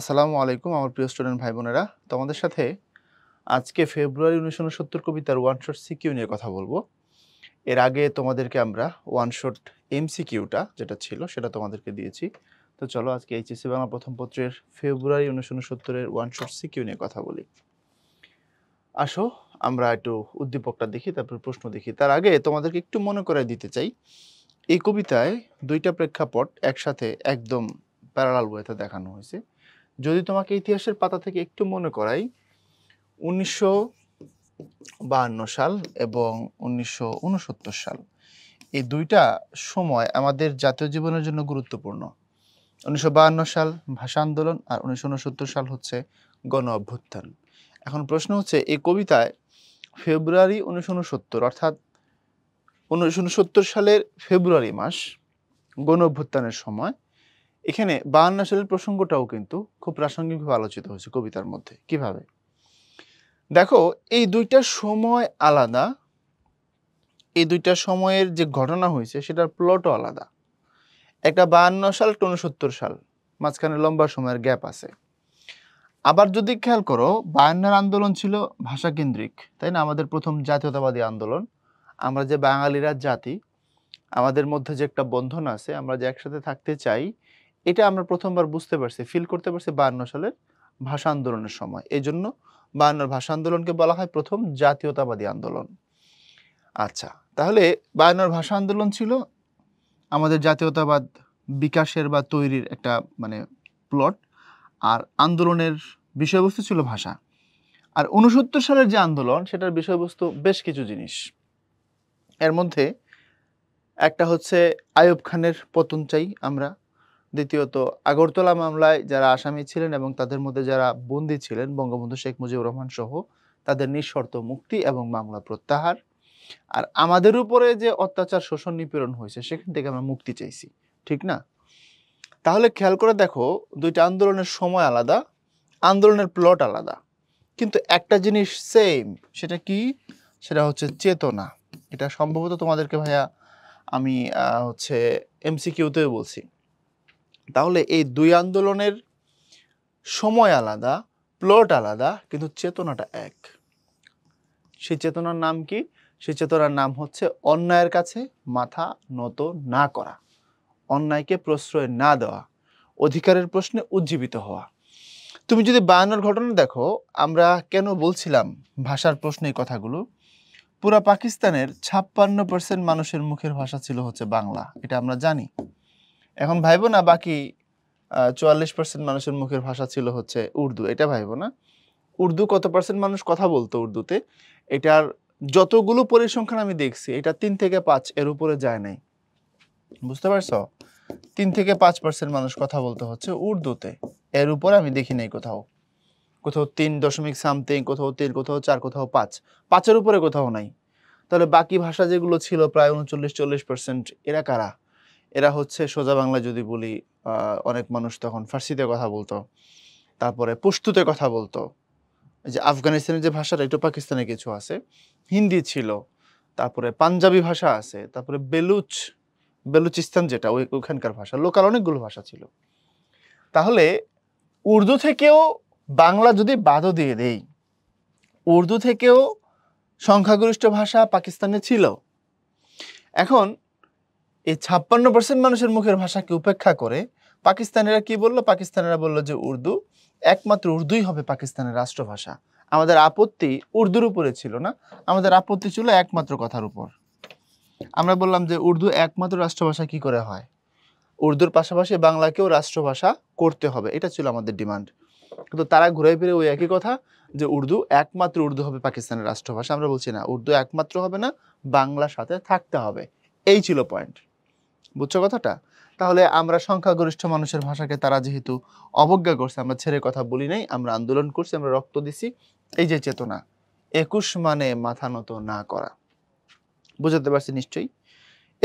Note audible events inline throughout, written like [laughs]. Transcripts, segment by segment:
আসসালামু আলাইকুম আমার প্রিয় স্টুডেন্ট ভাই বোনেরা তোমাদের সাথে আজকে ফেব্রুয়ারি উনিশশো উনসত্তর কবিতার ওয়ান শট সিকিউ নিয়ে কথা বলবো এর আগে তোমাদেরকে আমরা ওয়ান শট এমসিকিউটা যেটা ছিল সেটা তোমাদেরকে দিয়েছি তো চলো আজকে এইচএসি e বাংলা প্রথম পত্রের ফেব্রুয়ারি উনিশশো উনসত্তরের ওয়ান শট সিকিউ নিয়ে কথা বলি আসো আমরা একটু উদ্দীপকটা দেখি তারপর প্রশ্ন দেখি তার আগে তোমাদেরকে একটু মনে করে দিতে চাই এই কবিতায় দুইটা প্রেক্ষাপট একসাথে একদম প্যারালাল ওয়েতে দেখানো হয়েছে যদি তোমাকে ইতিহাসের পাতা থেকে একটু মনে করাই উনিশশো বাহান্ন সাল এবং উনিশশো সাল এই দুইটা সময় আমাদের জাতীয় জীবনের জন্য গুরুত্বপূর্ণ উনিশশো সাল ভাষা আন্দোলন আর উনিশশো সাল হচ্ছে গণ অভ্যুত্থান এখন প্রশ্ন হচ্ছে এই কবিতায় ফেব্রুয়ারি উনিশশো অর্থাৎ উনিশশো সালের ফেব্রুয়ারি মাস গণ অভ্যুত্থানের সময় এখানে বায়ান্ন সালের প্রসঙ্গটাও কিন্তু খুব প্রাসঙ্গিকভাবে আলোচিত হয়েছে কবিতার মধ্যে কিভাবে দেখো এই দুইটা সময় আলাদা এই দুইটা সময়ের যে ঘটনা হয়েছে সেটার প্লটও আলাদা একটা বায়ান্ন সাল একটা উনসত্তর সাল মাঝখানে লম্বা সময়ের গ্যাপ আছে আবার যদি খেয়াল করো বায়ান্নার আন্দোলন ছিল ভাষা কেন্দ্রিক তাই না আমাদের প্রথম জাতীয়তাবাদী আন্দোলন আমরা যে বাঙালিরা জাতি আমাদের মধ্যে যে একটা বন্ধন আছে আমরা যে একসাথে থাকতে চাই এটা আমরা প্রথমবার বুঝতে পারছি ফিল করতে পারছি বায়ান্ন সালের ভাষা আন্দোলনের সময় এই জন্য বায়ান্নর ভাষা আন্দোলনকে বলা হয় প্রথম জাতীয়তাবাদী আন্দোলন আচ্ছা তাহলে বায়ান্নর ভাষা আন্দোলন ছিল আমাদের জাতীয়তাবাদ বিকাশের বা তৈরির একটা মানে প্লট আর আন্দোলনের বিষয়বস্তু ছিল ভাষা আর উনসত্তর সালের যে আন্দোলন সেটার বিষয়বস্তু বেশ কিছু জিনিস এর মধ্যে একটা হচ্ছে আয়ুব খানের পতন চাই আমরা দ্বিতীয়ত আগরতলা মামলায় যারা আসামি ছিলেন এবং তাদের মধ্যে যারা বন্দী ছিলেন বঙ্গবন্ধু শেখ মুজিবুর রহমান সহ তাদের নিঃশর্ত মুক্তি এবং মামলা প্রত্যাহার আর আমাদের উপরে যে অত্যাচার শোষণ নিপীড়ন হয়েছে সেখান থেকে আমরা মুক্তি চাইছি ঠিক না তাহলে খেয়াল করে দেখো দুইটা আন্দোলনের সময় আলাদা আন্দোলনের প্লট আলাদা কিন্তু একটা জিনিস সেম সেটা কি সেটা হচ্ছে চেতনা এটা সম্ভবত তোমাদেরকে ভাইয়া আমি হচ্ছে কিউতেও বলছি তাহলে এই দুই আন্দোলনের সময় আলাদা প্লট আলাদা কিন্তু চেতনাটা এক সেই চেতনার নাম কি সেই চেতনার নাম হচ্ছে অন্যায়ের কাছে মাথা নত না করা অন্যায়কে প্রশ্রয় না দেওয়া অধিকারের প্রশ্নে উজ্জীবিত হওয়া তুমি যদি বায়ানোর ঘটনা দেখো আমরা কেন বলছিলাম ভাষার প্রশ্নে এই কথাগুলো পুরা পাকিস্তানের ছাপ্পান্ন পার্সেন্ট মানুষের মুখের ভাষা ছিল হচ্ছে বাংলা এটা আমরা জানি এখন ভাইবো না বাকি চুয়াল্লিশ পার্সেন্ট মানুষের মুখের ভাষা ছিল হচ্ছে উর্দু এটা ভাইবো না উর্দু কত পার্সেন্ট মানুষ কথা বলতো উর্দুতে এটার যতগুলো পরিসংখ্যান আমি দেখছি এটা তিন থেকে পাঁচ এর উপরে যায় নাই বুঝতে পারছো তিন থেকে পাঁচ পার্সেন্ট মানুষ কথা বলতে হচ্ছে উর্দুতে এর উপরে আমি দেখি নাই কোথাও কোথাও তিন দশমিক সামথিং কোথাও তিন কোথাও চার কোথাও পাঁচ পাঁচের উপরে কোথাও নাই তাহলে বাকি ভাষা যেগুলো ছিল প্রায় উনচল্লিশ চল্লিশ পার্সেন্ট এরা কারা এরা হচ্ছে সোজা বাংলা যদি বলি অনেক মানুষ তখন ফার্সিতে কথা বলতো তারপরে পশতুতে কথা বলতো যে আফগানিস্তানের যে ভাষাটা একটু পাকিস্তানে কিছু আছে হিন্দি ছিল তারপরে পাঞ্জাবি ভাষা আছে তারপরে বেলুচ বেলুচিস্তান যেটা ওই ওখানকার ভাষা লোকাল অনেকগুলো ভাষা ছিল তাহলে উর্দু থেকেও বাংলা যদি বাদও দিয়ে দেই উর্দু থেকেও সংখ্যাগরিষ্ঠ ভাষা পাকিস্তানে ছিল এখন এই ছাপ্পান্ন পার্সেন্ট মানুষের মুখের ভাষাকে উপেক্ষা করে পাকিস্তানিরা কি বলল পাকিস্তানিরা বলল যে উর্দু একমাত্র উর্দুই হবে পাকিস্তানের রাষ্ট্রভাষা আমাদের আপত্তি উর্দুর উপরে ছিল না আমাদের আপত্তি ছিল একমাত্র কথার উপর আমরা বললাম যে উর্দু একমাত্র রাষ্ট্রভাষা কি করে হয় উর্দুর পাশাপাশি বাংলাকেও রাষ্ট্রভাষা করতে হবে এটা ছিল আমাদের ডিমান্ড কিন্তু তারা ঘুরে ফিরে ওই একই কথা যে উর্দু একমাত্র উর্দু হবে পাকিস্তানের রাষ্ট্রভাষা আমরা বলছি না উর্দু একমাত্র হবে না বাংলার সাথে থাকতে হবে এই ছিল পয়েন্ট বুঝছো কথাটা তাহলে আমরা সংখ্যাগরিষ্ঠ মানুষের ভাষাকে তারা যেহেতু অবজ্ঞা করছে আমরা ছেড়ে কথা বলি নাই আমরা আন্দোলন করছি আমরা রক্ত দিছি এই যে চেতনা একুশ মানে মাথা নত না করা বুঝাতে পারছি নিশ্চয়ই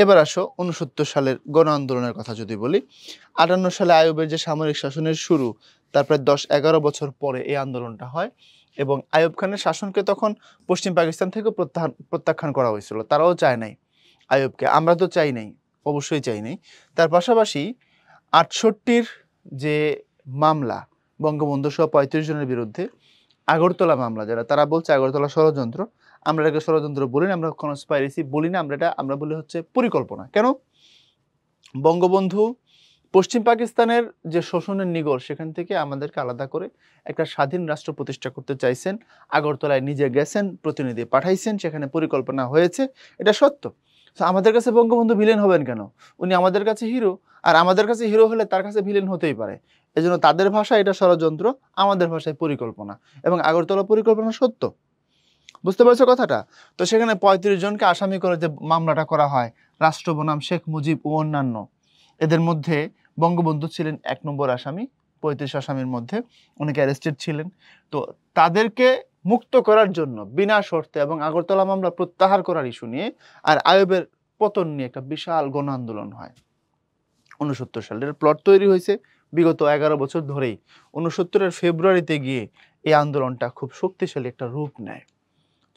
এবার আসো উনসত্তর সালের গণ আন্দোলনের কথা যদি বলি আটান্ন সালে আয়ুবের যে সামরিক শাসনের শুরু তারপরে দশ এগারো বছর পরে এই আন্দোলনটা হয় এবং আয়ুব খানের শাসনকে তখন পশ্চিম পাকিস্তান থেকে প্রত্যাখ্যান করা হয়েছিল তারাও চায় নাই আয়ুবকে আমরা তো চাই নাই অবশ্যই চাই নাই তার পাশাপাশি আটষট্টির যে মামলা বঙ্গবন্ধু সহ পঁয়ত্রিশ জনের বিরুদ্ধে আগরতলা মামলা যারা তারা বলছে আগরতলা ষড়যন্ত্র আমরা এটাকে ষড়যন্ত্র বলি না আমরা কনস্পাইরেসি বলি না আমরা এটা আমরা বলি হচ্ছে পরিকল্পনা কেন বঙ্গবন্ধু পশ্চিম পাকিস্তানের যে শোষণের নিগড় সেখান থেকে আমাদেরকে আলাদা করে একটা স্বাধীন রাষ্ট্র প্রতিষ্ঠা করতে চাইছেন আগরতলায় নিজে গেছেন প্রতিনিধি পাঠাইছেন সেখানে পরিকল্পনা হয়েছে এটা সত্য তো আমাদের কাছে বঙ্গবন্ধু ভিলেন হবেন কেন উনি আমাদের কাছে হিরো আর আমাদের কাছে হিরো হলে তার কাছে ভিলেন হতেই পারে এজন্য তাদের ভাষা এটা ষড়যন্ত্র আমাদের ভাষায় পরিকল্পনা এবং আগরতলা পরিকল্পনা সত্য বুঝতে পারছো কথাটা তো সেখানে পঁয়ত্রিশ জনকে আসামি করে যে মামলাটা করা হয় রাষ্ট্র বনাম শেখ মুজিব ও অন্যান্য এদের মধ্যে বঙ্গবন্ধু ছিলেন এক নম্বর আসামি পঁয়ত্রিশ আসামির মধ্যে অনেকে অ্যারেস্টেড ছিলেন তো তাদেরকে মুক্ত করার জন্য বিনা শর্তে এবং আগরতলা মামলা প্রত্যাহার করার ইস্যু নিয়ে আর আয়বের পতন নিয়ে একটা বিশাল গণ আন্দোলন হয় উনসত্তর সালের প্লট তৈরি হয়েছে বিগত এগারো বছর ধরেই উনসত্তরের ফেব্রুয়ারিতে গিয়ে এই আন্দোলনটা খুব শক্তিশালী একটা রূপ নেয়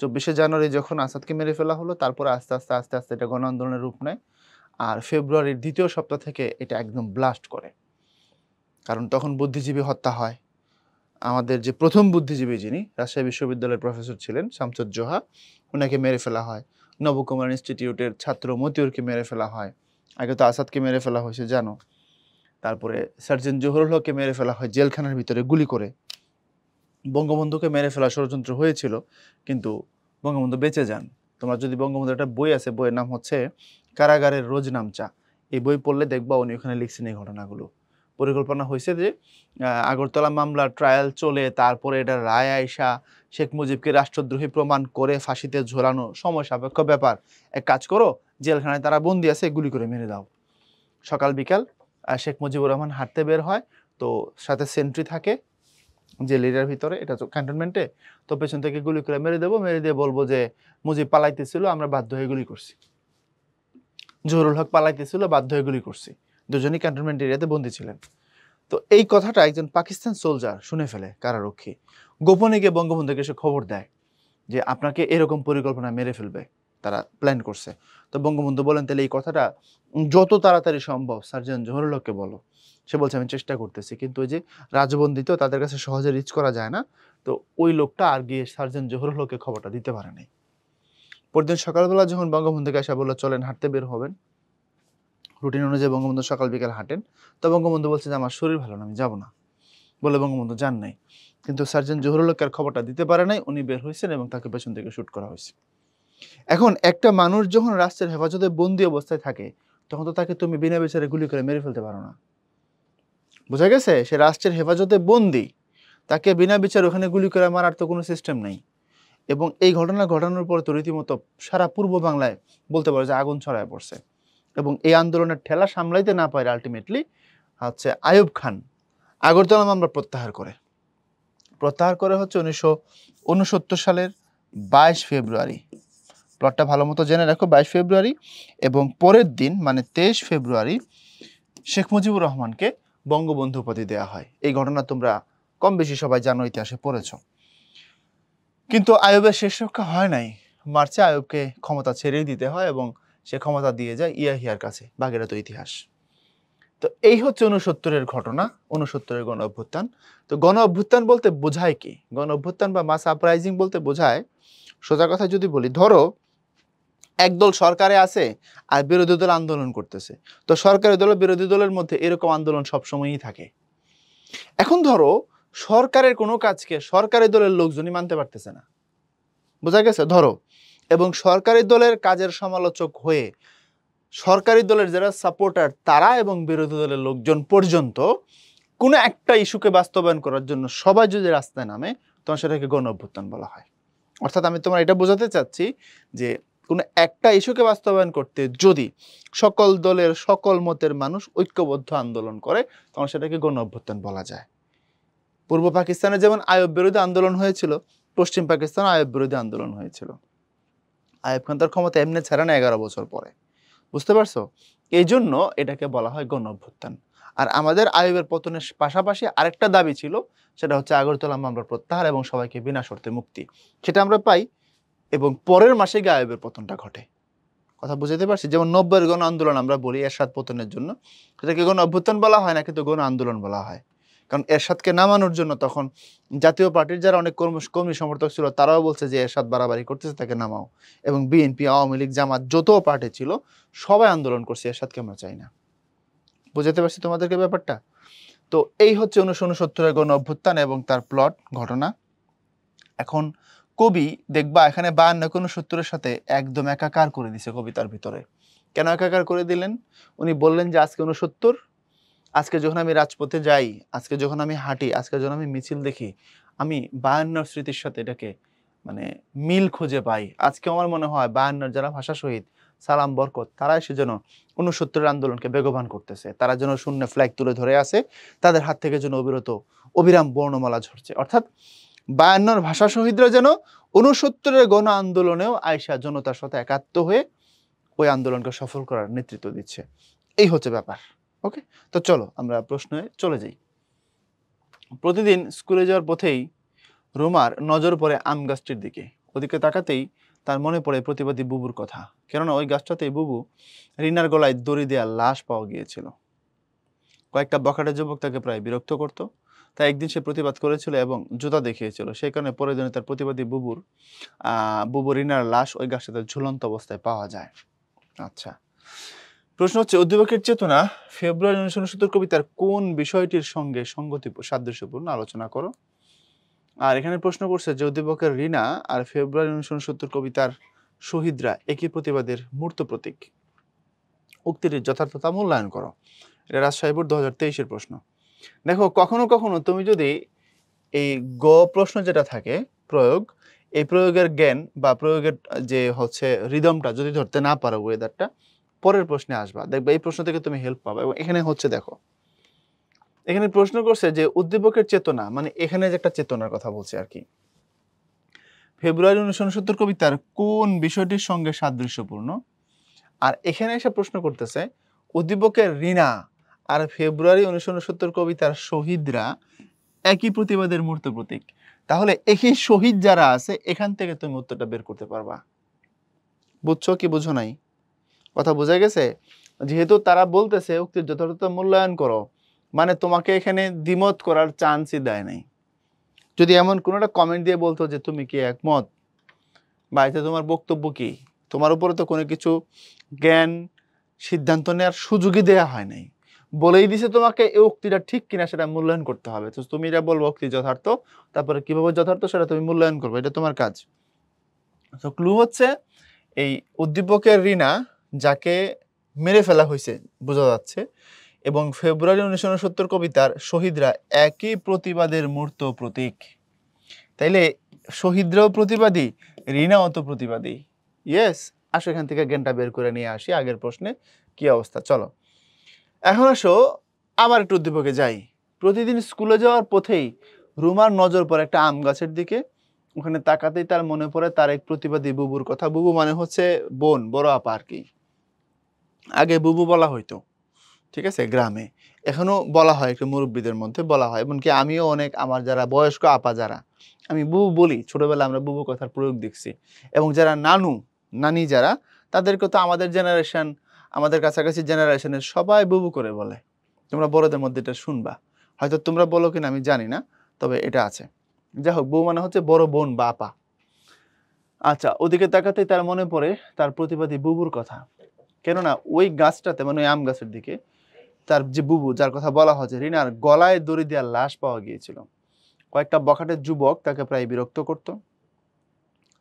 চব্বিশে জানুয়ারি যখন আসাদকে মেরে ফেলা হলো তারপরে আস্তে আস্তে আস্তে আস্তে এটা গণ আন্দোলনের রূপ নেয় আর ফেব্রুয়ারির দ্বিতীয় সপ্তাহ থেকে এটা একদম ব্লাস্ট করে কারণ তখন বুদ্ধিজীবী হত্যা হয় আমাদের যে প্রথম বুদ্ধিজীবী যিনি রাজশাহী বিশ্ববিদ্যালয়ের প্রফেসর ছিলেন জোহা ওনাকে মেরে ফেলা হয় নবকুমার ইনস্টিটিউটের ছাত্র মতিউরকে মেরে ফেলা হয় আগে তো আসাদকে মেরে ফেলা হয়েছে জানো তারপরে সার্জেন জোহরুল হককে মেরে ফেলা হয় জেলখানার ভিতরে গুলি করে বঙ্গবন্ধুকে মেরে ফেলা ষড়যন্ত্র হয়েছিল কিন্তু বঙ্গবন্ধু বেঁচে যান তোমরা যদি বঙ্গবন্ধুর একটা বই আছে বইয়ের নাম হচ্ছে কারাগারের রোজনামচা এই বই পড়লে দেখবা উনি ওখানে লিখছেন এই ঘটনাগুলো পরিকল্পনা হয়েছে যে আগরতলা মামলার ট্রায়াল চলে তারপরে এটা রায় আয়সা শেখ মুজিবকে রাষ্ট্রদ্রোহী প্রমাণ করে ফাঁসিতে ঝোলানো সময় সাপেক্ষ ব্যাপার এক কাজ করো জেলখানায় তারা বন্দি আছে গুলি করে মেরে দাও সকাল বিকাল শেখ মুজিবুর রহমান হাঁটতে বের হয় তো সাথে সেন্ট্রি থাকে যে লিডার ভিতরে এটা তো ক্যান্টনমেন্টে তো পেছন থেকে গুলি করে মেরে দেবো মেরে দিয়ে বলবো যে মুজিব পালাইতেছিল আমরা বাধ্য হয়ে গুলি করছি জহরুল হক পালাইতেছিল বাধ্য হয়ে গুলি করছি দুজনই ক্যান্টনমেন্ট এরিয়াতে বন্দী ছিলেন তো এই কথাটা একজন পাকিস্তান সোলজার শুনে ফেলে কারারক্ষী গোপনে গিয়ে বঙ্গবন্ধুকে সে খবর দেয় যে আপনাকে এরকম পরিকল্পনা মেরে ফেলবে তারা প্ল্যান করছে তো বঙ্গবন্ধু বলেন তাহলে এই কথাটা যত তাড়াতাড়ি সম্ভব সার্জন জহরুল্লোককে বলো সে বলছে আমি চেষ্টা করতেছি কিন্তু ওই যে রাজবন্দিতেও তাদের কাছে সহজে রিচ করা যায় না তো ওই লোকটা আর গিয়ে সার্জন জহরুল্লোককে খবরটা দিতে পারেনি পরদিন সকালবেলা যখন বঙ্গবন্ধুকে আসা বললো চলেন হাঁটতে বের হবেন রুটিন অনুযায়ী বঙ্গবন্ধু সকাল বিকাল হাঁটেন তো বঙ্গবন্ধু বলছে যে আমার শরীর ভালো না আমি যাবো না বলে বঙ্গবন্ধু যান নাই কিন্তু সার্জন জহুরুল্লাহর খবরটা দিতে পারে নাই উনি বের হয়েছেন এবং তাকে পেছন থেকে শ্যুট করা হয়েছে এখন একটা মানুষ যখন রাষ্ট্রের হেফাজতে বন্দি অবস্থায় থাকে তখন তো তাকে তুমি বিনা বিচারে গুলি করে মেরে ফেলতে পারো না বোঝা গেছে সে রাষ্ট্রের হেফাজতে বন্দি তাকে বিনা বিচার ওখানে গুলি করে মারার তো কোনো সিস্টেম নেই এবং এই ঘটনা ঘটানোর পর তো রীতিমতো সারা পূর্ব বাংলায় বলতে পারো যে আগুন ছড়ায় পড়ছে এবং এই আন্দোলনের ঠেলা সামলাইতে না পারে আলটিমেটলি হচ্ছে আয়ুব খান আগরতলা মামলা প্রত্যাহার করে প্রত্যাহার করে হচ্ছে উনিশশো সালের বাইশ ফেব্রুয়ারি প্লটটা ভালো মতো জেনে রাখো বাইশ ফেব্রুয়ারি এবং পরের দিন মানে তেইশ ফেব্রুয়ারি শেখ মুজিবুর রহমানকে বঙ্গবন্ধু উপাধি দেওয়া হয় এই ঘটনা তোমরা কম বেশি সবাই জানো ইতিহাসে পড়েছ কিন্তু আয়বের শেষ রক্ষা হয় নাই মার্চে আয়বকে ক্ষমতা ছেড়েই দিতে হয় এবং সে ক্ষমতা দিয়ে যায় ইয়াহিয়ার কাছে বাগেরা তো ইতিহাস তো এই হচ্ছে উনসত্তরের ঘটনা উনসত্তরের গণ অভ্যুত্থান তো গণ অভ্যুত্থান বলতে বোঝায় কি গণ অভ্যুত্থান বা মাস আপরাইজিং বলতে বোঝায় সোজা কথা যদি বলি ধরো একদল সরকারে আছে আর বিরোধী দল আন্দোলন করতেছে তো সরকারি দল বিরোধী দলের মধ্যে এরকম আন্দোলন সবসময়ই থাকে এখন ধরো সরকারের কোনো কাজকে সরকারি দলের লোকজনই মানতে পারতেছে না বোঝা গেছে ধরো এবং সরকারি দলের কাজের সমালোচক হয়ে সরকারি দলের যারা সাপোর্টার তারা এবং বিরোধী দলের লোকজন পর্যন্ত কোনো একটা ইস্যুকে বাস্তবায়ন করার জন্য সবাই যদি রাস্তায় নামে তখন সেটাকে গণ অভ্যুত্থান বলা হয় অর্থাৎ আমি তোমার এটা বোঝাতে চাচ্ছি যে কোনো একটা ইস্যুকে বাস্তবায়ন করতে যদি সকল দলের সকল মতের মানুষ ঐক্যবদ্ধ আন্দোলন করে তখন সেটাকে গণ অভ্যুত্থান বলা যায় পূর্ব পাকিস্তানে যেমন আয়ব বিরোধী আন্দোলন হয়েছিল পশ্চিম পাকিস্তানে আয়ব বিরোধী আন্দোলন হয়েছিল আয়ব খান তার ক্ষমতা এমনি ছাড়া না এগারো বছর পরে বুঝতে পারছো এই জন্য এটাকে বলা হয় গণ অভ্যুত্থান আর আমাদের আয়ুবের পতনের পাশাপাশি আরেকটা দাবি ছিল সেটা হচ্ছে আগরতলা মামলার প্রত্যাহার এবং সবাইকে বিনা শর্তে মুক্তি সেটা আমরা পাই এবং পরের মাসে গিয়ে আয়ুবের পতনটা ঘটে কথা বুঝাতে পারছি যেমন নব্বইয়ের গণ আন্দোলন আমরা বলি এরশাদ পতনের জন্য সেটাকে গণ অভ্যুত্থান বলা হয় না কিন্তু গণ আন্দোলন বলা হয় কারণ এরশাদকে নামানোর জন্য তখন জাতীয় পার্টির যারা অনেক কর্ম কর্মী সমর্থক ছিল তারাও বলছে যে এরশাদ বাড়াবাড়ি করতেছে তাকে নামাও এবং বিএনপি আওয়ামী লীগ জামাত যত পার্টি ছিল সবাই আন্দোলন করছে এরশাদকে আমরা চাই না বুঝাতে পারছি তোমাদেরকে ব্যাপারটা তো এই হচ্ছে উনিশশো উনসত্তরের গণ অভ্যুত্থান এবং তার প্লট ঘটনা এখন কবি দেখবা এখানে বায়ান্ন কোনো সত্তরের সাথে একদম একাকার করে দিছে কবিতার ভিতরে কেন একাকার করে দিলেন উনি বললেন যে আজকে উনসত্তর আজকে যখন আমি রাজপথে যাই আজকে যখন আমি হাঁটি আজকে যখন আমি মিছিল দেখি আমি বায়ান্নর স্মৃতির সাথে এটাকে মানে মিল খুঁজে পাই আজকে আমার মনে হয় বায়ান্নর যারা ভাষা শহীদ সালাম বরকত তারা এসে যেন উনসত্তরের আন্দোলনকে বেগবান করতেছে তারা যেন শূন্য ফ্ল্যাগ তুলে ধরে আছে তাদের হাত থেকে যেন অবিরত অবিরাম বর্ণমালা ঝরছে অর্থাৎ বায়ান্নর ভাষা শহীদরা যেন উনসত্তরের গণ আন্দোলনেও আয়সা জনতার সাথে একাত্ম হয়ে ওই আন্দোলনকে সফল করার নেতৃত্ব দিচ্ছে এই হচ্ছে ব্যাপার ওকে তো চলো আমরা প্রশ্নে চলে যাই প্রতিদিন স্কুলে যাওয়ার পথেই রুমার নজর পড়ে আম গাছটির দিকে ওদিকে তাকাতেই তার মনে পড়ে প্রতিবাদী বুবুর কথা কেননা ওই গাছটাতেই বুবু রিনার গলায় দড়ি দেওয়া লাশ পাওয়া গিয়েছিল কয়েকটা বখাটে যুবক তাকে প্রায় বিরক্ত করত তাই একদিন সে প্রতিবাদ করেছিল এবং জুতা দেখিয়েছিল সেই কারণে পরের দিনে তার প্রতিবাদী বুবুর বুবু রিনার লাশ ওই গাছটাতে ঝুলন্ত অবস্থায় পাওয়া যায় আচ্ছা প্রশ্ন হচ্ছে অধ্যাপকের চেতনা ফেব্রুয়ারি উনিশশো উনসত্তর কবিতার কোন বিষয়টির সঙ্গে সঙ্গতি সাদৃশ্যপূর্ণ আলোচনা করো আর এখানে প্রশ্ন করছে যে অধ্যাপকের রিনা আর ফেব্রুয়ারি উনিশশো উনসত্তর কবিতার শহীদরা একই প্রতিবাদের মূর্ত প্রতীক উক্তির যথার্থতা মূল্যায়ন করো এটা রাজশাহী বোর্ড দু হাজার তেইশের প্রশ্ন দেখো কখনো কখনো তুমি যদি এই গ প্রশ্ন যেটা থাকে প্রয়োগ এই প্রয়োগের জ্ঞান বা প্রয়োগের যে হচ্ছে রিদমটা যদি ধরতে না পারো ওয়েদারটা পরের প্রশ্নে আসবা দেখবে এই প্রশ্ন থেকে তুমি হেল্প পাবে এবং এখানে হচ্ছে দেখো এখানে প্রশ্ন করছে যে উদ্দীপকের চেতনা মানে এখানে যে একটা চেতনার কথা বলছে আর কি ফেব্রুয়ারি উনিশশো উনসত্তর কবিতার কোন বিষয়টির সঙ্গে সাদৃশ্যপূর্ণ আর এখানে এসে প্রশ্ন করতেছে উদ্দীপকের রিনা আর ফেব্রুয়ারি উনিশশো উনসত্তর কবিতার শহীদরা একই প্রতিবাদের মূর্ত প্রতীক তাহলে একই শহীদ যারা আছে এখান থেকে তুমি উত্তরটা বের করতে পারবা বুঝছো কি বুঝো নাই কথা বোঝা গেছে যেহেতু তারা বলতেছে উক্তির যথাযথ মূল্যায়ন করো মানে তোমাকে এখানে দ্বিমত করার চান্সই দেয় নাই যদি এমন কোনো একটা কমেন্ট দিয়ে বলতো যে তুমি কি একমত বা এতে তোমার বক্তব্য কি তোমার উপরে তো কোনো কিছু জ্ঞান সিদ্ধান্ত নেওয়ার সুযোগই দেওয়া হয় নাই বলেই দিছে তোমাকে এই উক্তিটা ঠিক কিনা সেটা মূল্যায়ন করতে হবে তো তুমি এটা বলবো উক্তি যথার্থ তারপরে কীভাবে যথার্থ সেটা তুমি মূল্যায়ন করবে এটা তোমার কাজ তো ক্লু হচ্ছে এই উদ্দীপকের রিনা যাকে মেরে ফেলা হয়েছে বোঝা যাচ্ছে এবং ফেব্রুয়ারি উনিশশো কবিতার শহীদরা একই প্রতিবাদের মূর্ত প্রতীক তাইলে শহীদরাও প্রতিবাদী রিনা তো প্রতিবাদী ইয়েস আসো এখান থেকে জ্ঞানটা বের করে নিয়ে আসি আগের প্রশ্নে কি অবস্থা চলো এখন আসো আবার একটু উদ্দীপকে যাই প্রতিদিন স্কুলে যাওয়ার পথেই রুমার নজর পড়ে একটা আম গাছের দিকে ওখানে তাকাতেই তার মনে পড়ে তার এক প্রতিবাদী বুবুর কথা বুবু মানে হচ্ছে বোন বড় আপা আর কি আগে বুবু বলা হইতো ঠিক আছে গ্রামে এখনও বলা হয় একটু মুরব্বীদের মধ্যে বলা হয় এমনকি আমিও অনেক আমার যারা বয়স্ক আপা যারা আমি বুবু বলি ছোটোবেলা আমরা বুবু কথার প্রয়োগ দেখছি এবং যারা নানু নানি যারা তাদেরকে তো আমাদের জেনারেশান আমাদের কাছাকাছি জেনারেশনের সবাই বুবু করে বলে তোমরা বড়দের মধ্যে এটা শুনবা হয়তো তোমরা বলো কিনা আমি জানি না তবে এটা আছে যাই হোক বউ মানে হচ্ছে বড় বোন বা আপা আচ্ছা ওদিকে তাকাতেই তার মনে পড়ে তার প্রতিবাদী বুবুর কথা কেননা ওই গাছটাতে মানে ওই আম গাছের দিকে তার যে বুবু যার কথা বলা হয়েছে রিনার গলায় দড়ি দেওয়ার লাশ পাওয়া গিয়েছিল কয়েকটা বখাটের যুবক তাকে প্রায় বিরক্ত করত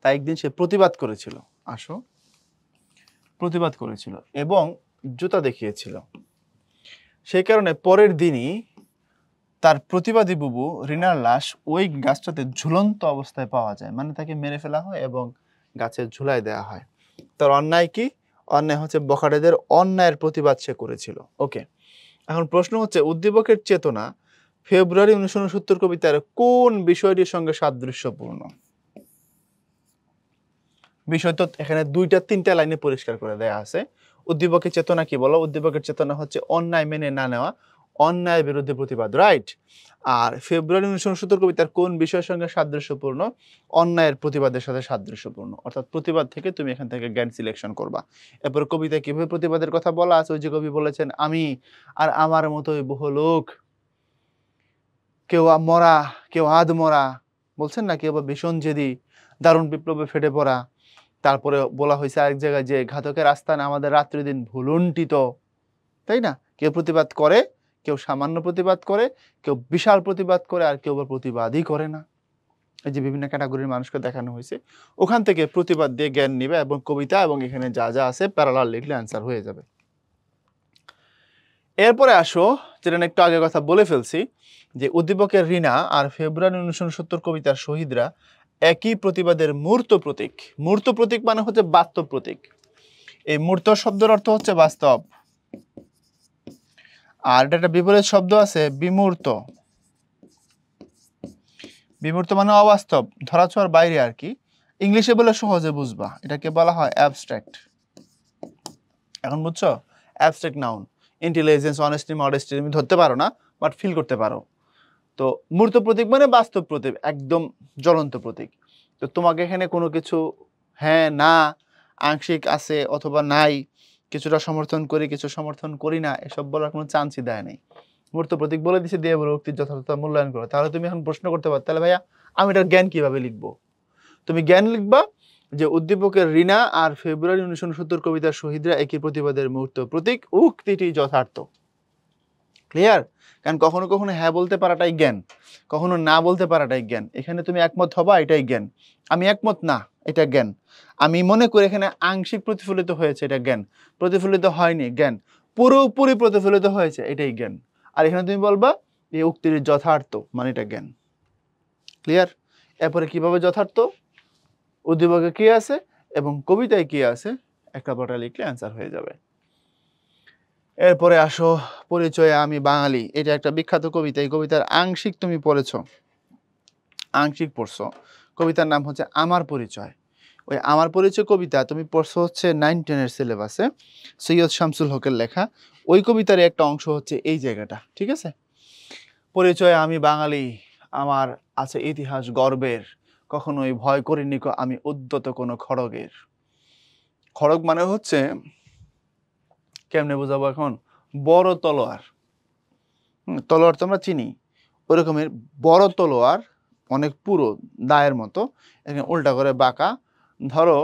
তাই একদিন সে প্রতিবাদ করেছিল আসো প্রতিবাদ করেছিল এবং জুতা দেখিয়েছিল সেই কারণে পরের দিনই তার প্রতিবাদী বুবু রিনার লাশ ওই গাছটাতে ঝুলন্ত অবস্থায় পাওয়া যায় মানে তাকে মেরে ফেলা হয় এবং গাছে ঝুলাই দেওয়া হয় তার অন্যায় কি অন্যায় হচ্ছে বখাটেদের অন্যায়ের প্রতিবাদ সে করেছিল ওকে এখন প্রশ্ন হচ্ছে উদ্দীপকের চেতনা ফেব্রুয়ারি উনিশশো উনসত্তর কবিতার কোন বিষয়টির সঙ্গে সাদৃশ্যপূর্ণ বিষয় তো এখানে দুইটা তিনটা লাইনে পরিষ্কার করে দেয়া আছে উদ্দীপকের চেতনা কি বলো উদ্দীপকের চেতনা হচ্ছে অন্যায় মেনে না নেওয়া অন্যায়ের বিরুদ্ধে প্রতিবাদ রাইট আর ফেব্রুয়ারি উনিশশো উনসত্তর কবিতার কোন বিষয়ের সঙ্গে সাদৃশ্যপূর্ণ অন্যায়ের প্রতিবাদের সাথে সাদৃশ্যপূর্ণ অর্থাৎ প্রতিবাদ থেকে তুমি এখান থেকে জ্ঞান সিলেকশন করবা এরপর কবিতা কিভাবে প্রতিবাদের কথা বলা আছে ওই যে কবি বলেছেন আমি আর আমার মতোই বহু লোক কেউ মরা কেউ আধ মরা বলছেন না কেউ বা ভীষণ জেদি দারুণ বিপ্লবে ফেটে পড়া তারপরে বলা হয়েছে আরেক জায়গায় যে ঘাতকের আস্থান আমাদের রাত্রি দিন ভুলুণ্ঠিত তাই না কেউ প্রতিবাদ করে কেউ সামান্য প্রতিবাদ করে কেউ বিশাল প্রতিবাদ করে আর কেউ প্রতিবাদই করে না এই যে বিভিন্ন ক্যাটাগরির মানুষকে দেখানো হয়েছে ওখান থেকে প্রতিবাদ দিয়ে জ্ঞান নিবে এবং কবিতা এবং এখানে যা যা আছে প্যারালাল লিখলে অ্যান্সার হয়ে যাবে এরপরে আসো যেটা একটু আগে কথা বলে ফেলছি যে উদ্দীপকের রিনা আর ফেব্রুয়ারি উনিশশো উনসত্তর কবিতার শহীদরা একই প্রতিবাদের মূর্ত প্রতীক মূর্ত প্রতীক মানে হচ্ছে বাস্তব প্রতীক এই মূর্ত শব্দের অর্থ হচ্ছে বাস্তব আর এটা একটা বিপরীত শব্দ আছে বিমূর্ত বিমূর্ত মানে অবাস্তব ধরা ছোঁয়ার বাইরে আর কি ইংলিশে বলে সহজে বুঝবা এটাকে বলা হয় অ্যাবস্ট্র্যাক্ট এখন বুঝছো abstract noun intelligence honesty modesty তুমি ধরতে পারো না বাট ফিল করতে পারো তো মূর্ত প্রতীক মানে বাস্তব প্রতীক একদম জ্বলন্ত প্রতীক তো তোমাকে এখানে কোনো কিছু হ্যাঁ না আংশিক আছে অথবা নাই কিছুটা সমর্থন করি কিছু সমর্থন করি না এসব বলার কোনো চান্সই দেয় নাই মূর্ত প্রতীক বলে দিছে দিয়ে বলো উক্তির যথাযথ মূল্যায়ন করো তাহলে তুমি এখন প্রশ্ন করতে পারো তাহলে ভাইয়া আমি এটা জ্ঞান কিভাবে লিখবো তুমি জ্ঞান লিখবা যে উদ্দীপকের রিনা আর ফেব্রুয়ারি উনিশশো উনসত্তর কবিতার শহীদরা একই প্রতিবাদের মুহূর্ত প্রতীক উক্তিটি যথার্থ ক্লিয়ার কারণ কখনো কখনো হ্যাঁ বলতে পারাটাই জ্ঞান কখনো না বলতে পারাটাই জ্ঞান এখানে তুমি একমত হবা এটাই জ্ঞান আমি একমত না এটা জ্ঞান আমি মনে করি এখানে আংশিক প্রতিফলিত হয়েছে এটা জ্ঞান প্রতিফলিত হয়নি জ্ঞান পুরোপুরি প্রতিফলিত হয়েছে এটাই জ্ঞান আর এখানে তুমি বলবা এই উক্তির যথার্থ মানে এটা জ্ঞান ক্লিয়ার এরপরে কিভাবে যথার্থ উদ্দীপকে কি আছে এবং কবিতায় কি আছে একটা পটা লিখলে অ্যান্সার হয়ে যাবে এরপরে আসো পরিচয়ে আমি বাঙালি এটা একটা বিখ্যাত কবিতা এই কবিতার আংশিক তুমি পড়েছ আংশিক পড়ছ কবিতার নাম হচ্ছে আমার পরিচয় ওই আমার পরিচয় কবিতা তুমি পড়ছো হচ্ছে নাইন টেনের সিলেবাসে সৈয়দ শামসুল হকের লেখা ওই কবিতার একটা অংশ হচ্ছে এই জায়গাটা ঠিক আছে পরিচয় আমি বাঙালি আমার আছে ইতিহাস গর্বের কখনোই ভয় করিনি আমি উদ্যত কোনো খড়গের খড়গ মানে হচ্ছে কেমনে বোঝাবো এখন বড় তলোয়ার তলোয়ার তো আমরা চিনি ওরকমের বড় তলোয়ার অনেক পুরো দায়ের মতো এখানে উল্টা করে বাঁকা ধরো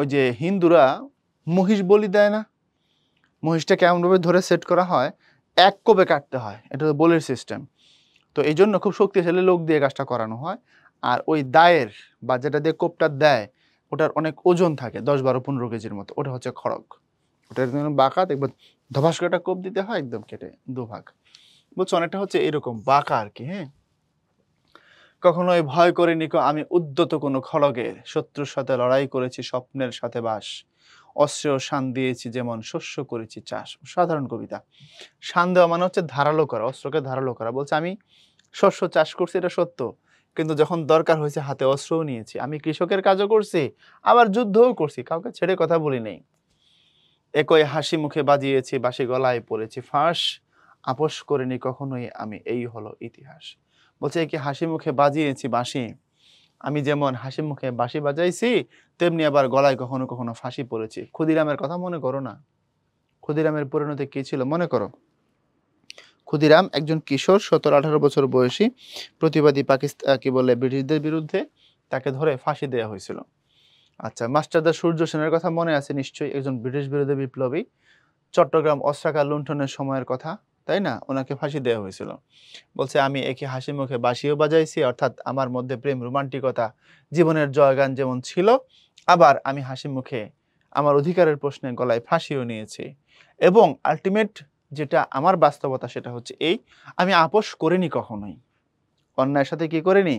ওই যে হিন্দুরা মহিষ বলি দেয় না মহিষটা কেমনভাবে ধরে সেট করা হয় এক কোপে কাটতে হয় এটা তো বলির সিস্টেম তো এই জন্য খুব শক্তিশালী লোক দিয়ে কাজটা করানো হয় আর ওই দায়ের বা যেটা দিয়ে কোপটা দেয় ওটার অনেক ওজন থাকে দশ বারো পনেরো কেজির মতো ওটা হচ্ছে খড়গ ওটা জন্য বাঁকা দেখবেন ধবাস করে কোপ দিতে হয় একদম কেটে দুভাগ বলছো অনেকটা হচ্ছে এরকম বাঁকা আর কি হ্যাঁ কখনোই ভয় করিনি আমি উদ্যত কোনো খড়গের শত্রুর সাথে লড়াই করেছি স্বপ্নের সাথে বাস অস্ত্র শান দিয়েছি যেমন শস্য করেছি চাষ সাধারণ কবিতা শান দেওয়া মানে হচ্ছে ধারালো করা অস্ত্রকে ধারালো করা বলছে আমি শস্য চাষ করছি এটা সত্য কিন্তু যখন দরকার হয়েছে হাতে অস্ত্রও নিয়েছি আমি কৃষকের কাজও করছি আবার যুদ্ধও করছি কাউকে ছেড়ে কথা বলি নেই একই হাসি মুখে বাজিয়েছি বাসি গলায় পড়েছি ফাঁস আপোষ করিনি কখনোই আমি এই হলো ইতিহাস বলছে একে হাসি মুখে বাজিয়েছি বাঁশি আমি যেমন হাসি মুখে বাঁশি বাজাইছি তেমনি আবার গলায় কখনো কখনো ফাঁসি পড়েছি ক্ষুদিরামের কথা মনে করো না ক্ষুদিরামের পরিণতি কী ছিল মনে করো ক্ষুদিরাম একজন কিশোর সতেরো আঠারো বছর বয়সী প্রতিবাদী পাকিস্তান কি বলে ব্রিটিশদের বিরুদ্ধে তাকে ধরে ফাঁসি দেওয়া হয়েছিল আচ্ছা মাস্টারদা সূর্য সেনের কথা মনে আছে নিশ্চয়ই একজন ব্রিটিশ বিরোধী বিপ্লবী চট্টগ্রাম অস্ত্রাকার লুণ্ঠনের সময়ের কথা তাই না ওনাকে ফাঁসি দেওয়া হয়েছিল বলছে আমি একে হাসি মুখে বাসিও বাজাইছি অর্থাৎ আমার মধ্যে প্রেম রোমান্টিকতা জীবনের জয়গান যেমন ছিল আবার আমি হাসি মুখে আমার অধিকারের প্রশ্নে গলায় ফাঁসিও নিয়েছি এবং আলটিমেট যেটা আমার বাস্তবতা সেটা হচ্ছে এই আমি আপোষ করিনি কখনোই অন্যায়ের সাথে কি করিনি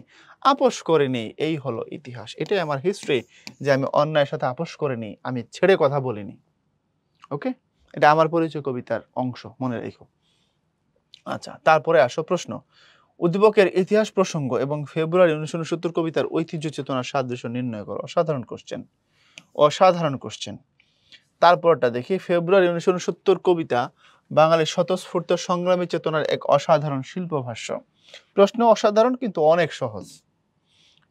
আপোষ করিনি এই হলো ইতিহাস এটাই আমার হিস্ট্রি যে আমি অন্যায়ের সাথে আপোষ করিনি আমি ছেড়ে কথা বলিনি ওকে এটা আমার পরিচয় কবিতার অংশ মনে রেখো আচ্ছা তারপরে আসো প্রশ্ন উদ্দীপকের ইতিহাস প্রসঙ্গ এবং ফেব্রুয়ারি উনিশশো উনসত্তর কবিতার ঐতিহ্য চেতনার সাদৃশ্য নির্ণয় করো অসাধারণ কোশ্চেন অসাধারণ কোশ্চেন তারপরটা দেখি ফেব্রুয়ারি উনিশশো উনসত্তর কবিতা বাঙালির স্বতঃস্ফূর্ত সংগ্রামী চেতনার এক অসাধারণ শিল্প ভাষ্য প্রশ্ন অসাধারণ কিন্তু অনেক সহজ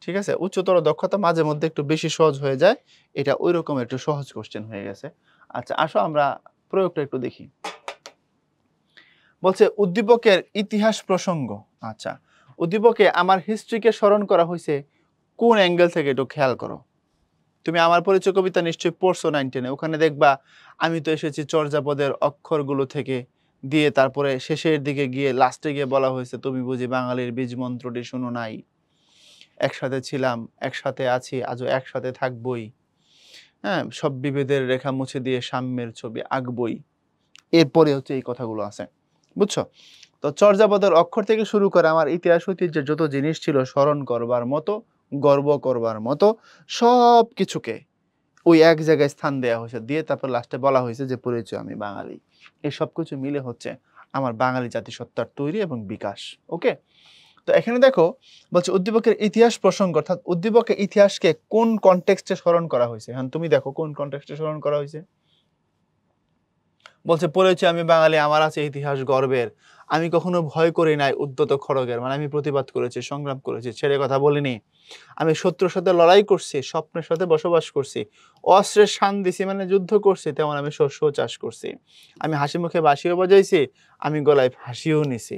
ঠিক আছে উচ্চতর দক্ষতা মাঝে মধ্যে একটু বেশি সহজ হয়ে যায় এটা ওই রকম একটু সহজ কোশ্চেন হয়ে গেছে আচ্ছা আসো আমরা প্রয়োগটা একটু দেখি বলছে উদ্দীপকের ইতিহাস প্রসঙ্গ আচ্ছা উদ্দীপকে আমার হিস্ট্রিকে স্মরণ করা হয়েছে কোন অ্যাঙ্গেল থেকে একটু খেয়াল করো তুমি আমার পরিচয় কবিতা নিশ্চয়ই পড়ছো নাইন টেনে ওখানে দেখবা আমি তো এসেছি চর্যাপদের অক্ষরগুলো থেকে দিয়ে তারপরে শেষের দিকে গিয়ে লাস্টে গিয়ে বলা হয়েছে তুমি বুঝি বাঙালির বীজ মন্ত্রটি শুনো নাই একসাথে ছিলাম একসাথে আছি আজও একসাথে থাকবই হ্যাঁ সব বিভেদের রেখা মুছে দিয়ে সাম্যের ছবি আঁকবই এরপরে হচ্ছে এই কথাগুলো আছে বুঝছো তো চর্যাপদের অক্ষর থেকে শুরু করে আমার ইতিহাস ঐতিহ্যে যত জিনিস ছিল স্মরণ করবার মতো গর্ব করবার মতো সব কিছুকে ওই এক জায়গায় স্থান দেওয়া হয়েছে দিয়ে তারপর লাস্টে বলা হয়েছে যে পরিচয় আমি বাঙালি এই সব কিছু মিলে হচ্ছে আমার বাঙালি জাতিসত্তার তৈরি এবং বিকাশ ওকে তো এখানে দেখো বলছে উদ্দীপকের ইতিহাস প্রসঙ্গ অর্থাৎ উদ্দীপকের ইতিহাসকে কোন কনটেক্সটে স্মরণ করা হয়েছে হ্যাঁ তুমি দেখো কোন কনটেক্সটে স্মরণ করা হয়েছে বলছে পড়েছি আমি বাঙালি আমার আছে ইতিহাস গর্বের আমি কখনো ভয় করি নাই উদ্যত খড়গের মানে আমি প্রতিবাদ করেছি সংগ্রাম করেছি ছেড়ে কথা বলিনি আমি শত্রুর সাথে লড়াই করছি স্বপ্নের সাথে বসবাস করছি অস্ত্রের শান দিছি মানে যুদ্ধ করছি তেমন আমি শস্য চাষ করছি আমি হাসি মুখে বাসিও বাজাইছি আমি গলায় ফাঁসিও নিছি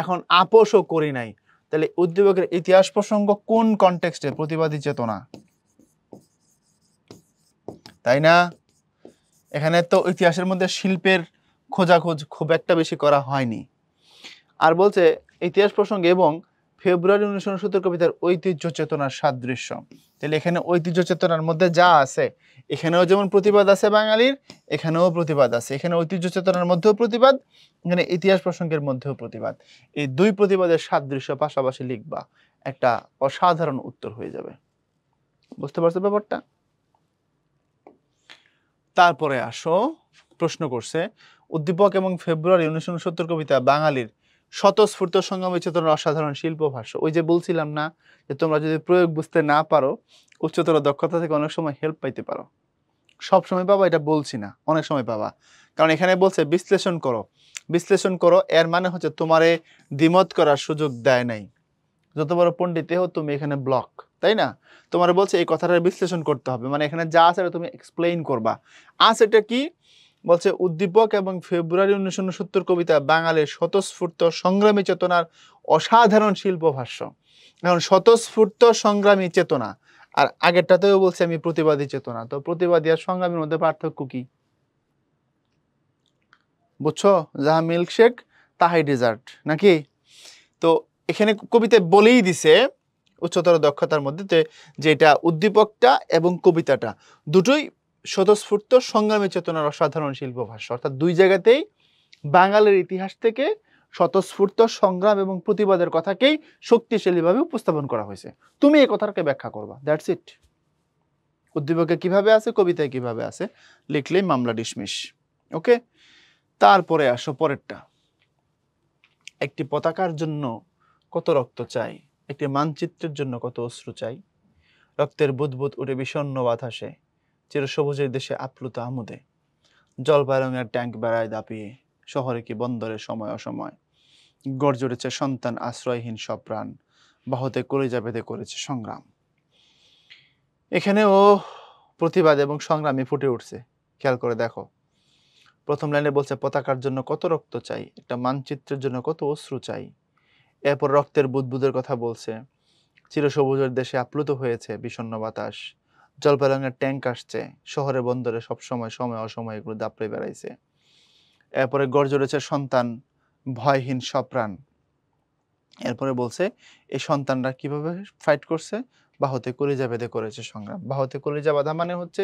এখন আপোষও করি নাই তাহলে উদ্যোগের ইতিহাস প্রসঙ্গ কোন কন্টেক্সটে প্রতিবাদী চেতনা তাই না এখানে তো ইতিহাসের মধ্যে শিল্পের খোঁজাখোঁজ খুব একটা বেশি করা হয়নি আর বলছে ইতিহাস প্রসঙ্গে এবং ফেব্রুয়ারি উনিশশো উনসত্তর কবিতার ঐতিহ্য চেতনার সাদৃশ্য তাহলে এখানে ঐতিহ্য চেতনার মধ্যে যা আছে এখানেও যেমন প্রতিবাদ আছে বাঙালির এখানেও প্রতিবাদ আছে এখানে ঐতিহ্য চেতনার মধ্যেও প্রতিবাদ এখানে ইতিহাস প্রসঙ্গের মধ্যেও প্রতিবাদ এই দুই প্রতিবাদের সাদৃশ্য পাশাপাশি লিখবা একটা অসাধারণ উত্তর হয়ে যাবে বুঝতে পারছো ব্যাপারটা তারপরে আসো প্রশ্ন করছে উদ্দীপক এবং ফেব্রুয়ারি উনিশশো উনসত্তর কবিতা বাঙালির স্বতঃস্ফূর্ত সংগ্রামী চেতনার অসাধারণ শিল্প ভাষ্য ওই যে বলছিলাম না যে তোমরা যদি প্রয়োগ বুঝতে না পারো উচ্চতর দক্ষতা থেকে অনেক সময় হেল্প পাইতে পারো সব সময় পাবা এটা বলছি না অনেক সময় পাবা কারণ এখানে বলছে বিশ্লেষণ করো বিশ্লেষণ করো এর মানে হচ্ছে তোমারে দ্বিমত করার সুযোগ দেয় নাই যত বড় পণ্ডিতে হোক তুমি এখানে ব্লক তাই না তোমার বলছে এই কথাটা বিশ্লেষণ করতে হবে মানে এখানে যা আছে তুমি এক্সপ্লেইন করবা আজ এটা কি বলছে উদ্দীপক এবং ফেব্রুয়ারি উনিশশো উনসত্তর কবিতা বাঙালির স্বতঃস্ফূর্ত সংগ্রামী চেতনার অসাধারণ শিল্প ভাষ্য এখন স্বতঃস্ফূর্ত সংগ্রামী চেতনা আর আগেরটাতেও বলছে আমি প্রতিবাদী চেতনা তো প্রতিবাদী আর সংগ্রামীর মধ্যে পার্থক্য কি বুঝছো যাহা মিল্কশেক তাহাই ডেজার্ট নাকি তো এখানে কবিতা বলেই দিছে উচ্চতর দক্ষতার মধ্যে যেটা উদ্দীপকটা এবং কবিতাটা দুটোই স্বতঃস্ফূর্ত সংগ্রামী চেতনার অসাধারণ শিল্প ভাষ্য অর্থাৎ দুই জায়গাতেই বাঙালির ইতিহাস থেকে স্বতঃস্ফূর্ত সংগ্রাম এবং প্রতিবাদের কথাকেই শক্তিশালীভাবে উপস্থাপন করা হয়েছে তুমি এই কথাটাকে ব্যাখ্যা করবা দ্যাটস ইট উদ্দীপকে কিভাবে আছে কবিতায় কিভাবে আছে লিখলেই মামলা ডিসমিস ওকে তারপরে আসো পরেরটা একটি পতাকার জন্য কত রক্ত চাই একটি মানচিত্রের জন্য কত অশ্রু চাই রক্তের বুদবুদ উঠে বিষণ্ন বাতাসে চিরসবুজের দেশে আপ্লুত আমুদে রঙের ট্যাঙ্ক বেড়ায় দাপিয়ে শহরে কি বন্দরে সময় অসময় গড় জুড়েছে সন্তান আশ্রয়হীন সব প্রাণ বাহতে করে যাবেদে করেছে সংগ্রাম এখানেও প্রতিবাদ এবং সংগ্রামে ফুটে উঠছে খেয়াল করে দেখো প্রথম লাইনে বলছে পতাকার জন্য কত রক্ত চাই একটা মানচিত্রের জন্য কত অশ্রু চাই এরপর রক্তের বুদবুদের কথা বলছে চিরসবুজের দেশে আপ্লুত হয়েছে বিষণ্ন বাতাস জলপাইলাঙ্গের ট্যাঙ্ক আসছে শহরে বন্দরে সবসময় সময় অসময় এগুলো দাপড়ে বেড়াইছে এরপরে গর্জরেছে সন্তান ভয়হীন সপ্রাণ এরপরে বলছে এই সন্তানরা কিভাবে ফাইট করছে বাহতে কলিজা বেঁধে করেছে সংগ্রাম বাহতে কলিজা বাধা মানে হচ্ছে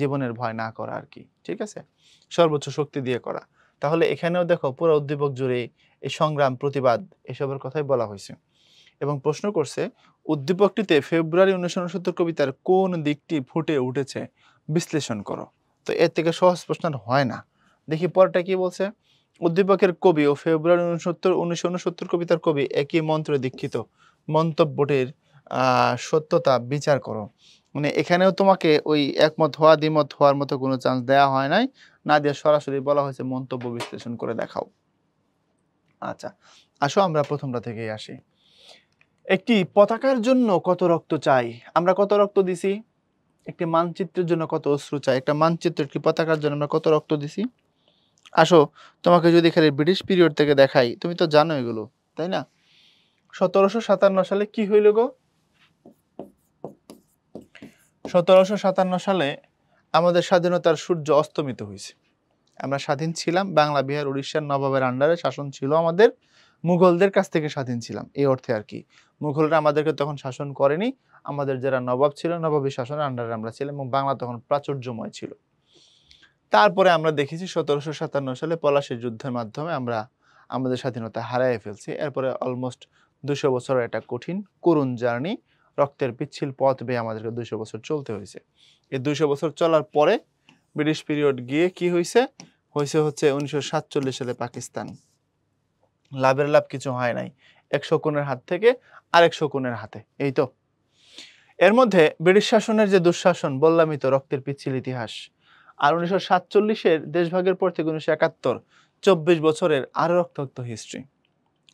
জীবনের ভয় না করা আর কি ঠিক আছে সর্বোচ্চ শক্তি দিয়ে করা তাহলে এখানেও দেখো পুরো উদ্দীপক জুড়ে এই সংগ্রাম প্রতিবাদ এসবের কথাই বলা হয়েছে এবং প্রশ্ন করছে উদ্দীপকটিতে ফেব্রুয়ারি উনিশশো উনসত্তর কবিতার কোন দিকটি ফুটে উঠেছে বিশ্লেষণ করো তো এর থেকে সহজ প্রশ্ন হয় না দেখি পরটা কি বলছে উদ্দীপকের কবি ও ফেব্রুয়ারি উনসত্তর উনিশশো উনসত্তর কবিতার কবি একই মন্ত্রে দীক্ষিত মন্তব্যটির সত্যতা বিচার করো মানে এখানেও তোমাকে ওই একমত হওয়া দ্বিমত হওয়ার মতো কোনো চান্স দেয়া হয় নাই না দিয়ে সরাসরি বলা হয়েছে মন্তব্য বিশ্লেষণ করে দেখাও আচ্ছা আসো আমরা প্রথমটা থেকেই আসি একটি পতাকার জন্য কত রক্ত চাই আমরা কত রক্ত দিছি একটি মানচিত্রের জন্য কত অশ্রু চাই একটা মানচিত্র একটি পতাকার জন্য আমরা কত রক্ত দিছি আসো তোমাকে যদি খালি ব্রিটিশ পিরিয়ড থেকে দেখাই তুমি তো জানো এগুলো তাই না সতেরোশো সাতান্ন সালে কি হইল গো সতেরোশো সাতান্ন সালে আমাদের স্বাধীনতার সূর্য অস্তমিত হয়েছে আমরা স্বাধীন ছিলাম বাংলা বিহার উড়িষ্যার নবাবের আন্ডারে শাসন ছিল আমাদের মুঘলদের কাছ থেকে স্বাধীন ছিলাম এই অর্থে আর কি মুঘলরা আমাদেরকে তখন শাসন করেনি আমাদের যারা নবাব ছিল নবাবী শাসনের আন্ডারে আমরা ছিলাম এবং বাংলা তখন প্রাচুর্যময় ছিল তারপরে আমরা দেখেছি সতেরোশো সাতান্ন সালে পলাশের যুদ্ধের মাধ্যমে আমরা আমাদের স্বাধীনতা হারাই ফেলছি এরপরে অলমোস্ট দুশো বছরের একটা কঠিন করুণ জার্নি রক্তের পিচ্ছিল পথ বেয়ে আমাদেরকে দুশো বছর চলতে হয়েছে এই দুশো বছর চলার পরে ব্রিটিশ পিরিয়ড গিয়ে কি হয়েছে হয়েছে হচ্ছে উনিশশো সালে পাকিস্তান লাভের লাভ কিছু হয় নাই এক শকুনের হাত থেকে আর এক শকুনের হাতে এই তো এর মধ্যে ব্রিটিশ শাসনের যে দুঃশাসন বললামই তো রক্তের পিচ্ছিল ইতিহাস আর উনিশশো সাতচল্লিশের দেশভাগের পর থেকে উনিশশো একাত্তর চব্বিশ বছরের আরও রক্তাক্ত হিস্ট্রি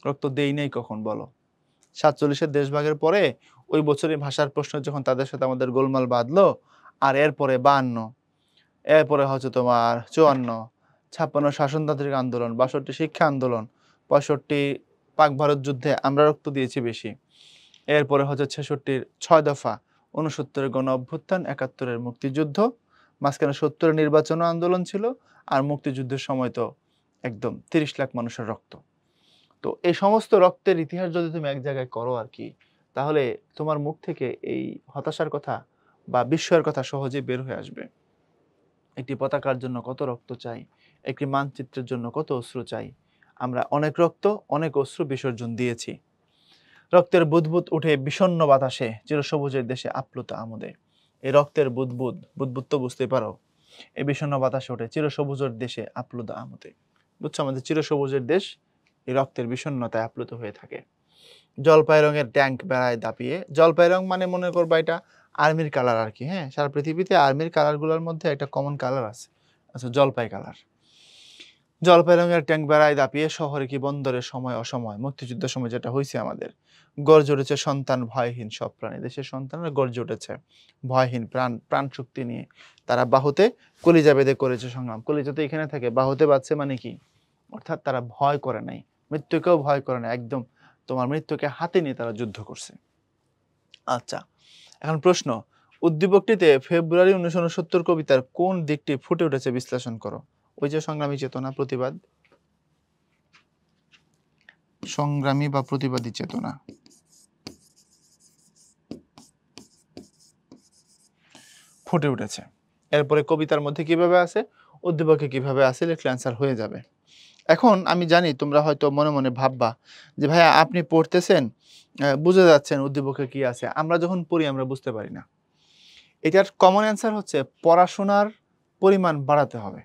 রক্ত দেই নেই কখন বলো সাতচল্লিশের দেশভাগের পরে ওই বছরই ভাষার প্রশ্ন যখন তাদের সাথে আমাদের গোলমাল বাঁধলো আর এরপরে বান্ন এরপরে হচ্ছে তোমার চুয়ান্ন ছাপ্পান্ন শাসনতান্ত্রিক আন্দোলন বাষট্টি শিক্ষা আন্দোলন পঁয়ষট্টি পাক ভারত যুদ্ধে আমরা রক্ত দিয়েছি বেশি এরপরে হচ্ছে ছেষট্টির ছয় দফা উনসত্তরের গণ অভ্যুত্থান একাত্তরের মুক্তিযুদ্ধ মাঝখানে সত্তরের নির্বাচন আন্দোলন ছিল আর মুক্তিযুদ্ধের সময় তো একদম তিরিশ লাখ মানুষের রক্ত তো এই সমস্ত রক্তের ইতিহাস যদি তুমি এক জায়গায় করো আর কি তাহলে তোমার মুখ থেকে এই হতাশার কথা বা বিস্ময়ের কথা সহজে বের হয়ে আসবে একটি পতাকার জন্য কত রক্ত চাই একটি মানচিত্রের জন্য কত অশ্রু চাই আমরা অনেক রক্ত অনেক অশ্রু বিসর্জন দিয়েছি রক্তের বুদবুদ উঠে বিষণ্ন বাতাসে চিরসবুজের দেশে আপ্লুত আমোদে এই রক্তের বুদবুদ বুদবুদ তো বুঝতে পারো এই বিষণ্ন বাতাসে ওঠে চিরসবুজের দেশে আপ্লুত আমোদে বুঝছো আমাদের চিরসবুজের দেশ এই রক্তের বিষণ্ণতায় আপ্লুত হয়ে থাকে জলপাই রঙের ট্যাঙ্ক বেড়ায় দাপিয়ে জলপাই রং মানে মনে করবা এটা আর্মির কালার আর কি হ্যাঁ সারা পৃথিবীতে আর্মির কালারগুলোর মধ্যে একটা কমন কালার আছে আচ্ছা জলপাই কালার জলপাই রঙের ট্যাঙ্ক বেড়ায় দাপিয়ে শহরে কি বন্দরের সময় অসময় মুক্তিযুদ্ধের সময় যেটা হয়েছে আমাদের গর্জ উঠেছে সন্তান ভয়হীন সব প্রাণী দেশের সন্তানরা গর্জ উঠেছে ভয়হীন প্রাণ প্রাণ শক্তি নিয়ে তারা বাহুতে কলিজা বেঁধে করেছে সংগ্রাম কলিজা তো এখানে থাকে বাহুতে বাঁচছে মানে কি অর্থাৎ তারা ভয় করে নাই মৃত্যুকেও ভয় করে না একদম তোমার মৃত্যুকে হাতে নিয়ে তারা যুদ্ধ করছে আচ্ছা এখন প্রশ্ন উদ্দীপকটিতে ফেব্রুয়ারি উনিশশো উনসত্তর কবিতার কোন দিকটি ফুটে উঠেছে বিশ্লেষণ করো ওই যে সংগ্রামী চেতনা প্রতিবাদ সংগ্রামী বা প্রতিবাদী চেতনা ফুটে উঠেছে এরপরে কবিতার মধ্যে কিভাবে আছে উদ্দীপকে কিভাবে আছে লিখলে অ্যান্সার হয়ে যাবে এখন আমি জানি তোমরা হয়তো মনে মনে ভাববা যে ভাইয়া আপনি পড়তেছেন বুঝে যাচ্ছেন উদ্দীপকে কি আছে আমরা যখন পড়ি আমরা বুঝতে পারি না এটার কমন অ্যান্সার হচ্ছে পড়াশোনার পরিমাণ বাড়াতে হবে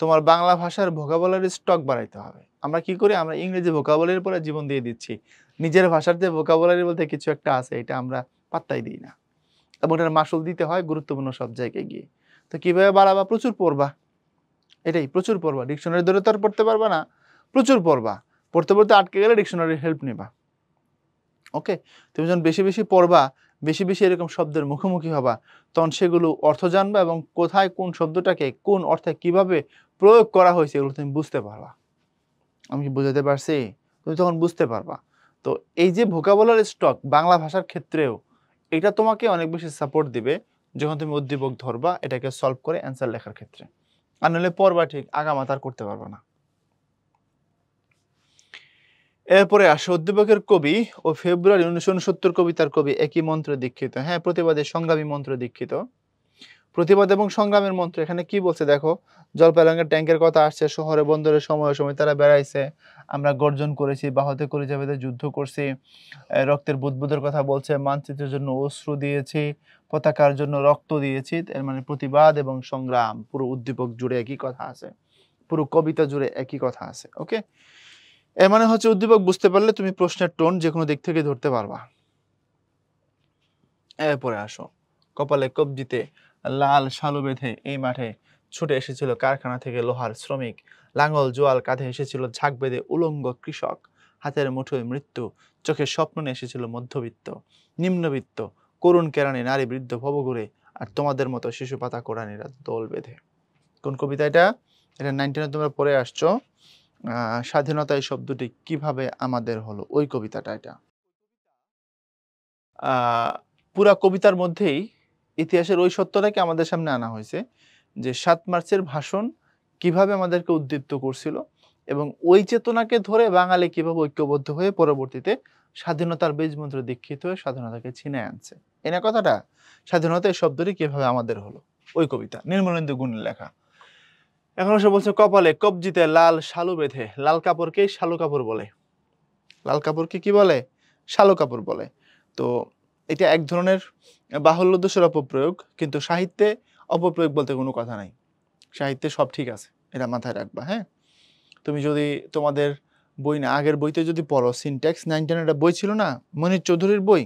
তোমার বাংলা ভাষার ভোকাবুলারি স্টক বাড়াইতে হবে আমরা কি করি আমরা ইংরেজি ভোকাবলারির পরে জীবন দিয়ে দিচ্ছি নিজের ভাষার যে ভোকাবলারি বলতে কিছু একটা আছে এটা আমরা পাত্তাই দিই না এবং এটার মাসুল দিতে হয় গুরুত্বপূর্ণ সব জায়গায় গিয়ে তো কীভাবে বাড়াবা প্রচুর পড়বা এটাই প্রচুর পড়বা ডিকশনারি ধরে তো আর পড়তে পারবা না প্রচুর পড়বা পড়তে পড়তে আটকে গেলে ডিকশনারির হেল্প নেবা ওকে তুমি যখন বেশি বেশি পড়বা বেশি বেশি এরকম শব্দের মুখোমুখি হবা তখন সেগুলো অর্থ জানবা এবং কোথায় কোন শব্দটাকে কোন অর্থে কিভাবে প্রয়োগ করা হয়েছে এগুলো তুমি বুঝতে পারবা আমি কি বোঝাতে পারছি তুমি তখন বুঝতে পারবা তো এই যে ভোকাবলার স্টক বাংলা ভাষার ক্ষেত্রেও এটা তোমাকে অনেক বেশি সাপোর্ট দিবে যখন তুমি উদ্দীপক ধরবা এটাকে সলভ করে অ্যান্সার লেখার ক্ষেত্রে আর নাহলে পড়বা ঠিক আগাম আতার করতে পারবো না এরপরে আসে অধ্যাপকের কবি ও ফেব্রুয়ারি উনিশশো উনসত্তর কবিতার কবি একই মন্ত্র দীক্ষিত হ্যাঁ প্রতিবাদে সংগ্রামী মন্ত্র দীক্ষিত প্রতিবাদ এবং সংগ্রামের মন্ত্র এখানে কি বলছে দেখো জলপাইরঙ্গের ট্যাঙ্কের কথা আসছে শহরে বন্দরের সময় সময় তারা বেড়াইছে আমরা গর্জন করেছি বাহতে করে যাবে যুদ্ধ করছি রক্তের বুধবুধের কথা বলছে মানচিত্রের জন্য অশ্রু দিয়েছি পতাকার জন্য রক্ত দিয়েছি এর মানে প্রতিবাদ এবং সংগ্রাম পুরো উদ্দীপক জুড়ে একই কথা আছে পুরো কবিতা জুড়ে একই কথা আছে ওকে এর মানে হচ্ছে উদ্দীপক বুঝতে পারলে তুমি প্রশ্নের টোন যে কোনো দিক থেকে ধরতে পারবা এরপরে আসো কপালে কবজিতে লাল শালু বেঁধে এই মাঠে ছুটে এসেছিল কারখানা থেকে লোহার শ্রমিক লাঙল জোয়াল কাঁধে এসেছিল ঝাঁক বেঁধে উলঙ্গ কৃষক হাতের মুঠোয় মৃত্যু চোখে স্বপ্ন নিয়ে এসেছিল মধ্যবিত্ত নিম্নবিত্ত করুণ কেরানি নারী বৃদ্ধ ভবঘুরে আর তোমাদের মতো শিশু পাতা কোরআনিরা দোল বেঁধে কোন কবিতা এটা এটা নাইনটিনে তোমরা পড়ে আসছো স্বাধীনতা এই শব্দটি কিভাবে আমাদের হলো ওই কবিতাটা এটা পুরা কবিতার মধ্যেই ইতিহাসের ওই সত্যটাকে আমাদের সামনে আনা হয়েছে যে সাত মার্চের ভাষণ কিভাবে আমাদেরকে উদ্দীপ্ত করছিল এবং ওই চেতনাকে ধরে বাঙালি কিভাবে ঐক্যবদ্ধ হয়ে পরবর্তীতে স্বাধীনতার বীজমন্ত্র দীক্ষিত হয়ে স্বাধীনতাকে ছিনে আনছে এনা কথাটা স্বাধীনতা এই শব্দটি কিভাবে আমাদের হলো ওই কবিতা নির্মলেন্দু গুণের লেখা এখন সে বলছে কপালে কবজিতে লাল শালু বেঁধে লাল কাপড়কে শালু কাপড় বলে লাল কাপড়কে কি বলে শালু কাপড় বলে তো এটা এক ধরনের বাহুল্য দোষের অপপ্রয়োগ কিন্তু সাহিত্যে অপপ্রয়োগ বলতে কোনো কথা নাই সাহিত্যে সব ঠিক আছে এটা মাথায় রাখবা হ্যাঁ তুমি যদি তোমাদের বই না আগের বইতে যদি পড়ো সিনট্যাক্স নাইন টেন একটা বই ছিল না মনির চৌধুরীর বই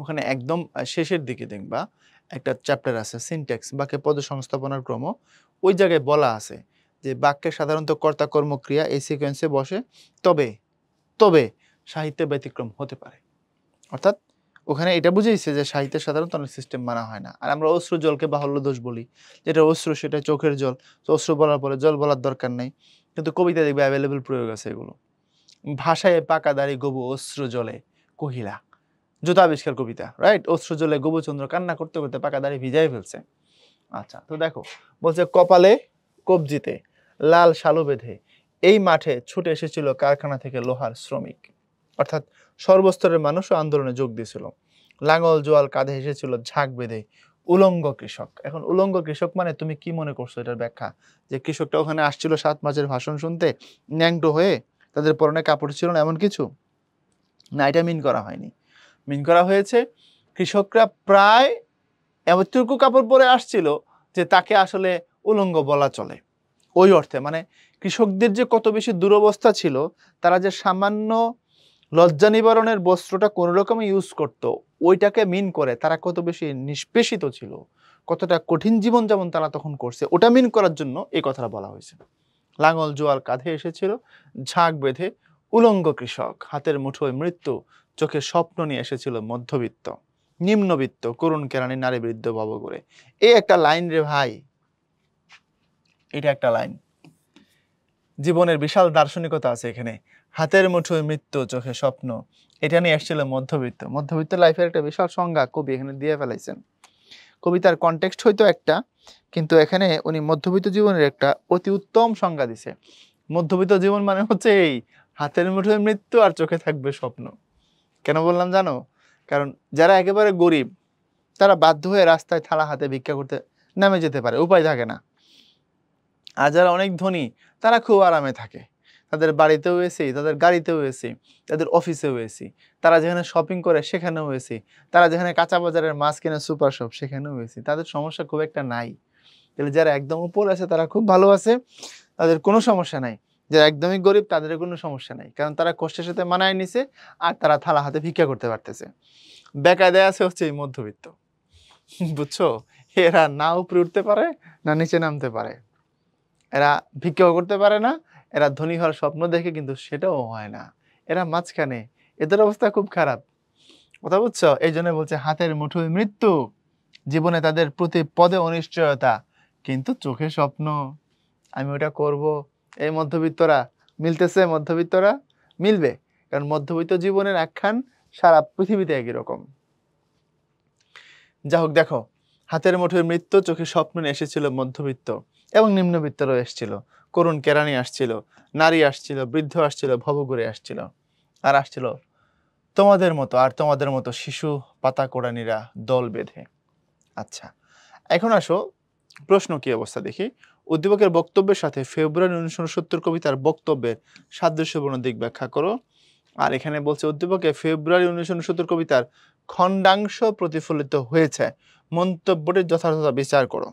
ওখানে একদম শেষের দিকে দেখবা একটা চ্যাপ্টার আছে সিনট্যাক্স বাক্যে পদ সংস্থাপনার ক্রম ওই জায়গায় বলা আছে যে বাক্যে সাধারণত কর্তা কর্মক্রিয়া এই সিকোয়েন্সে বসে তবে তবে সাহিত্যে ব্যতিক্রম হতে পারে অর্থাৎ ওখানে এটা বুঝেছে যে সাহিত্যে সাধারণত অনেক সিস্টেম মানা হয় না আর আমরা অশ্রু জলকে বাহুল্য দোষ বলি যেটা অশ্রু সেটা চোখের জল তো অশ্রু বলার পরে জল বলার দরকার নেই কিন্তু কবিতা দেখবে অ্যাভেলেবেল প্রয়োগ আছে এগুলো ভাষায় পাকা দাঁড়ি গবু অশ্রু জলে কহিলা জুতো আবিষ্কার কবিতা রাইট অশ্রু জলে গবুচন্দ্র কান্না করতে করতে পাকা দাড়ি ভিজাই ফেলছে আচ্ছা তো দেখো বলছে কপালে কবজিতে লাল শালো বেঁধে এই মাঠে ছুটে এসেছিল কারখানা থেকে লোহার শ্রমিক অর্থাৎ সর্বস্তরের মানুষও আন্দোলনে যোগ দিয়েছিল লাঙল জোয়াল কাঁধে এসেছিল ঝাঁক বেঁধে উলঙ্গ কৃষক এখন উলঙ্গ কৃষক মানে তুমি কি মনে করছো এটার ব্যাখ্যা যে কৃষকটা ওখানে আসছিল সাত মাসের ভাষণ শুনতে ন্যাংটো হয়ে তাদের পরনে কাপড় ছিল না এমন কিছু না এটা মিন করা হয়নি মিন করা হয়েছে কৃষকরা প্রায় এমনটুকু কাপড় পরে আসছিল যে তাকে আসলে উলঙ্গ বলা চলে ওই অর্থে মানে কৃষকদের যে কত বেশি দুরবস্থা ছিল তারা যে সামান্য লজ্জা নিবারণের বস্ত্রটা কোনো রকমে ইউজ করত ওইটাকে মিন করে তারা কত বেশি নিষ্পেষিত ছিল কতটা কঠিন জীবন যেমন তারা তখন করছে ওটা মিন করার জন্য এই কথাটা বলা হয়েছে লাঙল জোয়ার কাঁধে এসেছিল ঝাঁক বেঁধে উলঙ্গ কৃষক হাতের মুঠোয় মৃত্যু চোখে স্বপ্ন নিয়ে এসেছিল মধ্যবিত্ত নিম্নবিত্ত করুণ কেরানি নারী বৃদ্ধ ভাব করে এই একটা লাইন রে ভাই এটা একটা লাইন জীবনের বিশাল দার্শনিকতা আছে এখানে হাতের মুঠোয় মৃত্যু চোখে স্বপ্ন এটা নিয়ে এসছিল মধ্যবিত্ত মধ্যবিত্ত লাইফের একটা বিশাল সংজ্ঞা কবি এখানে দিয়ে ফেলাইছেন কবিতার কন্টেক্সট হয়তো একটা কিন্তু এখানে উনি মধ্যবিত্ত জীবনের একটা অতি উত্তম সংজ্ঞা দিছে মধ্যবিত্ত জীবন মানে হচ্ছে এই হাতের মুঠোয় মৃত্যু আর চোখে থাকবে স্বপ্ন কেন বললাম জানো কারণ যারা একেবারে গরিব তারা বাধ্য হয়ে রাস্তায় থালা হাতে ভিক্ষা করতে নামে যেতে পারে উপায় থাকে না আর যারা অনেক ধনী তারা খুব আরামে থাকে তাদের বাড়িতেও এসি তাদের গাড়িতেও এসি তাদের অফিসেও এসি তারা যেখানে শপিং করে সেখানেও এসি তারা যেখানে কাঁচা বাজারের মাছ কেনে সুপার শপ সেখানেও এসি তাদের সমস্যা খুব একটা নাই তাহলে যারা একদম উপর আছে তারা খুব ভালো আছে তাদের কোনো সমস্যা নাই যারা একদমই গরিব তাদের কোনো সমস্যা নাই কারণ তারা কষ্টের সাথে মানায় নিছে আর তারা থালা হাতে ভিক্ষা করতে পারতেছে বেকায়দায় আছে হচ্ছে এই মধ্যবিত্ত বুঝছো এরা না উপরে উঠতে পারে না নিচে নামতে পারে এরা ভিক্ষাও করতে পারে না এরা ধনী হওয়ার স্বপ্ন দেখে কিন্তু সেটাও হয় না এরা মাঝখানে এদের অবস্থা খুব খারাপ কথা বুঝছো এই জন্য বলছে হাতের মুঠোয় মৃত্যু জীবনে তাদের প্রতি পদে অনিশ্চয়তা কিন্তু চোখে স্বপ্ন আমি ওটা করব এই মধ্যবিত্তরা মিলতেছে মধ্যবিত্তরা মিলবে কারণ মধ্যবিত্ত জীবনের একখান সারা পৃথিবীতে একই রকম যা হোক দেখো হাতের মুঠোয় মৃত্যু চোখে স্বপ্ন এসেছিল মধ্যবিত্ত এবং নিম্নবিত্তরাও এসেছিল করুণ কেরানি আসছিল নারী আসছিল বৃদ্ধ আসছিল ভবঘুরে আসছিল আর আসছিল তোমাদের মতো আর তোমাদের মতো শিশু পাতা কোড়ানিরা দল বেঁধে আচ্ছা এখন আসো প্রশ্ন কি অবস্থা দেখি উদ্দীপকের বক্তব্যের সাথে ফেব্রুয়ারি উনিশশো উনসত্তর কবিতার বক্তব্যের সাদৃশ্যপূর্ণ দিক ব্যাখ্যা করো আর এখানে বলছে উদ্দীপকে ফেব্রুয়ারি উনিশশো উনসত্তর কবিতার খণ্ডাংশ প্রতিফলিত হয়েছে মন্তব্যটির যথাযথ বিচার করো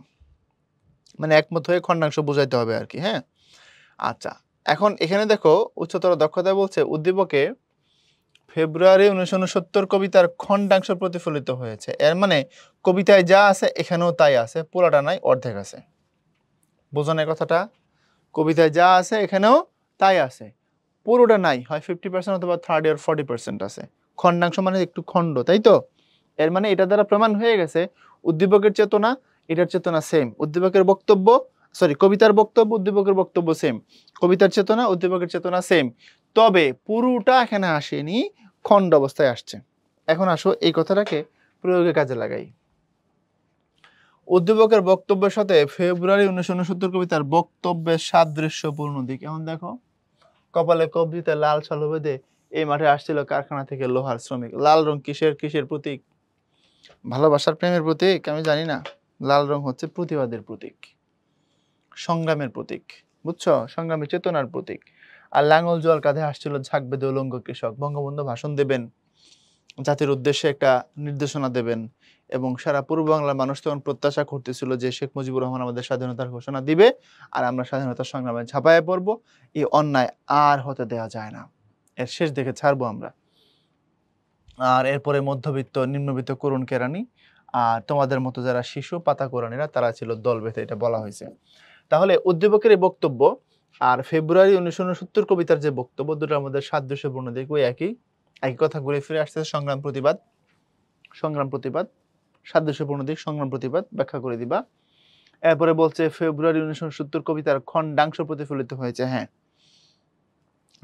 মানে একমত হয়ে খণ্ডাংশ বোঝাইতে হবে আর কি হ্যাঁ আচ্ছা এখন এখানে দেখো উচ্চতর দক্ষতা বলছে উদ্দীপকে ফেব্রুয়ারি উনিশশো উনসত্তর কবিতার খণ্ডাংশ প্রতিফলিত হয়েছে এর মানে কবিতায় যা আছে এখানেও তাই আছে পুরাটা নাই অর্ধেক আছে বোঝানোর কথাটা কবিতায় যা আছে এখানেও তাই আছে পুরোটা নাই হয় ফিফটি পার্সেন্ট অথবা থার্ড ইয়ার ফর্টি পার্সেন্ট আছে খণ্ডাংশ মানে একটু খণ্ড তাই তো এর মানে এটা দ্বারা প্রমাণ হয়ে গেছে উদ্দীপকের চেতনা এটার চেতনা সেম উদ্দীপকের বক্তব্য সরি কবিতার বক্তব্য উদ্দীপকের বক্তব্য সেম কবিতার চেতনা উদ্দীপকের চেতনা সেম তবে পুরোটা এখানে আসেনি খণ্ড অবস্থায় আসছে এখন আসো এই কথাটাকে প্রয়োগে কাজে লাগাই উদ্দীপকের বক্তব্যের সাথে ফেব্রুয়ারি উনিশশো উনসত্তর কবিতার বক্তব্যের সাদৃশ্যপূর্ণ দিক এখন দেখো কপালে কবজিতে লাল বেঁধে এই মাঠে আসছিল কারখানা থেকে লোহার শ্রমিক লাল রং কিসের কিসের প্রতীক ভালোবাসার প্রেমের প্রতীক আমি জানি না লাল রং হচ্ছে প্রতিবাদের প্রতীক সংগ্রামের প্রতীক বুঝছো সংগ্রামী চেতনার প্রতীক আর লাঙল জল কাঁধে আসছিল ঝাঁক বেঁধে উলঙ্গ কৃষক বঙ্গবন্ধু ভাষণ দেবেন জাতির উদ্দেশ্যে একটা নির্দেশনা দেবেন এবং সারা পূর্ব বাংলার মানুষ তখন প্রত্যাশা করতেছিল যে শেখ মুজিবুর রহমান আমাদের স্বাধীনতার ঘোষণা দিবে আর আমরা স্বাধীনতার সংগ্রামে ঝাঁপায় পড়ব এই অন্যায় আর হতে দেওয়া যায় না এর শেষ দেখে ছাড়বো আমরা আর এরপরে মধ্যবিত্ত নিম্নবিত্ত করুণ কেরানি আর তোমাদের মতো যারা শিশু পাতা কোরআনীরা তারা ছিল দল বেঁধে এটা বলা হয়েছে তাহলে উদ্দীপকের এই বক্তব্য আর ফেব্রুয়ারি উনিশশো উনসত্তর কবিতার যে বক্তব্য দুটোর মধ্যে সাদৃশ্যপূর্ণ দিক ওই একই একই কথা ঘুরে ফিরে আসতেছে সংগ্রাম প্রতিবাদ সংগ্রাম প্রতিবাদ সাদৃশ্যপূর্ণ দিক সংগ্রাম প্রতিবাদ ব্যাখ্যা করে দিবা এরপরে বলছে ফেব্রুয়ারি উনিশশো সত্তর কবিতার খণ্ডাংশ প্রতিফলিত হয়েছে হ্যাঁ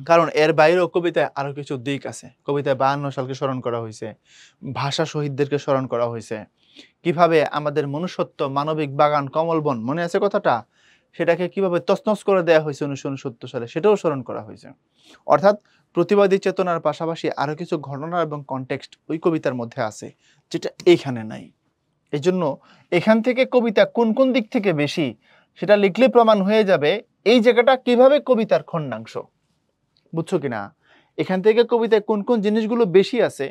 কারণ এর বাইরেও কবিতায় আরও কিছু দিক আছে কবিতায় বায়ান্ন সালকে স্মরণ করা হয়েছে ভাষা শহীদদেরকে স্মরণ করা হয়েছে কিভাবে আমাদের মনুষ্যত্ব মানবিক বাগান কমলবন মনে আছে কথাটা সেটাকে কিভাবে তসনস করে দেওয়া হয়েছে উনিশশো উনসত্তর সালে সেটাও স্মরণ করা হয়েছে অর্থাৎ প্রতিবাদী চেতনার পাশাপাশি আরও কিছু ঘটনা এবং কনটেক্সট ওই কবিতার মধ্যে আছে যেটা এইখানে নাই এই জন্য এখান থেকে কবিতা কোন কোন দিক থেকে বেশি সেটা লিখলে প্রমাণ হয়ে যাবে এই জায়গাটা কিভাবে কবিতার খণ্ডাংশ বুঝছো কি না এখান থেকে কবিতায় কোন কোন জিনিসগুলো বেশি আছে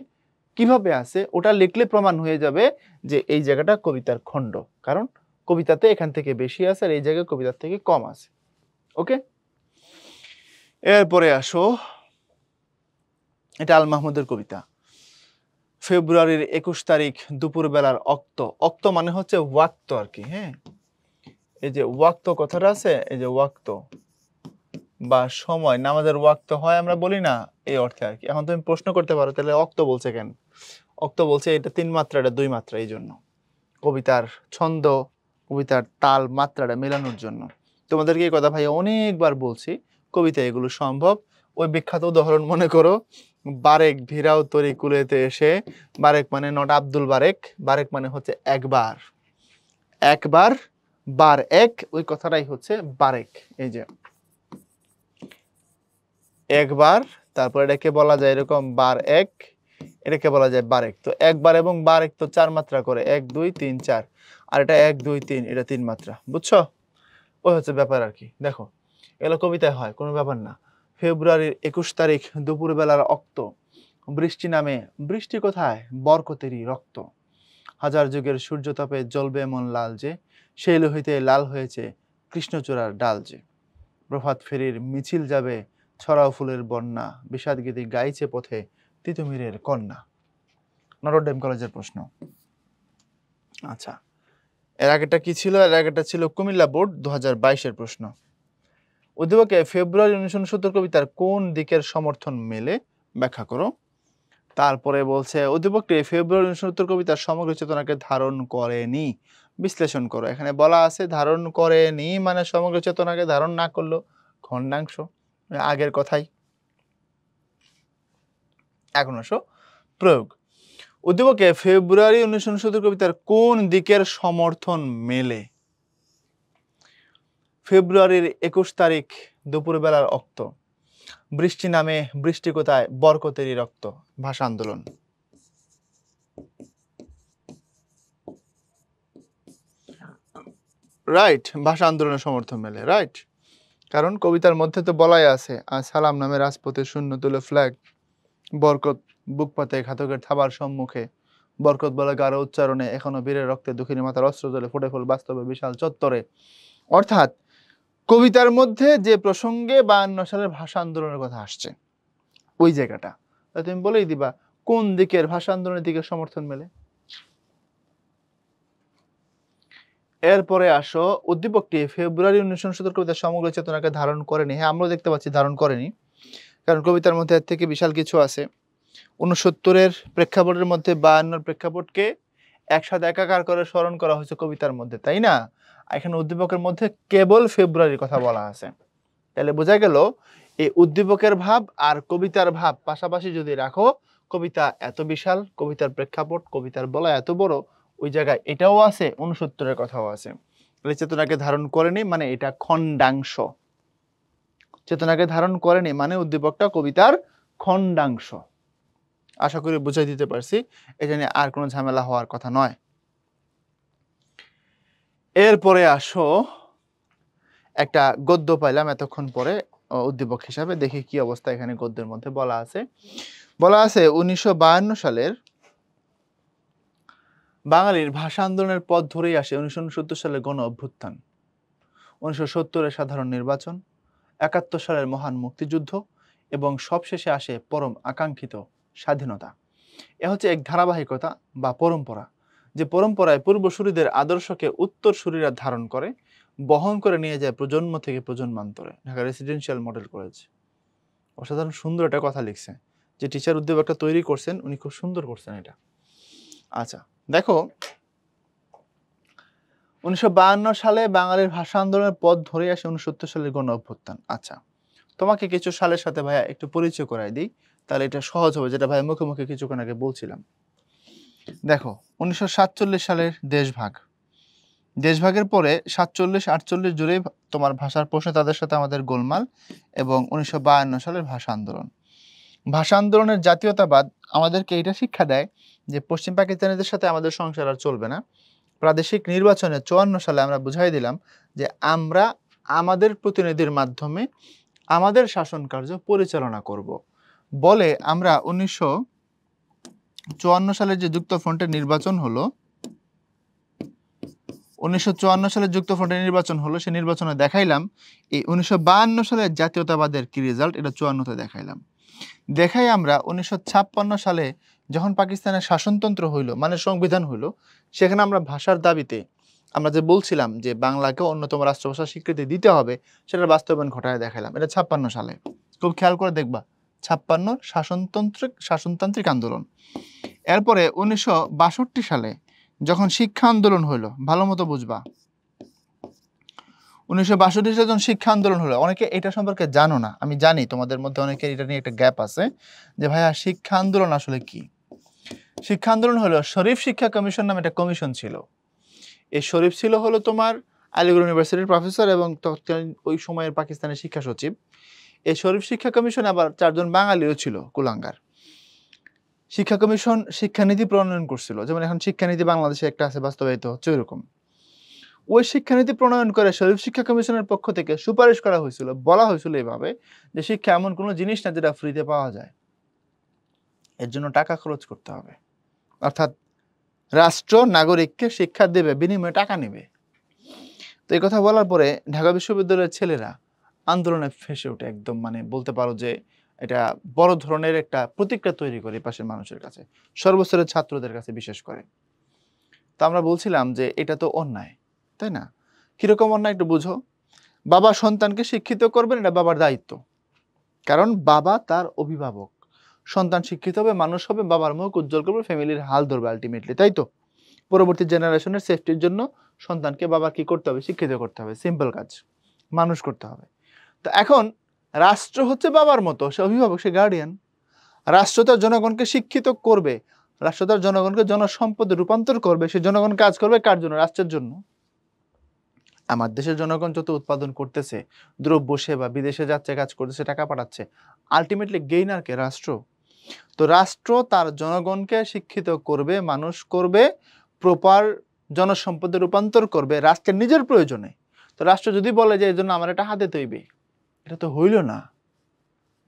কিভাবে আছে ওটা লিখলে প্রমাণ হয়ে যাবে যে এই জায়গাটা কবিতার খণ্ড কারণ কবিতাতে এখান থেকে বেশি আছে আর এই জায়গায় কবিতার থেকে কম আছে ওকে এরপরে আসো এটা আল মাহমুদের কবিতা ফেব্রুয়ারির একুশ তারিখ দুপুরবেলার অক্ত অক্ত মানে হচ্ছে ওয়াক্ত আর কি হ্যাঁ এই যে ওয়াক্ত কথাটা আছে এই যে ওয়াক্ত বা সময় নামাজের ওয়াক্ত হয় আমরা বলি না এই অর্থে আর কি এখন তুমি প্রশ্ন করতে পারো তাহলে অক্ত বলছে কেন অক্ত বলছে এটা তিন মাত্রা এটা দুই মাত্রা এই জন্য কবিতার ছন্দ কবিতার তাল মাত্রাটা মেলানোর জন্য তোমাদেরকে এই কথা ভাই অনেকবার বলছি কবিতা এগুলো সম্ভব ওই বিখ্যাত উদাহরণ মনে করো বারেক ভিরাও তরি কুলেতে এসে বারেক মানে নট আব্দুল বারেক বারেক মানে হচ্ছে একবার একবার বার এক ওই কথাটাই হচ্ছে বারেক এই যে একবার তারপর এটাকে বলা যায় এরকম বার এক এটাকে বলা যায় বার এক তো একবার এবং বার এক তো চার মাত্রা করে এক দুই তিন চার আর এটা এক দুই তিন এটা তিন মাত্রা বুঝছো ওই হচ্ছে ব্যাপার আর কি দেখো এগুলো কবিতায় হয় কোনো ব্যাপার না ফেব্রুয়ারির একুশ তারিখ দুপুরবেলার অক্ত বৃষ্টি নামে বৃষ্টি কোথায় বরকতেরই রক্ত হাজার যুগের সূর্যতাপে জ্বলবে এমন লাল যে সেই লোহিতে লাল হয়েছে কৃষ্ণচূড়ার ডাল যে প্রভাত ফেরির মিছিল যাবে ছড়াও ফুলের বন্যা বিষাদ গীতি গাইছে পথে তিতুমিরের কন্যা নটরডেম কলেজের প্রশ্ন আচ্ছা এর আগেটা কি ছিল এর আগেটা ছিল কুমিল্লা বোর্ড দু হাজার বাইশের প্রশ্ন উদ্দীপকে ফেব্রুয়ারি উনিশশো উনসত্তর কবিতার কোন দিকের সমর্থন মেলে ব্যাখ্যা করো তারপরে বলছে উদ্দীপকটি ফেব্রুয়ারি উনসত্তর কবিতার সমগ্র চেতনাকে ধারণ করেনি বিশ্লেষণ করো এখানে বলা আছে ধারণ করেনি মানে সমগ্র চেতনাকে ধারণ না করলো খণ্ডাংশ আগের কথাই এখন আসো প্রয়োগ উদ্দীপকে ফেব্রুয়ারি উনিশশো উনসত্তর কবিতার কোন দিকের সমর্থন মেলে ফেব্রুয়ারির একুশ তারিখ দুপুরবেলার অক্ত বৃষ্টি নামে বৃষ্টি কোথায় বরকতেরই রক্ত ভাষা আন্দোলন রাইট ভাষা আন্দোলনের সমর্থন মেলে রাইট কারণ কবিতার মধ্যে তো বলাই আছে আর সালাম নামে রাজপথে শূন্য তুলে ফ্ল্যাগ বরকত বুক পাতে ঘাতকের থাবার সম্মুখে বরকত বলে গাঢ় উচ্চারণে এখনো বীরের রক্তে দুঃখিনী মাথার অস্ত্র জলে ফুটে ফুল বাস্তবে বিশাল চত্বরে অর্থাৎ কবিতার মধ্যে যে প্রসঙ্গে বায়ান্ন সালের ভাষা আন্দোলনের কথা আসছে ওই জায়গাটা তুমি বলেই দিবা কোন দিকের ভাষা আন্দোলনের দিকে সমর্থন মেলে এরপরে আসো উদ্দীপকটি ফেব্রুয়ারি উনিশশো উনসত্তর কবিতা সমগ্র চেতনাকে ধারণ করেনি হ্যাঁ আমরাও দেখতে পাচ্ছি ধারণ করেনি কারণ কবিতার মধ্যে এর থেকে বিশাল কিছু আছে উনসত্তরের প্রেক্ষাপটের মধ্যে বায়ান্নর প্রেক্ষাপটকে একসাথে একাকার করে স্মরণ করা হয়েছে কবিতার মধ্যে তাই না এখানে উদ্দীপকের মধ্যে কেবল ফেব্রুয়ারির কথা বলা আছে তাহলে বোঝা গেল এই উদ্দীপকের ভাব আর কবিতার ভাব পাশাপাশি যদি রাখো কবিতা এত বিশাল কবিতার প্রেক্ষাপট কবিতার বলা এত বড় ওই জায়গায় এটাও আছে উনসত্তরের কথাও আছে তাহলে চেতনাকে ধারণ করেনি মানে এটা খণ্ডাংশ চেতনাকে ধারণ করেনি মানে উদ্দীপকটা কবিতার খণ্ডাংশ আশা করি বুঝাই দিতে পারছি এটা নিয়ে আর কোনো ঝামেলা হওয়ার কথা নয় এরপরে আসো একটা গদ্য পাইলাম এতক্ষণ পরে উদ্দীপক হিসাবে দেখি কি অবস্থা এখানে গদ্যের মধ্যে বলা আছে বলা আছে উনিশশো সালের বাঙালির ভাষা আন্দোলনের পথ ধরেই আসে উনিশশো উনসত্তর সালের গণ অভ্যুত্থান উনিশশো সত্তরের সাধারণ নির্বাচন একাত্তর সালের মহান মুক্তিযুদ্ধ এবং সবশেষে আসে পরম আকাঙ্ক্ষিত স্বাধীনতা এ হচ্ছে এক ধারাবাহিকতা বা পরম্পরা যে পরম্পরায় পূর্বসূরিদের আদর্শকে উত্তরসূরিরা ধারণ করে বহন করে নিয়ে যায় প্রজন্ম থেকে প্রজন্মান্তরে ঢাকা রেসিডেন্সিয়াল মডেল কলেজ অসাধারণ সুন্দর একটা কথা লিখছে যে টিচার উদ্যোগ একটা তৈরি করছেন উনি খুব সুন্দর করছেন এটা আচ্ছা দেখো উনিশশো সালে বাঙালির ভাষা আন্দোলনের পথ ধরে আসে উনসত্তর সালের গণ অভ্যুত্থান আচ্ছা তোমাকে কিছু সালের সাথে ভাইয়া একটু পরিচয় করাই দিই তাহলে এটা সহজ হবে যেটা ভাই মুখে মুখে কিছুক্ষণ আগে বলছিলাম দেখো উনিশশো সালের দেশভাগ দেশভাগের পরে সাতচল্লিশ আটচল্লিশ জুড়ে তোমার ভাষার প্রশ্ন তাদের সাথে আমাদের গোলমাল এবং উনিশশো সালের ভাষা আন্দোলন ভাষা আন্দোলনের জাতীয়তাবাদ আমাদেরকে এটা শিক্ষা দেয় যে পশ্চিম পাকিস্তানিদের সাথে আমাদের সংসার আর চলবে না প্রাদেশিক নির্বাচনে চুয়ান্ন সালে আমরা বুঝাই দিলাম যে আমরা আমাদের প্রতিনিধির মাধ্যমে আমাদের শাসন কার্য পরিচালনা করব বলে আমরা উনিশশো চুয়ান্ন সালের যে যুক্তফ্রন্টের নির্বাচন হলো উনিশশো সালে যুক্তফ্রন্টের নির্বাচন হলো সে নির্বাচনে দেখাইলাম এই উনিশশো সালে জাতীয়তাবাদের কি রেজাল্ট এটা চুয়ান্নতে দেখাইলাম দেখাই আমরা উনিশশো সালে যখন পাকিস্তানের শাসনতন্ত্র হইল মানে সংবিধান হইল সেখানে আমরা ভাষার দাবিতে আমরা যে বলছিলাম যে বাংলাকে অন্যতম রাষ্ট্রভাষা স্বীকৃতি দিতে হবে সেটার বাস্তবায়ন ঘটায় দেখালাম এটা ছাপ্পান্ন সালে খুব খেয়াল করে দেখবা ছাপ্পান্ন শাসনতন্ত্রিক শাসনতান্ত্রিক আন্দোলন এরপরে উনিশশো সালে যখন শিক্ষা আন্দোলন হইল ভালো মতো বুঝবা উনিশশো বাষট্টি সালে যখন শিক্ষা আন্দোলন হলো অনেকে এটা সম্পর্কে জানো না আমি জানি তোমাদের মধ্যে অনেকের এটা নিয়ে একটা গ্যাপ আছে যে ভাইয়া শিক্ষা আন্দোলন আসলে কী শিক্ষা আন্দোলন হলো শরীফ শিক্ষা কমিশন নামে একটা কমিশন ছিল এই শরীফ ছিল হলো তোমার আলিগড় ইউনিভার্সিটির প্রফেসর এবং তৎকালীন ওই সময়ের পাকিস্তানের শিক্ষা সচিব এই শরীফ শিক্ষা কমিশন আবার চারজন বাঙালিও ছিল কুলাঙ্গার শিক্ষা কমিশন শিক্ষানীতি প্রণয়ন করছিল যেমন এখন শিক্ষানীতি বাংলাদেশে একটা আছে বাস্তবায়িত হচ্ছে ওইরকম ওই শিক্ষানীতি প্রণয়ন করে শরীফ শিক্ষা কমিশনের পক্ষ থেকে সুপারিশ করা হয়েছিল বলা হয়েছিল এইভাবে যে শিক্ষা এমন কোনো জিনিস না যেটা ফ্রিতে পাওয়া যায় এর জন্য টাকা খরচ করতে হবে অর্থাৎ রাষ্ট্র নাগরিককে শিক্ষা দেবে বিনিময়ে টাকা নেবে তো এই কথা বলার পরে ঢাকা বিশ্ববিদ্যালয়ের ছেলেরা আন্দোলনে ফেসে ওঠে একদম মানে বলতে পারো যে এটা বড় ধরনের একটা প্রতিক্রিয়া তৈরি করে পাশের মানুষের কাছে সর্বস্তরের ছাত্রদের কাছে বিশেষ করে তো আমরা বলছিলাম যে এটা তো অন্যায় তাই না কীরকম অন্যায় একটু বুঝো বাবা সন্তানকে শিক্ষিত করবেন এটা বাবার দায়িত্ব কারণ বাবা তার অভিভাবক সন্তান শিক্ষিত হবে মানুষ হবে বাবার মুখ উজ্জ্বল করবে ফ্যামিলির হাল ধরবে আলটিমেটলি তাই তো পরবর্তী জেনারেশনের সেফটির জন্য সন্তানকে বাবা কি করতে হবে শিক্ষিত করতে হবে সিম্পল কাজ মানুষ করতে হবে তো এখন রাষ্ট্র হচ্ছে বাবার মতো সে অভিভাবক সে গার্ডিয়ান রাষ্ট্র তার জনগণকে শিক্ষিত করবে রাষ্ট্র তার জনগণকে জনসম্পদে রূপান্তর করবে সে জনগণ কাজ করবে কার জন্য রাষ্ট্রের জন্য আমার দেশের জনগণ যত উৎপাদন করতেছে দ্রব্য সেবা বিদেশে যাচ্ছে কাজ করতেছে টাকা পাঠাচ্ছে আলটিমেটলি গেইনারকে রাষ্ট্র তো রাষ্ট্র তার জনগণকে শিক্ষিত করবে মানুষ করবে প্রপার জনসম্পদে রূপান্তর করবে রাষ্ট্রের নিজের প্রয়োজনে তো রাষ্ট্র যদি বলে যে এই জন্য আমার এটা হাতে তৈবে এটা তো হইল না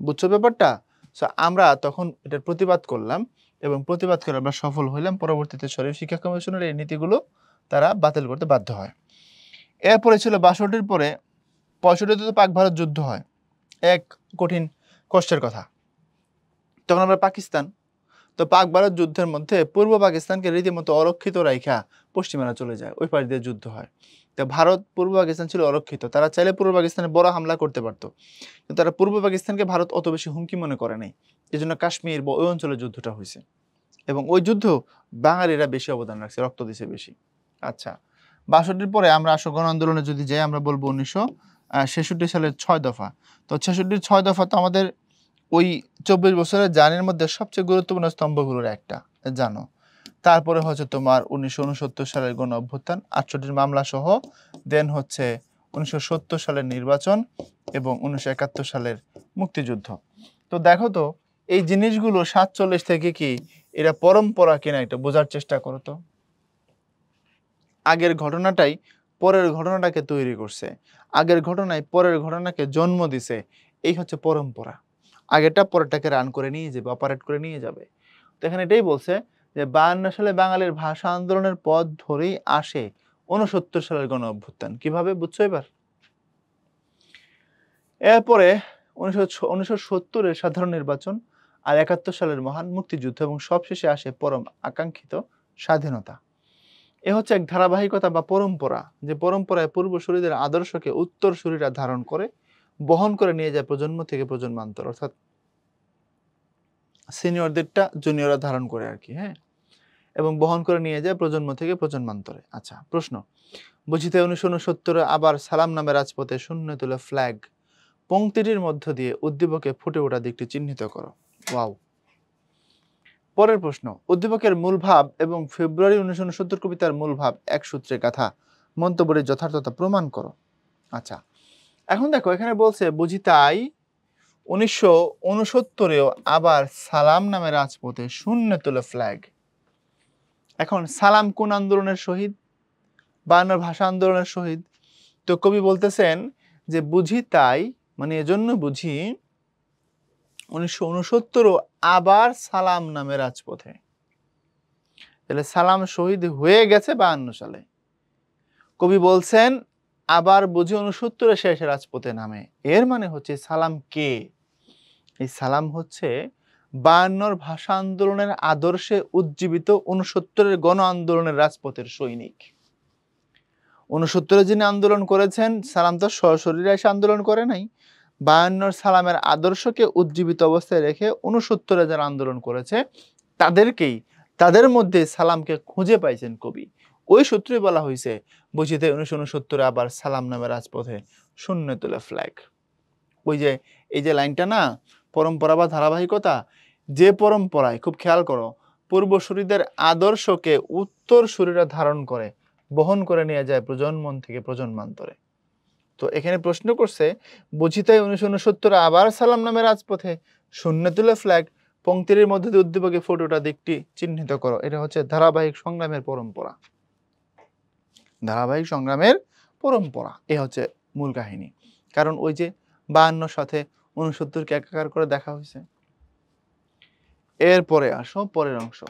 বুঝছো ব্যাপারটা আমরা তখন এটার প্রতিবাদ করলাম এবং প্রতিবাদ করে আমরা সফল হইলাম পরবর্তীতে শরীর শিক্ষা কমিশনের এই নীতিগুলো তারা বাতিল করতে বাধ্য হয় এরপরে ছিল বাষট্টির পরে পঁয়ষট্টিতে তো পাক ভারত যুদ্ধ হয় এক কঠিন কষ্টের কথা তখন আমরা পাকিস্তান তো পাক ভারত যুদ্ধের মধ্যে পূর্ব পাকিস্তানকে রীতিমতো অরক্ষিত রাইখা পশ্চিমারা চলে যায় ওই পাড়ি দিয়ে যুদ্ধ হয় তো ভারত পূর্ব পাকিস্তান ছিল অরক্ষিত তারা চাইলে পূর্ব পাকিস্তানে বড় হামলা করতে পারত কিন্তু তারা পূর্ব পাকিস্তানকে ভারত অত বেশি হুমকি মনে করে নাই এই জন্য কাশ্মীর বা ওই অঞ্চলে যুদ্ধটা হয়েছে এবং ওই যুদ্ধ বাঙালিরা বেশি অবদান রাখছে রক্ত দিছে বেশি আচ্ছা বাষট্টির পরে আমরা আসো গণ আন্দোলনে যদি যাই আমরা বলবো উনিশশো ছেষট্টি সালের ছয় দফা তো ছেষট্টির ছয় দফা তো আমাদের ওই চব্বিশ বছরের জানের মধ্যে সবচেয়ে গুরুত্বপূর্ণ স্তম্ভগুলোর একটা জানো তারপরে হচ্ছে তোমার উনিশশো উনসত্তর সালের গণ অভ্যুত্থান আটষট্টির মামলা সহ দেন হচ্ছে উনিশশো সালের নির্বাচন এবং উনিশশো সালের মুক্তিযুদ্ধ তো দেখো তো এই জিনিসগুলো সাতচল্লিশ থেকে কি এরা পরম্পরা কিনা এটা বোঝার চেষ্টা করো তো আগের ঘটনাটাই পরের ঘটনাটাকে তৈরি করছে আগের ঘটনায় পরের ঘটনাকে জন্ম দিছে এই হচ্ছে পরম্পরা আগেরটা পরেরটাকে রান করে নিয়ে যাবে অপারেট করে নিয়ে যাবে তো এখানে এটাই বলছে যে বায়ান্ন সালে বাঙালির ভাষা আন্দোলনের পথ ধরেই আসে উনসত্তর সালের গণ অভ্যুত্থান কিভাবে বুঝছো এবার এরপরে উনিশশো সত্তরের সাধারণ নির্বাচন আর একাত্তর সালের মহান মুক্তিযুদ্ধ এবং সবশেষে আসে পরম আকাঙ্ক্ষিত স্বাধীনতা এ হচ্ছে এক ধারাবাহিকতা বা পরম্পরা যে পরম্পরায় পূর্বসূরীদের আদর্শকে উত্তরসূরীরা ধারণ করে বহন করে নিয়ে যায় প্রজন্ম থেকে প্রজন্মান্তর অর্থাৎ সিনিয়রদেরটা জুনিয়ররা ধারণ করে আর কি হ্যাঁ এবং বহন করে নিয়ে যায় প্রজন্ম থেকে প্রজন্মান্তরে আচ্ছা প্রশ্ন বুঝিতে উনিশশো উনসত্তরে আবার সালাম নামে রাজপথে শূন্য তুলে ফ্ল্যাগ পংক্তিটির মধ্য দিয়ে উদ্দীপকে ফুটে ওঠা দিকটি চিহ্নিত করো ওয়াও পরের প্রশ্ন উদ্দীপকের মূল ভাব এবং ফেব্রুয়ারি উনিশশো উনসত্তর কবিতার মূল ভাব এক সূত্রে গাথা মন্তব্যের যথার্থতা প্রমাণ করো আচ্ছা এখন দেখো এখানে বলছে বুঝি তাই উনিশশো উনসত্তরেও আবার সালাম নামে রাজপথে শূন্য তুলে ফ্ল্যাগ এখন সালাম কোন আন্দোলনের শহীদ বায়ান্নর ভাষা আন্দোলনের শহীদ তো কবি বলতেছেন যে বুঝি তাই মানে এজন্য বুঝি উনিশশো আবার সালাম নামে রাজপথে তাহলে সালাম শহীদ হয়ে গেছে বায়ান্ন সালে কবি বলছেন আবার বুঝি উনসত্তরে শেষ রাজপথে নামে এর মানে হচ্ছে সালাম কে এই সালাম হচ্ছে বায়ান্নর ভাষা আন্দোলনের আদর্শে উজ্জীবিত উনসত্তরের গণ আন্দোলনের রাজপথের সৈনিক উনসত্তরে যিনি আন্দোলন করেছেন সালাম তো সশরীরে এসে আন্দোলন করে নাই বায়ান্নর সালামের আদর্শকে উজ্জীবিত অবস্থায় রেখে উনসত্তরে যারা আন্দোলন করেছে তাদেরকেই তাদের মধ্যে সালামকে খুঁজে পাইছেন কবি ওই সূত্রে বলা হয়েছে বুঝিতে উনিশশো উনসত্তরে আবার সালাম নামে রাজপথে শূন্য তোলে ফ্ল্যাগ ওই যে এই যে লাইনটা না পরম্পরা বা ধারাবাহিকতা যে পরম্পরায় খুব খেয়াল করো পূর্বসূরিদের আদর্শকে উত্তরসূরিরা ধারণ করে বহন করে নিয়ে যায় প্রজন্ম থেকে প্রজন্মান্তরে তো এখানে প্রশ্ন করছে বুঝিতাই উনিশশো উনসত্তরে আবার সালাম নামে রাজপথে শূন্য তুলে ফ্ল্যাগ পঙ্ক্তির মধ্যে উদ্দীপকে ফটোটা দিকটি চিহ্নিত করো এটা হচ্ছে ধারাবাহিক সংগ্রামের পরম্পরা ধারাবাহিক সংগ্রামের পরম্পরা এ হচ্ছে মূল কাহিনী কারণ ওই যে বায়ান্নর সাথে উনসত্তরকে একাকার করে দেখা হয়েছে এরপরে আসো পরের অংশ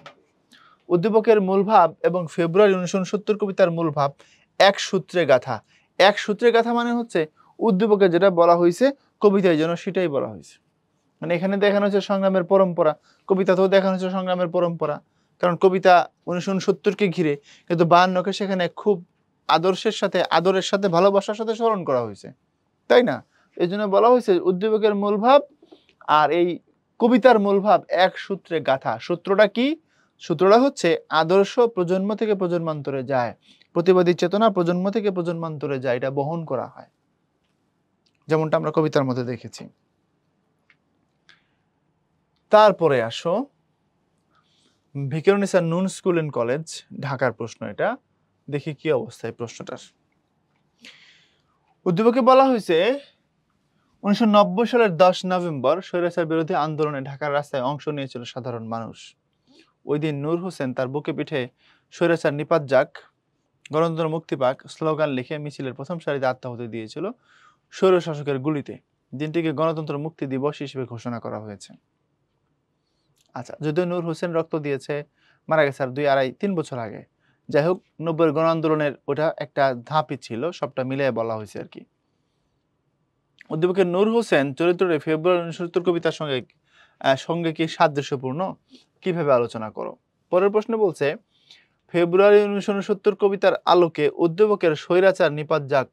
উদ্দীপকের মূল ভাব এবং ফেব্রুয়ারি উনিশশো উনসত্তর কবিতার মূল ভাব এক সূত্রে গাথা এক সূত্রে গাথা মানে হচ্ছে উদ্দীপকের যেটা বলা হয়েছে কবিতায় জন্য সেটাই বলা হয়েছে মানে এখানে দেখানো হচ্ছে সংগ্রামের পরম্পরা কবিতাতেও দেখানো হচ্ছে সংগ্রামের পরম্পরা কারণ কবিতা উনিশশো উনসত্তরকে ঘিরে কিন্তু বায়ান্নকে সেখানে খুব আদর্শের সাথে আদরের সাথে ভালোবাসার সাথে স্মরণ করা হয়েছে তাই না এই জন্য বলা হয়েছে উদ্দীপকের মূলভাব আর এই কবিতার মূলভাব এক সূত্রে গাথা সূত্রটা কি সূত্রটা হচ্ছে আদর্শ প্রজন্ম থেকে প্রজন্মান্তরে যায় প্রতিবাদী চেতনা প্রজন্ম থেকে প্রজন্মান্তরে যায় এটা বহন করা হয় যেমনটা আমরা কবিতার মধ্যে দেখেছি তারপরে আসো ভিকারুনিসা নুন স্কুল এন্ড কলেজ ঢাকার প্রশ্ন এটা দেখি কি অবস্থায় প্রশ্নটার উদ্যোগকে বলা হয়েছে উনিশশো সালের দশ নভেম্বর স্বৈরাচার বিরোধী আন্দোলনে ঢাকার রাস্তায় অংশ নিয়েছিল সাধারণ মানুষ ওই দিন নূর হোসেন তার বুকে পিঠে স্বৈরাচার নিপাত যাক গণতন্ত্র মুক্তি পাক স্লোগান লিখে মিছিলের প্রথম সারিতে আত্মাহতি দিয়েছিল স্বৈর শাসকের গুলিতে দিনটিকে গণতন্ত্র মুক্তি দিবস হিসেবে ঘোষণা করা হয়েছে আচ্ছা যদিও নূর হোসেন রক্ত দিয়েছে মারা গেছে আর দুই আড়াই তিন বছর আগে যাই হোক নব্বইয়ের গণ আন্দোলনের ওটা একটা ধাপই ছিল সবটা মিলিয়ে বলা হয়েছে আর কি অধ্যাপকের নূর হোসেন চরিত্রে ফেব্রুয়ারি উনসত্তর কবিতার সঙ্গে সঙ্গে কি সাদৃশ্যপূর্ণ কিভাবে আলোচনা করো পরের প্রশ্ন বলছে ফেব্রুয়ারি উনিশশো উনসত্তর কবিতার আলোকে অধ্যাপকের স্বৈরাচার নিপাত যাক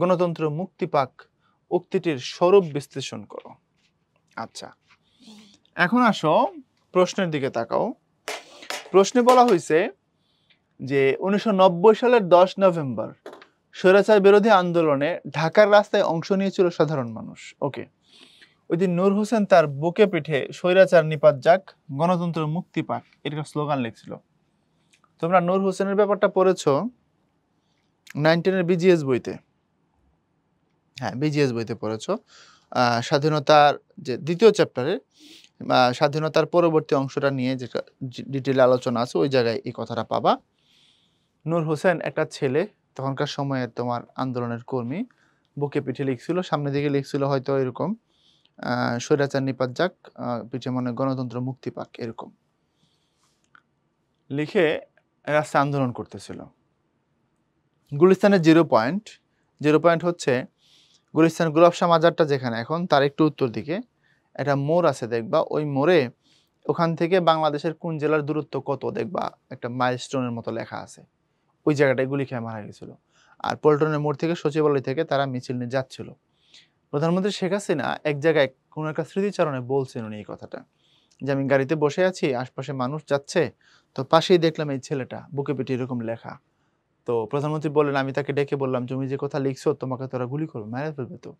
গণতন্ত্র মুক্তি পাক উক্তিটির স্বরূপ বিশ্লেষণ করো আচ্ছা এখন আসো প্রশ্নের দিকে তাকাও প্রশ্নে বলা হয়েছে যে উনিশশো সালের দশ নভেম্বর স্বৈরাচার বিরোধী আন্দোলনে ঢাকার রাস্তায় অংশ নিয়েছিল সাধারণ মানুষ ওকে ওই দিন নূর হোসেন তার বুকে পিঠে স্বৈরাচার নিপাত যাক গণতন্ত্র মুক্তি পাক এরকম স্লোগান লিখছিল তোমরা নূর হোসেনের ব্যাপারটা পড়েছ নাইনটিনের বিজিএস বইতে হ্যাঁ বিজিএস বইতে পড়েছ স্বাধীনতার যে দ্বিতীয় চ্যাপ্টারে স্বাধীনতার পরবর্তী অংশটা নিয়ে যেটা ডিটেল আলোচনা আছে ওই জায়গায় এই কথাটা পাবা নূর হোসেন একটা ছেলে তখনকার সময়ে তোমার আন্দোলনের কর্মী বুকে পিঠে লিখছিল সামনে দিকে লিখছিল হয়তো এরকম স্বৈরাচার নিপাত যাক পিঠে মনে গণতন্ত্র মুক্তি পাক এরকম লিখে রাস্তা আন্দোলন করতেছিল গুলিস্তানের জিরো পয়েন্ট জিরো পয়েন্ট হচ্ছে গুলিস্তান গুলাবসা মাজারটা যেখানে এখন তার একটু উত্তর দিকে একটা মোড় আছে দেখবা ওই মোড়ে ওখান থেকে বাংলাদেশের কোন জেলার দূরত্ব কত দেখবা একটা মাইলস্টোনের মতো লেখা আছে ওই জায়গাটায় গুলি খেয়ে মারা গেছিল আর পল্টনের মোড় থেকে সচিবালয় থেকে তারা মিছিল নিয়ে যাচ্ছিল প্রধানমন্ত্রী শেখ হাসিনা এক জায়গায় কোনো একটা স্মৃতিচারণে বলছেন উনি এই কথাটা যে আমি গাড়িতে বসে আছি আশপাশে মানুষ যাচ্ছে তো পাশেই দেখলাম এই ছেলেটা বুকে পেটে এরকম লেখা তো প্রধানমন্ত্রী বললেন আমি তাকে ডেকে বললাম তুমি যে কথা লিখছো তোমাকে তোরা গুলি করবে মারা ফেলবে তো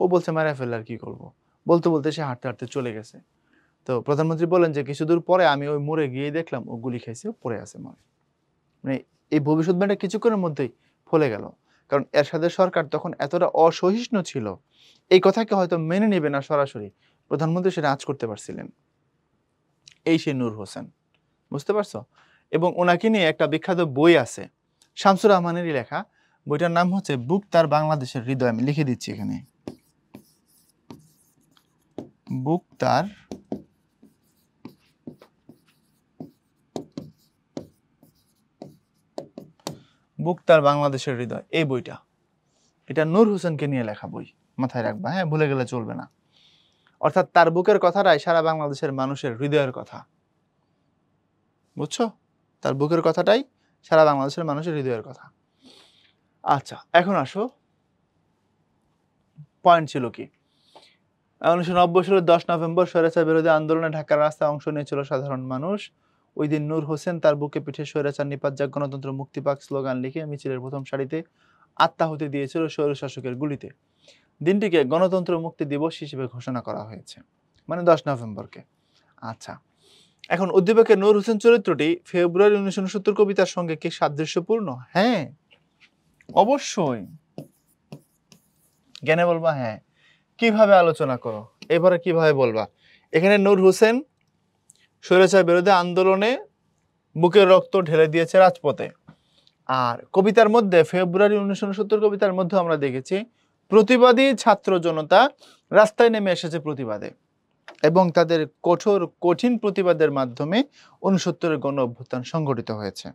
ও বলছে মারা ফেললে আর কি করবো বলতে বলতে সে হাঁটতে হাঁটতে চলে গেছে তো প্রধানমন্ত্রী বলেন যে কিছু দূর পরে আমি ওই মোড়ে গিয়ে দেখলাম ও গুলি খাইছে পড়ে আছে মানে এই ভবিষ্যৎবাণীটা কিছুক্ষণের মধ্যেই ফলে গেল কারণ এরশাদের সরকার তখন এতটা অসহিষ্ণু ছিল এই কথাকে হয়তো মেনে নেবে না সরাসরি প্রধানমন্ত্রী সেটা রাজ করতে পারছিলেন এই সে নূর হোসেন বুঝতে পারছো এবং ওনাকে নিয়ে একটা বিখ্যাত বই আছে শামসুর রহমানেরই লেখা বইটার নাম হচ্ছে বুক তার বাংলাদেশের হৃদয় আমি লিখে দিচ্ছি এখানে বুক তার বুকতার বাংলাদেশের হৃদয় এই বইটা এটা নূর হোসেনকে নিয়ে লেখা বই মাথায় রাখবা হ্যাঁ ভুলে গেলে চলবে না অর্থাৎ তার বুকের কথাটাই সারা বাংলাদেশের মানুষের হৃদয়ের কথা বুঝছো তার বুকের কথাটাই সারা বাংলাদেশের মানুষের হৃদয়ের কথা আচ্ছা এখন আসো পয়েন্ট ছিল কি উনিশশো নব্বই সালের দশ নভেম্বর স্বৈরাচার বিরোধী আন্দোলনে ঢাকার রাস্তায় অংশ নিয়েছিল সাধারণ মানুষ ওই দিন নূর হোসেন তার বুকে পিঠে স্বৈরাচার নিপাত যাক গণতন্ত্র মুক্তি পাক স্লোগান লিখে মিছিলের প্রথম সারিতে আত্মাহুতি দিয়েছিল স্বৈরশাসকের গুলিতে দিনটিকে গণতন্ত্র মুক্তি দিবস হিসেবে ঘোষণা করা হয়েছে মানে দশ নভেম্বরকে আচ্ছা এখন উদ্দীপকের নূর হোসেন চরিত্রটি ফেব্রুয়ারি উনিশশো কবিতার সঙ্গে কি সাদৃশ্যপূর্ণ হ্যাঁ অবশ্যই জ্ঞানে বলবা হ্যাঁ কিভাবে আলোচনা করো এবারে কিভাবে বলবা এখানে নূর হোসেন স্বৈরাচার বিরোধী আন্দোলনে বুকের রক্ত ঢেলে দিয়েছে রাজপথে আর কবিতার মধ্যে ফেব্রুয়ারি উনিশশো কবিতার মধ্যে আমরা দেখেছি প্রতিবাদী ছাত্র জনতা রাস্তায় নেমে এসেছে প্রতিবাদে এবং তাদের কঠোর কঠিন প্রতিবাদের মাধ্যমে উনসত্তরের গণ অভ্যুত্থান সংঘটিত হয়েছে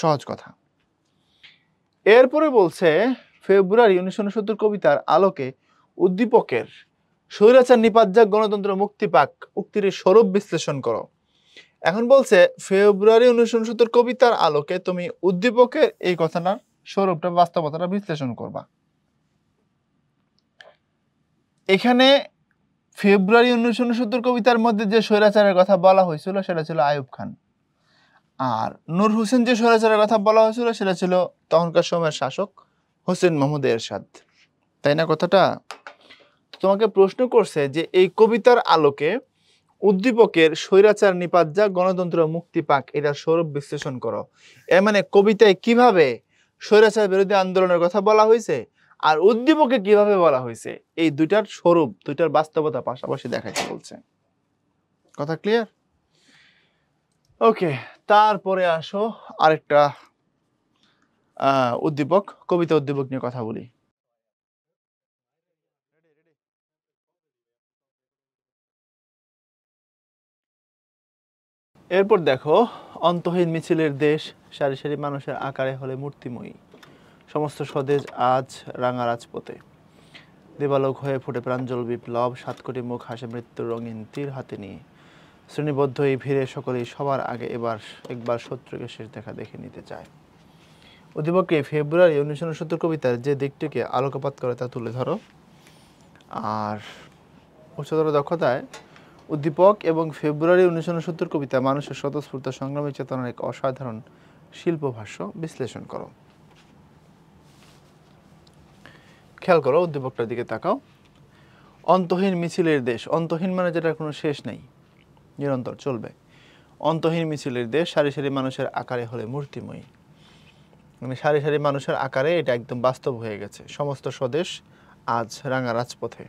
সহজ কথা এরপরে বলছে ফেব্রুয়ারি উনিশশো কবিতার আলোকে উদ্দীপকের স্বৈরাচার নিপাত যাক গণতন্ত্র মুক্তি পাক উক্তির স্বরূপ বিশ্লেষণ করো এখন বলছে ফেব্রুয়ারি উনিশশো উনসত্তর কবিতার আলোকে তুমি উদ্দীপকের এই কথাটা স্বরূপটা বাস্তবতাটা বিশ্লেষণ করবা এখানে ফেব্রুয়ারি উনিশশো উনসত্তর কবিতার মধ্যে যে স্বৈরাচারের কথা বলা হয়েছিল সেটা ছিল আয়ুব খান আর নূর হোসেন যে স্বৈরাচারের কথা বলা হয়েছিল সেটা ছিল তখনকার সময়ের শাসক হোসেন মোহাম্মদ এরশাদ তাই না কথাটা তোমাকে প্রশ্ন করছে যে এই কবিতার আলোকে উদ্দীপকের স্বৈরাচার নিপাত যা গণতন্ত্র মুক্তি পাক এটা স্বরূপ বিশ্লেষণ করো এর মানে কবিতায় কিভাবে স্বৈরাচার বিরোধী আন্দোলনের কথা বলা হয়েছে আর উদ্দীপকে কিভাবে বলা হয়েছে এই দুইটার স্বরূপ দুইটার বাস্তবতা পাশাপাশি দেখাইতে বলছে কথা ক্লিয়ার ওকে তারপরে আসো আরেকটা উদ্দীপক কবিতা উদ্দীপক নিয়ে কথা বলি এরপর দেখো অন্তহীন মিছিলের দেশ সারি সারি মানুষের আকারে হলে মূর্তিময়ী সমস্ত স্বদেশ আজ রাঙা রাজপথে দেবালোক হয়ে ফুটে প্রাঞ্জল বিপ্লব সাত কোটি মুখ হাসে মৃত্যুর রঙিন তীর হাতে নিয়ে শ্রেণীবদ্ধ এই ভিড়ে সকলেই সবার আগে এবার একবার শত্রুকে শেষ দেখা দেখে নিতে চায় অধিপক্ষে ফেব্রুয়ারি উনিশশো উনসত্তর কবিতার যে দিকটিকে আলোকপাত করে তা তুলে ধরো আর উচ্চতর দক্ষতায় উদ্দীপক এবং ফেব্রুয়ারি উনিশশো কবিতা মানুষের স্বতঃস্ফূর্ত সংগ্রামী চেতনার এক অসাধারণ শিল্প ভাষ্য বিশ্লেষণ করো খেয়াল করো উদ্দীপকটার দিকে তাকাও অন্তহীন মিছিলের দেশ অন্তহীন মানে যেটা কোনো শেষ নেই নিরন্তর চলবে অন্তহীন মিছিলের দেশ সারি সারি মানুষের আকারে হলে মূর্তিময়ী মানে সারি সারি মানুষের আকারে এটা একদম বাস্তব হয়ে গেছে সমস্ত স্বদেশ আজ রাঙা রাজপথে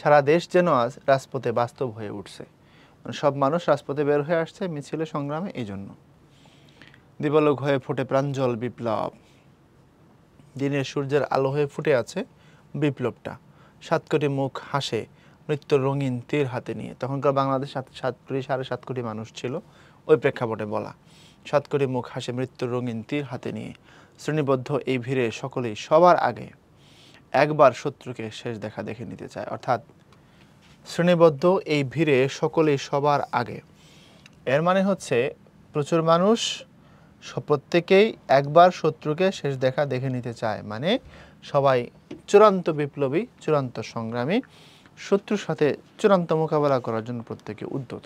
সারা দেশ যেন আজ রাজপথে বাস্তব হয়ে উঠছে মানে সব মানুষ রাজপথে বের হয়ে আসছে মিছিলে সংগ্রামে এই জন্য দিবালোক হয়ে ফুটে প্রাঞ্জল বিপ্লব দিনের সূর্যের আলো হয়ে ফুটে আছে বিপ্লবটা সাত কোটি মুখ হাসে মৃত্যুর রঙিন তীর হাতে নিয়ে তখনকার বাংলাদেশ সাত সাত কোটি সাড়ে সাত কোটি মানুষ ছিল ওই প্রেক্ষাপটে বলা সাত কোটি মুখ হাসে মৃত্যুর রঙিন তীর হাতে নিয়ে শ্রেণীবদ্ধ এই ভিড়ে সকলেই সবার আগে একবার শত্রুকে শেষ দেখা দেখে নিতে চায় অর্থাৎ শ্রেণীবদ্ধ এই ভিড়ে সকলেই সবার আগে এর মানে হচ্ছে প্রচুর মানুষ প্রত্যেকেই একবার শত্রুকে শেষ দেখা দেখে নিতে চায় মানে সবাই চূড়ান্ত বিপ্লবী চূড়ান্ত সংগ্রামী শত্রুর সাথে চূড়ান্ত মোকাবেলা করার জন্য প্রত্যেকে উদ্যত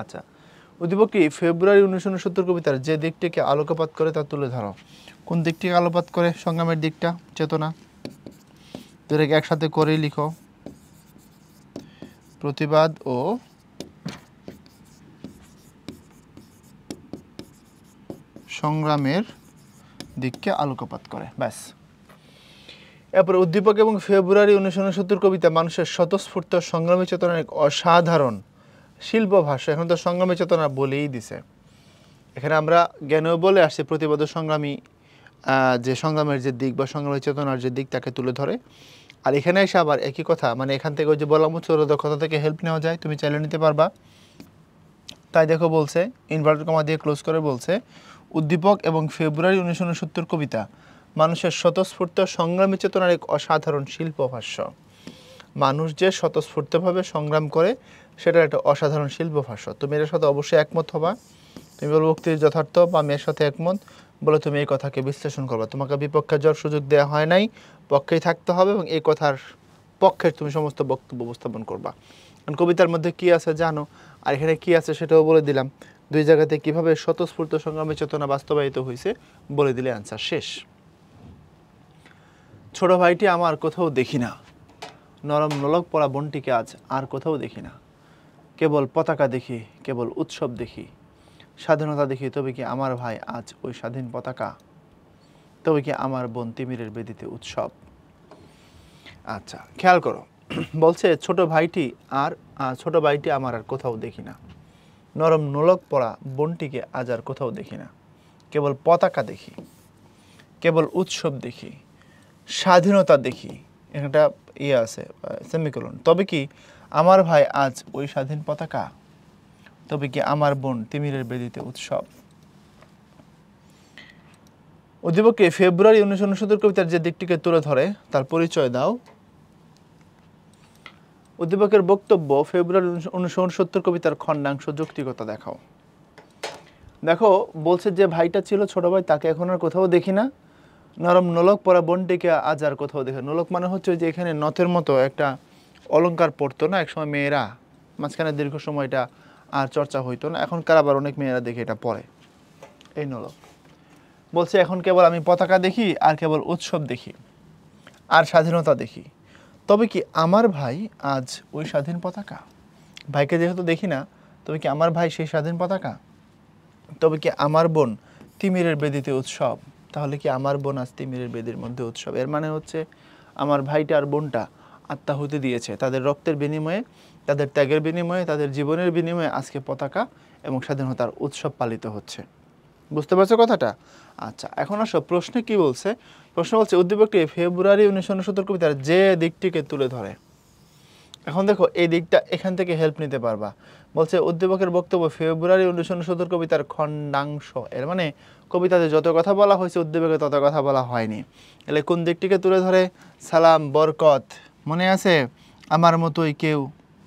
আচ্ছা উদ্দীপকটি ফেব্রুয়ারি উনিশশো উনসত্তর কবিতার যে দিকটিকে আলোকপাত করে তা তুলে ধরো কোন দিকটিকে আলোপাত করে সংগ্রামের দিকটা চেতনা দুটাকে একসাথে করেই লিখো প্রতিবাদ ও সংগ্রামের দিককে আলোকপাত করে ব্যাস এরপর উদ্দীপক এবং ফেব্রুয়ারি উনিশশো উনসত্তর কবিতা মানুষের স্বতঃস্ফূর্ত সংগ্রামী চেতনার এক অসাধারণ শিল্প ভাষা এখন তো সংগ্রামী চেতনা বলেই দিছে এখানে আমরা জ্ঞানও বলে আসছি প্রতিবাদ সংগ্রামী যে সংগ্রামের যে দিক বা সংগ্রামের চেতনার যে দিক তাকে তুলে ধরে আর এখানে এসে আবার একই কথা মানে এখান থেকে ওই যে বলা উচ্চ দক্ষতা থেকে হেল্প নেওয়া যায় তুমি চাইলে নিতে পারবা তাই দেখো বলছে ইনভার্টার কমা দিয়ে ক্লোজ করে বলছে উদ্দীপক এবং ফেব্রুয়ারি উনিশশো উনসত্তর কবিতা মানুষের স্বতঃস্ফূর্ত সংগ্রামী চেতনার এক অসাধারণ শিল্প ভাষ্য মানুষ যে স্বতঃস্ফূর্তভাবে সংগ্রাম করে সেটা একটা অসাধারণ শিল্প ভাষ্য তুমি এর সাথে অবশ্যই একমত হবা তুমি বলবো যথার্থ বা মেয়ের সাথে একমত বলে তুমি এই কথাকে বিশ্লেষণ করবা তোমাকে বিপক্ষে যাওয়ার সুযোগ দেওয়া হয় নাই পক্ষেই থাকতে হবে এবং এই কথার পক্ষের তুমি সমস্ত বক্তব্য উপস্থাপন করবা কারণ কবিতার মধ্যে কি আছে জানো আর এখানে কি আছে সেটাও বলে দিলাম দুই জায়গাতে কিভাবে স্বতঃস্ফূর্ত সংগ্রামী চেতনা বাস্তবায়িত হয়েছে বলে দিলে আনসার শেষ ছোট ভাইটি আমার কোথাও দেখি না নরম নলক পড়া বনটিকে আজ আর কোথাও দেখি না কেবল পতাকা দেখি কেবল উৎসব দেখি স্বাধীনতা দেখি তবে কি আমার ভাই আজ ওই স্বাধীন পতাকা তবে কি আমার বোন তিমিরের বেদিতে উৎসব আচ্ছা খেয়াল করো [clears throat] বলছে ছোট ভাইটি আর ছোট ভাইটি আমার আর কোথাও দেখি না নরম নোলক পড়া বোনটিকে আজ আর কোথাও দেখি না কেবল পতাকা দেখি কেবল উৎসব দেখি স্বাধীনতা দেখি একটা ইয়ে আছে সেমিকলন তবে কি আমার ভাই আজ ওই স্বাধীন পতাকা তবে কি আমার বোন তিমিরের বেদিতে উৎসব অধিপক্ষে ফেব্রুয়ারি উনিশশো উনসত্তর কবিতার যে দিকটিকে তুলে ধরে তার পরিচয় দাও অধিপকের বক্তব্য ফেব্রুয়ারি উনিশশো উনসত্তর কবিতার খণ্ডাংশ যৌক্তিকতা দেখাও দেখো বলছে যে ভাইটা ছিল ছোট ভাই তাকে এখন আর কোথাও দেখি না নরম নলক পরা বনটিকে আজ আর কোথাও দেখে নলক মানে হচ্ছে যে এখানে নথের মতো একটা অলঙ্কার পড়তো না একসময় মেয়েরা মাঝখানে দীর্ঘ সময়টা আর চর্চা হইতো না এখন আবার অনেক মেয়েরা দেখে এটা পড়ে এই নল বলছে এখন কেবল আমি পতাকা দেখি আর কেবল উৎসব দেখি আর স্বাধীনতা দেখি তবে কি আমার ভাই আজ ওই স্বাধীন পতাকা ভাইকে যেহেতু দেখি না তবে কি আমার ভাই সেই স্বাধীন পতাকা তবে কি আমার বোন তিমিরের বেদিতে উৎসব তাহলে কি আমার বোন আজ তিমিরের বেদির মধ্যে উৎসব এর মানে হচ্ছে আমার ভাইটা আর বোনটা আত্মাহুতি দিয়েছে তাদের রক্তের বিনিময়ে তাদের ত্যাগের বিনিময়ে তাদের জীবনের বিনিময়ে আজকে পতাকা এবং স্বাধীনতার উৎসব পালিত হচ্ছে বুঝতে পারছো কথাটা আচ্ছা এখন আসো প্রশ্নে কি বলছে প্রশ্ন বলছে উদ্দীপকটি ফেব্রুয়ারি উনিশশো উনসত্তর কবিতার যে দিকটিকে তুলে ধরে এখন দেখো এই দিকটা এখান থেকে হেল্প নিতে পারবা বলছে উদ্দীপকের বক্তব্য ফেব্রুয়ারি উনিশশো উনসত্তর কবিতার খণ্ডাংশ এর মানে কবিতাতে যত কথা বলা হয়েছে উদ্দীপকে তত কথা বলা হয়নি এলে কোন দিকটিকে তুলে ধরে সালাম বরকত মনে আছে আমার মতোই কেউ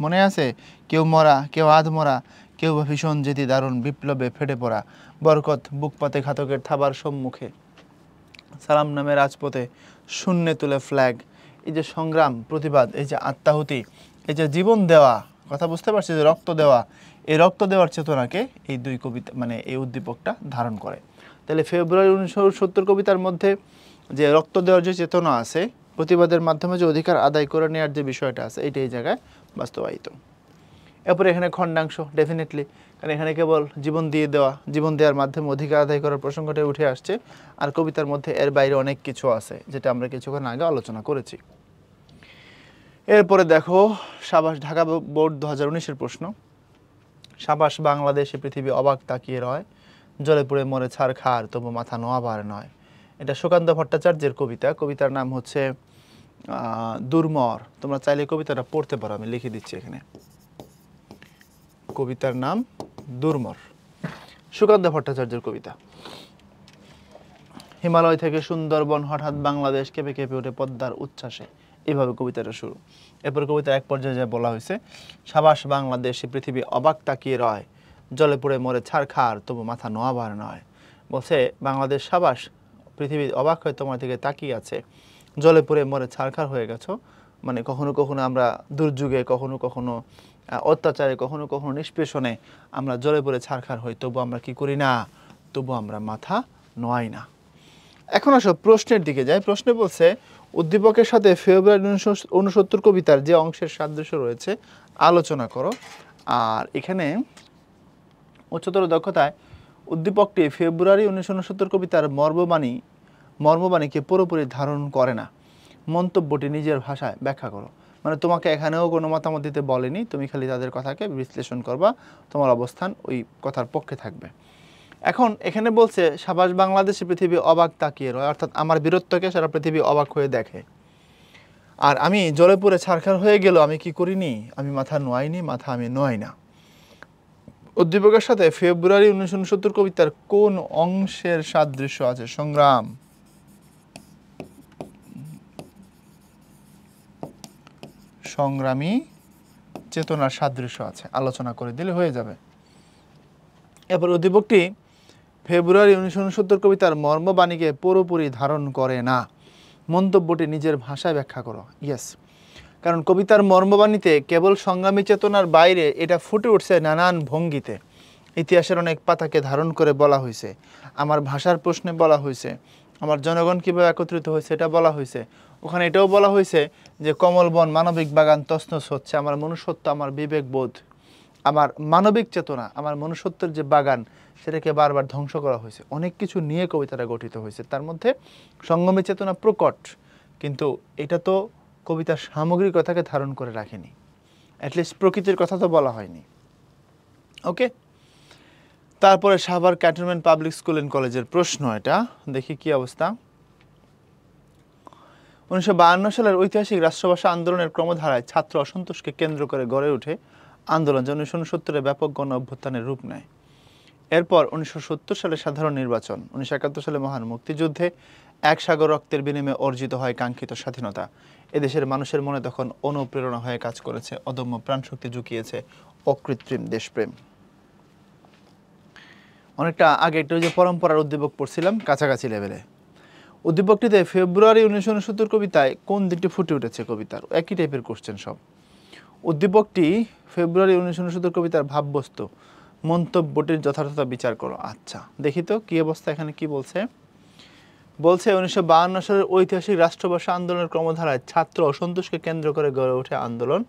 মনে আছে কেউ মরা কেউ আধ মরা কেউ ভীষণ যেদি দারুণ বিপ্লবে ফেটে পড়া বরকত বুক পাতে ঘাতকের থাবার সম্মুখে সালাম নামে রাজপথে শূন্যে তুলে ফ্ল্যাগ এই যে সংগ্রাম প্রতিবাদ এই যে আত্মাহুতি এই যে জীবন দেওয়া কথা বুঝতে পারছি যে রক্ত দেওয়া এই রক্ত দেওয়ার চেতনাকে এই দুই কবিতা মানে এই উদ্দীপকটা ধারণ করে তাহলে ফেব্রুয়ারি উনিশশো সত্তর কবিতার মধ্যে যে রক্ত দেওয়ার যে চেতনা আছে প্রতিবাদের মাধ্যমে যে অধিকার আদায় করে নেওয়ার যে বিষয়টা আছে এইটা এই জায়গায় বাস্তবায়িত এরপরে এখানে খণ্ডাংশ ডেফিনেটলি কারণ এখানে কেবল জীবন দিয়ে দেওয়া জীবন দেওয়ার মাধ্যমে অধিকার আদায় করার প্রসঙ্গটা উঠে আসছে আর কবিতার মধ্যে এর বাইরে অনেক কিছু আছে যেটা আমরা কিছুক্ষণ আগে আলোচনা করেছি এরপরে দেখো সাবাস ঢাকা বোর্ড দু হাজার উনিশের প্রশ্ন সাবাস বাংলাদেশে পৃথিবী অবাক তাকিয়ে রয় জলে পুড়ে মরে ছাড় খার তবু মাথা নোয়াবার নয় এটা সুকান্ত ভট্টাচার্যের কবিতা কবিতার নাম হচ্ছে দুর্মর তোমরা চাইলে কবিতাটা পড়তে পারো আমি লিখে দিচ্ছি এখানে কবিতার নাম দুর্মর সুকান্ত ভট্টাচার্যের কবিতা হিমালয় থেকে সুন্দরবন হঠাৎ বাংলাদেশ কেঁপে কেঁপে উঠে পদ্মার উচ্ছ্বাসে এভাবে কবিতাটা শুরু এরপর কবিতার এক পর্যায়ে যা বলা হয়েছে সাবাস বাংলাদেশে পৃথিবী অবাক তাকিয়ে রয় জলে পড়ে মরে ছাড় খার তবু মাথা নোয়াবার নয় বলছে বাংলাদেশ সাবাস পৃথিবী অবাক হয়ে তোমার দিকে তাকিয়ে আছে জলে পড়ে মরে ছাড়খার হয়ে গেছো মানে কখনো কখনো আমরা দুর্যোগে কখনো কখনো অত্যাচারে কখনো কখনো নিষ্পেষণে আমরা জলে পড়ে ছাড়খার হই তবু আমরা কি করি না তবু আমরা মাথা নোয়াই না এখন আসো প্রশ্নের দিকে যাই প্রশ্নে বলছে উদ্দীপকের সাথে ফেব্রুয়ারি উনসত্তর কবিতার যে অংশের সাদৃশ্য রয়েছে আলোচনা করো আর এখানে উচ্চতর দক্ষতায় উদ্দীপকটি ফেব্রুয়ারি উনিশশো উনসত্তর কবিতার মর্মবাণী মর্মবাণীকে পুরোপুরি ধারণ করে না মন্তব্যটি নিজের ভাষায় ব্যাখ্যা করো মানে তোমাকে এখানেও কোনো মতামত দিতে বলেনি তুমি খালি তাদের কথাকে বিশ্লেষণ করবা তোমার অবস্থান ওই কথার পক্ষে থাকবে এখন এখানে বলছে সাবাস বাংলাদেশে পৃথিবী অবাক তাকিয়ে রয় অর্থাৎ আমার বীরত্বকে সারা পৃথিবী অবাক হয়ে দেখে আর আমি জলে পড়ে ছাড়খাড় হয়ে গেল আমি কি করিনি আমি মাথা নোয়াইনি মাথা আমি নোয়াই না উদ্দীপকের সাথে ফেব্রুয়ারি উনিশশো উনসত্তর কবিতার কোন অংশের সাদৃশ্য আছে সংগ্রাম সংগ্রামী চেতনার সাদৃশ্য আছে আলোচনা করে দিলে হয়ে যাবে এরপর অধিপকটি ফেব্রুয়ারি উনিশশো উনসত্তর কবিতার মর্মবাণীকে পুরোপুরি ধারণ করে না মন্তব্যটি নিজের ভাষায় ব্যাখ্যা করো ইয়েস কারণ কবিতার মর্মবাণীতে কেবল সংগ্রামী চেতনার বাইরে এটা ফুটে উঠছে নানান ভঙ্গিতে ইতিহাসের অনেক পাতাকে ধারণ করে বলা হয়েছে আমার ভাষার প্রশ্নে বলা হয়েছে আমার জনগণ কীভাবে একত্রিত হয়েছে এটা বলা হয়েছে ওখানে এটাও বলা হয়েছে যে কমলবন মানবিক বাগান তসনস হচ্ছে আমার মনুষ্যত্ব আমার বিবেকবোধ আমার মানবিক চেতনা আমার মনুষ্যত্বের যে বাগান সেটাকে বারবার ধ্বংস করা হয়েছে অনেক কিছু নিয়ে কবিতাটা গঠিত হয়েছে তার মধ্যে সঙ্গমী চেতনা প্রকট কিন্তু এটা তো কবিতার সামগ্রিকতাকে ধারণ করে রাখেনি অ্যাটলিস্ট প্রকৃতির কথা তো বলা হয়নি ওকে তারপরে Savar cantonment public school and কলেজের প্রশ্ন এটা দেখি কি অবস্থা উনিশশো সালের ঐতিহাসিক রাষ্ট্রভাষা আন্দোলনের ক্রমধারায় ছাত্র অসন্তোষকে কেন্দ্র করে গড়ে ওঠে আন্দোলন যা উনিশশো উনসত্তরে ব্যাপক গণ অভ্যুত্থানের রূপ নেয় এরপর উনিশশো সালে সাধারণ নির্বাচন উনিশশো সালে মহান মুক্তিযুদ্ধে এক সাগর রক্তের বিনিময়ে অর্জিত হয় কাঙ্ক্ষিত স্বাধীনতা এদেশের মানুষের মনে তখন অনুপ্রেরণা হয়ে কাজ করেছে অদম্য প্রাণশক্তি জুকিয়েছে অকৃত্রিম দেশপ্রেম অনেকটা আগে একটু যে পরম্পরার উদ্দীপক পড়ছিলাম কাছাকাছি লেভেলে উদ্দীপকটিতে ফেব্রুয়ারি উনিশশো উনসত্তর কবিতায় কোন দিকটি ফুটে উঠেছে কবিতার একই টাইপের কোশ্চেন সব উদ্দীপকটি ফেব্রুয়ারি উনিশশো উনসত্তর কবিতার ভাববস্তু মন্তব্যটির যথার্থতা বিচার করো আচ্ছা দেখি তো কী অবস্থা এখানে কি বলছে বলছে উনিশশো সালের ঐতিহাসিক রাষ্ট্রভাষা আন্দোলনের ক্রমধারায় ছাত্র অসন্তোষকে কেন্দ্র করে গড়ে ওঠে আন্দোলন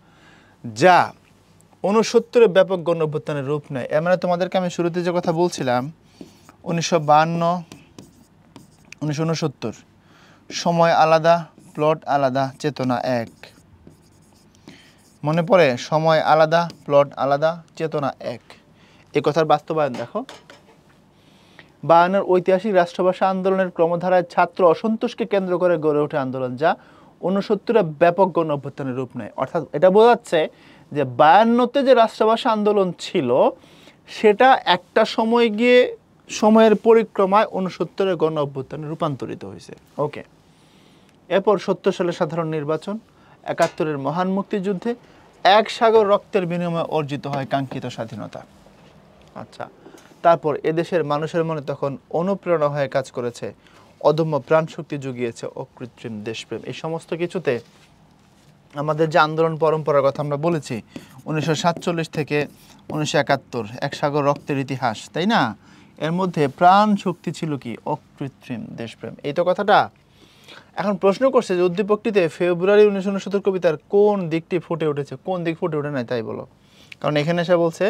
যা উনসত্তরে ব্যাপক গণ অভ্যুত্থানের রূপ নেয় এমন মানে তোমাদেরকে আমি শুরুতে যে কথা বলছিলাম উনিশশো বান্ন উনিশশো উনসত্তর সময় আলাদা প্লট আলাদা চেতনা এক মনে পড়ে সময় আলাদা প্লট আলাদা চেতনা এক এ কথার বাস্তবায়ন দেখো বায়ানের ঐতিহাসিক রাষ্ট্রভাষা আন্দোলনের ক্রমধারায় ছাত্র অসন্তোষকে কেন্দ্র করে গড়ে ওঠে আন্দোলন যা উনসত্তরে ব্যাপক গণ অভ্যুত্থানের রূপ নেয় অর্থাৎ এটা বোঝাচ্ছে যাচ্ছে যে বায়ান্নতে যে রাষ্ট্রভাষা আন্দোলন ছিল সেটা একটা সময় গিয়ে সময়ের পরিক্রমায় উনসত্তরের গণ অভ্যুত্থানে রূপান্তরিত হয়েছে ওকে এরপর সত্তর সালে সাধারণ নির্বাচন একাত্তরের মহান মুক্তিযুদ্ধে এক সাগর রক্তের বিনিময়ে অর্জিত হয় কাঙ্ক্ষিত স্বাধীনতা আচ্ছা তারপর এদেশের মানুষের মনে তখন অনুপ্রেরণা হয়ে কাজ করেছে অদম্য প্রাণশক্তি জুগিয়েছে অকৃত্রিম দেশপ্রেম এই সমস্ত কিছুতে আমাদের যে আন্দোলন পরম্পরার কথা আমরা বলেছি উনিশশো থেকে উনিশশো একাত্তর এক সাগর রক্তের ইতিহাস তাই না এর মধ্যে প্রাণ শক্তি ছিল কি অকৃত্রিম দেশপ্রেম এই তো কথাটা এখন প্রশ্ন করছে যে উদ্দীপকটিতে ফেব্রুয়ারি উনিশশো উনসত্তর কবিতার কোন দিকটি ফুটে উঠেছে কোন দিক ফুটে ওঠে নাই তাই বলো কারণ এখানে এসে বলছে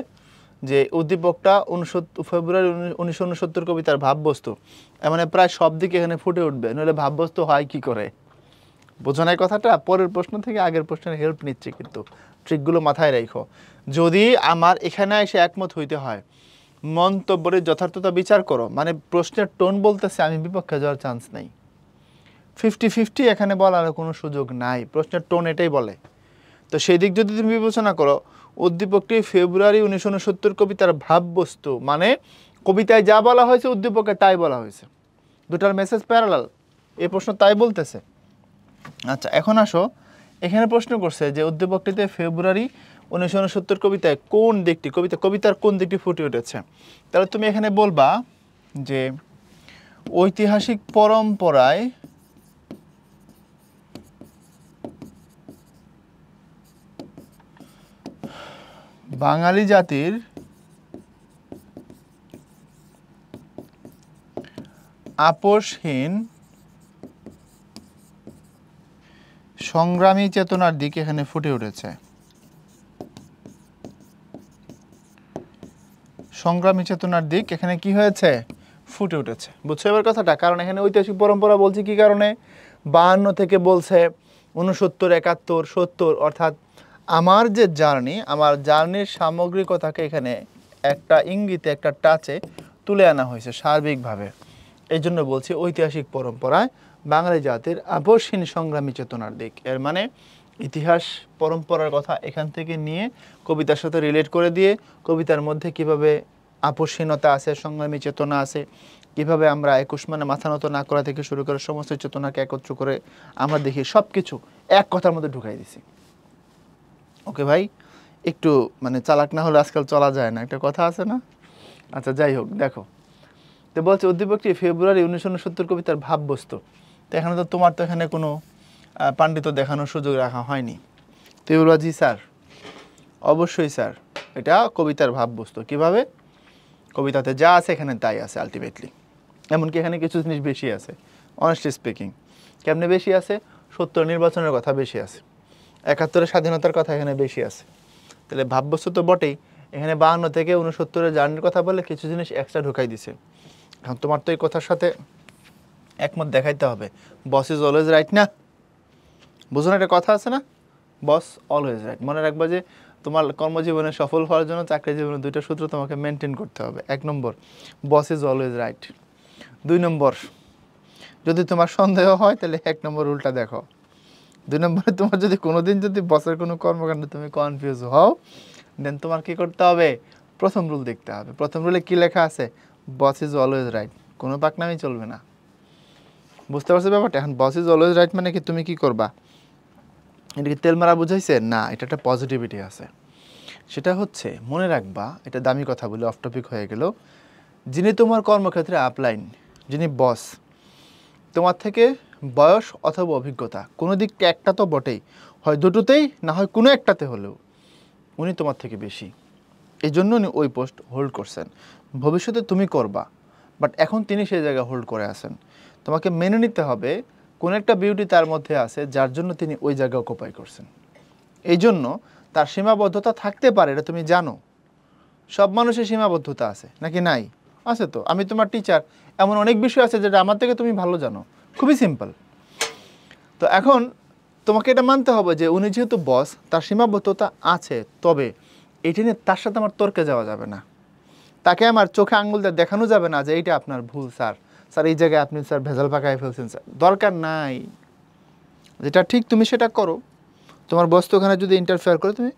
যে উদ্দীপকটা উনসত্তর ফেব্রুয়ারি উনিশশো উনসত্তর কবিতার ভাববস্তু মানে প্রায় সব দিকে এখানে ফুটে উঠবে নইলে ভাববস্তু হয় কি করে বোঝনায় কথাটা পরের প্রশ্ন থেকে আগের প্রশ্নের হেল্প নিচ্ছে কিন্তু ট্রিকগুলো মাথায় রাখো যদি আমার এখানে এসে একমত হইতে হয় মন্তব্যের যথার্থতা বিচার করো মানে প্রশ্নের টোন বলতেছে আমি বিপক্ষে যাওয়ার চান্স নাই ফিফটি ফিফটি এখানে বলার কোনো সুযোগ নাই প্রশ্নের টোন এটাই বলে তো সেই দিক যদি তুমি বিবেচনা করো উদ্দীপকটি ফেব্রুয়ারি উনিশশো উনসত্তর কবিতার ভাববস্তু মানে কবিতায় যা বলা হয়েছে উদ্দীপকে তাই বলা হয়েছে দুটার মেসেজ প্যারালাল এ প্রশ্ন তাই বলতেছে আচ্ছা এখন আসো এখানে প্রশ্ন করছে যে উদ্দীপকটিতে ফেব্রুয়ারি উনিশশো উনসত্তর কবিতায় কোন দিকটি কবিতা কবিতার কোন দিকটি ফুটে উঠেছে তাহলে তুমি এখানে বলবা যে ঐতিহাসিক পরম্পরায় বাঙালি জাতির আপোষহীন সংগ্রামী চেতনার দিক এখানে ফুটে উঠেছে সংগ্রামী চেতনার দিক এখানে কি হয়েছে ফুটে উঠেছে বুঝছো এবার কথাটা কারণ এখানে ঐতিহাসিক পরম্পরা বলছি কি কারণে বাহান্ন থেকে বলছে উনসত্তর একাত্তর সত্তর অর্থাৎ আমার যে জার্নি আমার জার্নির সামগ্রিকতাকে এখানে একটা ইঙ্গিতে একটা টাচে তুলে আনা হয়েছে সার্বিকভাবে এই জন্য বলছি ঐতিহাসিক পরম্পরায় বাঙালি জাতির আবর্ষহীন সংগ্রামী চেতনার দিক এর মানে ইতিহাস পরম্পরার কথা এখান থেকে নিয়ে কবিতার সাথে রিলেট করে দিয়ে কবিতার মধ্যে কিভাবে আপসহীনতা আছে সংগ্রামী চেতনা আছে কিভাবে আমরা একুশ মানে মাথা নত না করা থেকে শুরু করে সমস্ত চেতনাকে একত্র করে আমরা দেখি সব কিছু এক কথার মধ্যে ঢুকাই দিছি ওকে ভাই একটু মানে চালাক না হলে আজকাল চলা যায় না একটা কথা আছে না আচ্ছা যাই হোক দেখো তো বলছে উদ্দীপকটি ফেব্রুয়ারি উনিশশো উনসত্তর কবিতার ভাববস্তু তো এখানে তো তোমার তো এখানে কোনো পাণ্ডিত দেখানোর সুযোগ রাখা হয়নি তো এগুলো জি স্যার অবশ্যই স্যার এটা কবিতার ভাববস্তু কীভাবে কবিতাতে যা আছে এখানে তাই আছে আলটিমেটলি এমনকি এখানে কিছু জিনিস বেশি আছে অনেস্টলি স্পিকিং কেমনে বেশি আছে সত্তর নির্বাচনের কথা বেশি আছে একাত্তরের স্বাধীনতার কথা এখানে বেশি আছে তাহলে ভাববস্তু তো বটেই এখানে বাহান্ন থেকে উনসত্তরের জার্নির কথা বলে কিছু জিনিস এক্সট্রা ঢুকাই দিছে এখন তোমার তো এই কথার সাথে একমত দেখাইতে হবে বস ইজ অলওয়েজ রাইট না বুঝুন একটা কথা আছে না বস অলওয়েজ রাইট মনে রাখবো যে তোমার কর্মজীবনে সফল হওয়ার জন্য চাকরি জীবনে দুইটা সূত্র তোমাকে মেনটেন করতে হবে এক number boss is always right দুই নম্বর যদি তোমার সন্দেহ হয় তাহলে এক নম্বর উল্টা দেখো দুই নম্বরে তোমার যদি কোনো দিন যদি বসের কোনো কর্মকাণ্ডে তুমি কনফিউজ হও দেন তোমার কি করতে হবে প্রথম রুল দেখতে হবে প্রথম রুলে কী লেখা আছে বস ইজ অলওয়েজ রাইট কোনো পাকনামি চলবে না বুঝতে পারছো ব্যাপারটা এখন বস ইজ অলওয়েজ রাইট মানে কি তুমি কি করবা এটা কি তেল মারা বুঝাইছে না এটা একটা পজিটিভিটি আছে সেটা হচ্ছে মনে রাখবা এটা দামি কথা বলে অফ টপিক হয়ে গেল যিনি তোমার কর্মক্ষেত্রে আপলাইন যিনি বস তোমার থেকে বয়স অথবা অভিজ্ঞতা কোনো দিক একটা তো বটেই হয় দুটোতেই না হয় কোনো একটাতে হলেও উনি তোমার থেকে বেশি এই জন্য উনি ওই পোস্ট হোল্ড করছেন ভবিষ্যতে তুমি করবা বাট এখন তিনি সেই জায়গা হোল্ড করে আসেন তোমাকে মেনে নিতে হবে কোন একটা বিউটি তার মধ্যে আছে যার জন্য তিনি ওই জায়গা অকুপাই করছেন এই জন্য তার সীমাবদ্ধতা থাকতে পারে এটা তুমি জানো সব মানুষের সীমাবদ্ধতা আছে নাকি নাই আছে তো আমি তোমার টিচার এমন অনেক বিষয় আছে যেটা আমার থেকে তুমি ভালো জানো খুবই সিম্পল তো এখন তোমাকে এটা মানতে হবে যে উনি যেহেতু বস তার সীমাবদ্ধতা আছে তবে এটা নিয়ে তার সাথে আমার তর্কে যাওয়া যাবে না তাকে আমার চোখে আঙুল দেখানো যাবে না যে এইটা আপনার ভুল স্যার স্যার এই জায়গায় আপনি স্যার ভেজাল পাকায় ফেলছেন স্যার দরকার নাই যেটা ঠিক তুমি সেটা করো তোমার বস্তু ওখানে যদি ইন্টারফেয়ার করে তুমি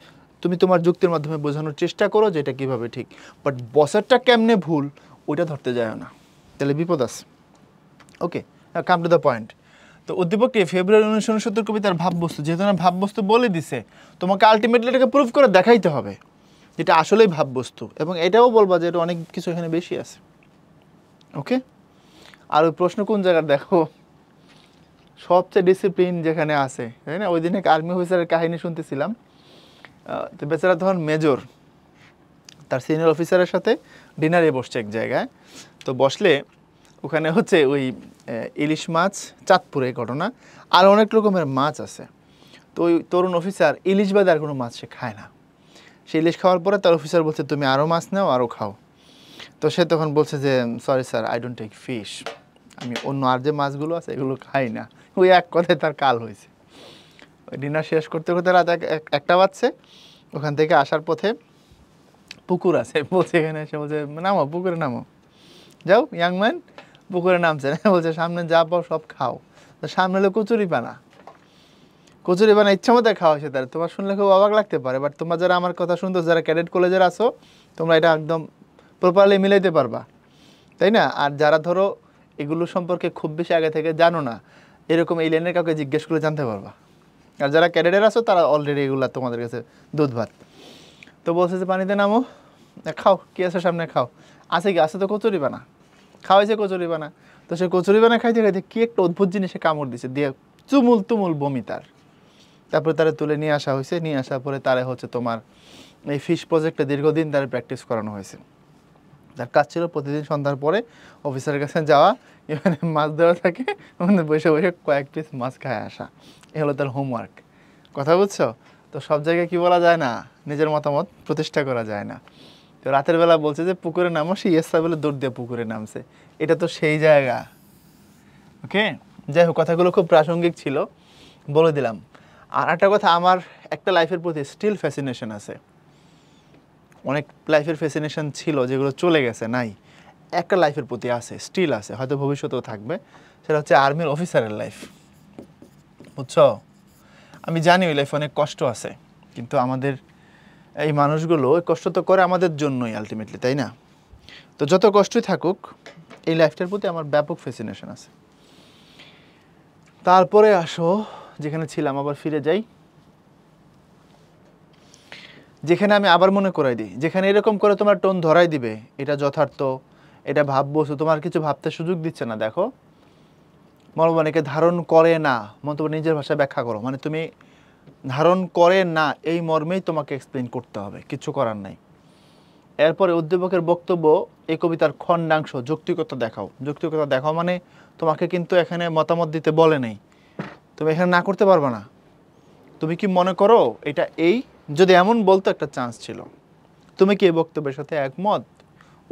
তুমি তোমার যুক্তির মাধ্যমে বোঝানোর চেষ্টা করো যে এটা কীভাবে ঠিক বাট বসেরটা কেমনে ভুল ওইটা ধরতে যায় না তাহলে বিপদ আছে okay come to the point তো অধ্যাপককে ফেব্রুয়ারি উনিশশো উনসত্তর কবিতার ভাববস্তু যেহেতু না ভাববস্তু বলে দিছে তোমাকে আলটিমেটলি এটাকে প্রুভ করে দেখাইতে হবে যেটা আসলেই ভাববস্তু এবং এটাও বলবা যে এটা অনেক কিছু এখানে বেশি আছে ওকে আর ওই প্রশ্ন কোন জায়গার দেখো সবচেয়ে ডিসিপ্লিন যেখানে আছে তাই না ওই দিন এক আর্মি অফিসারের কাহিনী শুনতেছিলাম তো বেচারা তখন মেজর তার সিনিয়র অফিসারের সাথে ডিনারে বসছে এক জায়গায় তো বসলে ওখানে হচ্ছে ওই ইলিশ মাছ চাঁদপুরে ঘটনা আর অনেক রকমের মাছ আছে তো ওই তরুণ অফিসার ইলিশ বাদে আর কোনো মাছ সে খায় না সে ইলিশ খাওয়ার পরে তার অফিসার বলছে তুমি আরও মাছ নাও আরও খাও তো সে তখন বলছে যে sorry sir I don't take fish আমি অন্য আর যে মাছগুলো আছে এগুলো খাই না ওই এক কথায় তার কাল হয়েছে ওই ডিনার শেষ করতে করতে রাত একটা বাজছে ওখান থেকে আসার পথে পুকুর আছে [laughs] বলছে এখানে এসে বলছে নামো পুকুরে নামো যাও ইয়াংম্যান পুকুরে নামছে না [laughs] বলছে সামনে যা পাও সব খাও তো সামনে হলো কচুরি পানা কচুরি পানা ইচ্ছা মতো খাওয়া হয়েছে তার তোমার শুনলে খুব অবাক লাগতে পারে বাট তোমরা যারা আমার কথা শুনতো যারা ক্যাডেট কলেজের আসো তোমরা এটা একদম প্রপারলি মিলাইতে পারবা তাই না আর যারা ধরো এগুলো সম্পর্কে খুব বেশি আগে থেকে জানো না এরকম এই লেনের কাউকে জিজ্ঞেস করে জানতে পারবা আর যারা ক্যাডেটের আছো তারা অলরেডি এগুলো তোমাদের কাছে দুধ ভাত তো বলছে যে পানিতে নামো খাও কী আছে সামনে খাও আছে কি আছে তো কচুরি বানা খাওয়াইছে কচুরি বানা তো সে কচুরি বানা খাইতে খাইতে কী একটা অদ্ভুত জিনিসে কামড় দিছে দিয়ে চুমুল তুমুল বমি তার তারপরে তারা তুলে নিয়ে আসা হয়েছে নিয়ে আসার পরে তারা হচ্ছে তোমার এই ফিশ প্রজেক্টে দীর্ঘদিন তারা প্র্যাকটিস করানো হয়েছে তার কাজ ছিল প্রতিদিন সন্ধ্যার পরে অফিসারের কাছে যাওয়া এখানে মাছ ধরা থাকে ওখানে বসে বসে কয়েক পিস মাছ খায় আসা এ হলো তার হোমওয়ার্ক কথা বুঝছো তো সব জায়গায় কি বলা যায় না নিজের মতামত প্রতিষ্ঠা করা যায় না তো রাতের বেলা বলছে যে পুকুরে নামো সে ইয়েসা বলে দৌড় দিয়ে পুকুরে নামছে এটা তো সেই জায়গা ওকে যাই হোক কথাগুলো খুব প্রাসঙ্গিক ছিল বলে দিলাম আর একটা কথা আমার একটা লাইফের প্রতি স্টিল ফ্যাসিনেশন আছে অনেক লাইফের ফেসিনেশন ছিল যেগুলো চলে গেছে নাই একটা লাইফের প্রতি আছে স্টিল আছে হয়তো ভবিষ্যতেও থাকবে সেটা হচ্ছে আর্মির অফিসারের লাইফ বুঝছ আমি জানি ওই লাইফে অনেক কষ্ট আছে কিন্তু আমাদের এই মানুষগুলো ওই কষ্ট তো করে আমাদের জন্যই আলটিমেটলি তাই না তো যত কষ্টই থাকুক এই লাইফটার প্রতি আমার ব্যাপক ফেসিনেশন আছে তারপরে আসো যেখানে ছিলাম আবার ফিরে যাই যেখানে আমি আবার মনে করাই দিই যেখানে এরকম করে তোমার টোন ধরাই দিবে এটা যথার্থ এটা ভাববস্তু তোমার কিছু ভাবতে সুযোগ দিচ্ছে না দেখো মনোবাণীকে ধারণ করে না মন্তব্য নিজের ভাষায় ব্যাখ্যা করো মানে তুমি ধারণ করে না এই মর্মেই তোমাকে এক্সপ্লেন করতে হবে কিছু করার নাই এরপরে উদ্দীপকের বক্তব্য এই কবিতার খণ্ডাংশ যৌক্তিকতা দেখাও যৌক্তিকতা দেখাও মানে তোমাকে কিন্তু এখানে মতামত দিতে বলে নেই তুমি এখানে না করতে পারবে না তুমি কি মনে করো এটা এই যদি এমন বলতো একটা চান্স ছিল তুমি কি এই বক্তব্যের সাথে একমত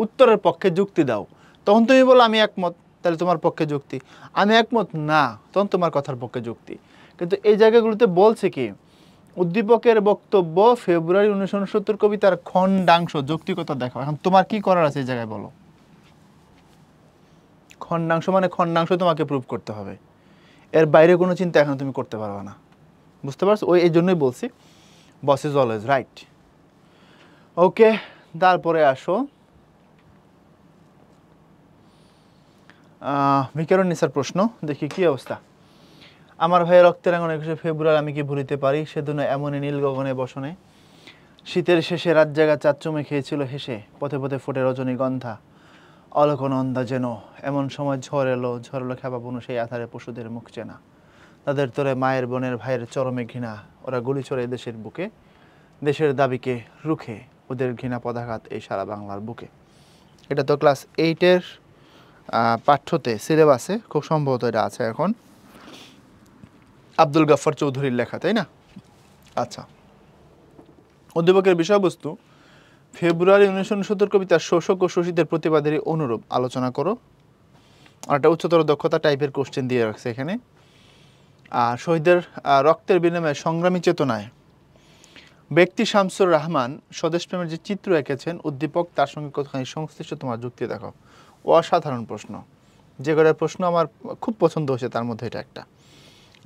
উত্তরের পক্ষে যুক্তি দাও তখন তুমি বলো আমি একমত তাহলে তোমার পক্ষে যুক্তি আমি একমত না তখন তোমার কথার পক্ষে যুক্তি কিন্তু এই জায়গাগুলোতে বলছে কি উদ্দীপকের বক্তব্য ফেব্রুয়ারি উনিশশো উনসত্তর কবিতার খণ্ডাংশ যৌক্তিকতা দেখো এখন তোমার কি করার আছে এই জায়গায় বলো খণ্ডাংশ মানে খণ্ডাংশ তোমাকে প্রুভ করতে হবে এর বাইরে কোনো চিন্তা এখন তুমি করতে পারবে না বুঝতে পারছো ওই এই জন্যই বলছি boss is always right okay তারপরে আসো ভিকারুন নিসার প্রশ্ন দেখি কি অবস্থা আমার ভাইয়ের রক্তের আঙন একুশে ফেব্রুয়ারি আমি কি ভুলিতে পারি সেদিন এমনই নীল গগনে বসনে শীতের শেষে রাত জায়গা চাচ্চুমে খেয়েছিল হেসে পথে পথে ফুটে রজনীগন্ধা অলকনন্দা যেন এমন সময় ঝড় এলো ঝড় এলো খেপা সেই আধারে পশুদের মুখ চেনা তাদের তোরে মায়ের বোনের ভাইয়ের চরমে ঘৃণা ওরা গুলি ছড়ে দেশের বুকে দেশের দাবিকে রুখে ওদের ঘৃণা পদাঘাত এই সারা বাংলার বুকে এটা তো ক্লাস এইটের পাঠ্যতে সিলেবাসে খুব সম্ভবত এটা আছে এখন আব্দুল গাফর চৌধুরীর লেখা তাই না আচ্ছা অধ্যাপকের বিষয়বস্তু ফেব্রুয়ারি উনিশশো উনসত্তর কবিতা শোষক ও শোষিতের প্রতিবাদের অনুরূপ আলোচনা করো আর একটা উচ্চতর দক্ষতা টাইপের কোশ্চেন দিয়ে রাখছে এখানে শহীদের রক্তের বিনিময়ে সংগ্রামী চেতনায় ব্যক্তি শামসুর রহমান স্বদেশপ্রেমের যে চিত্র এঁকেছেন উদ্দীপক তার সঙ্গে কতখানি সংশ্লিষ্ট তোমার যুক্তি দেখো অসাধারণ প্রশ্ন যে কটার প্রশ্ন আমার খুব পছন্দ হয়েছে তার মধ্যে এটা একটা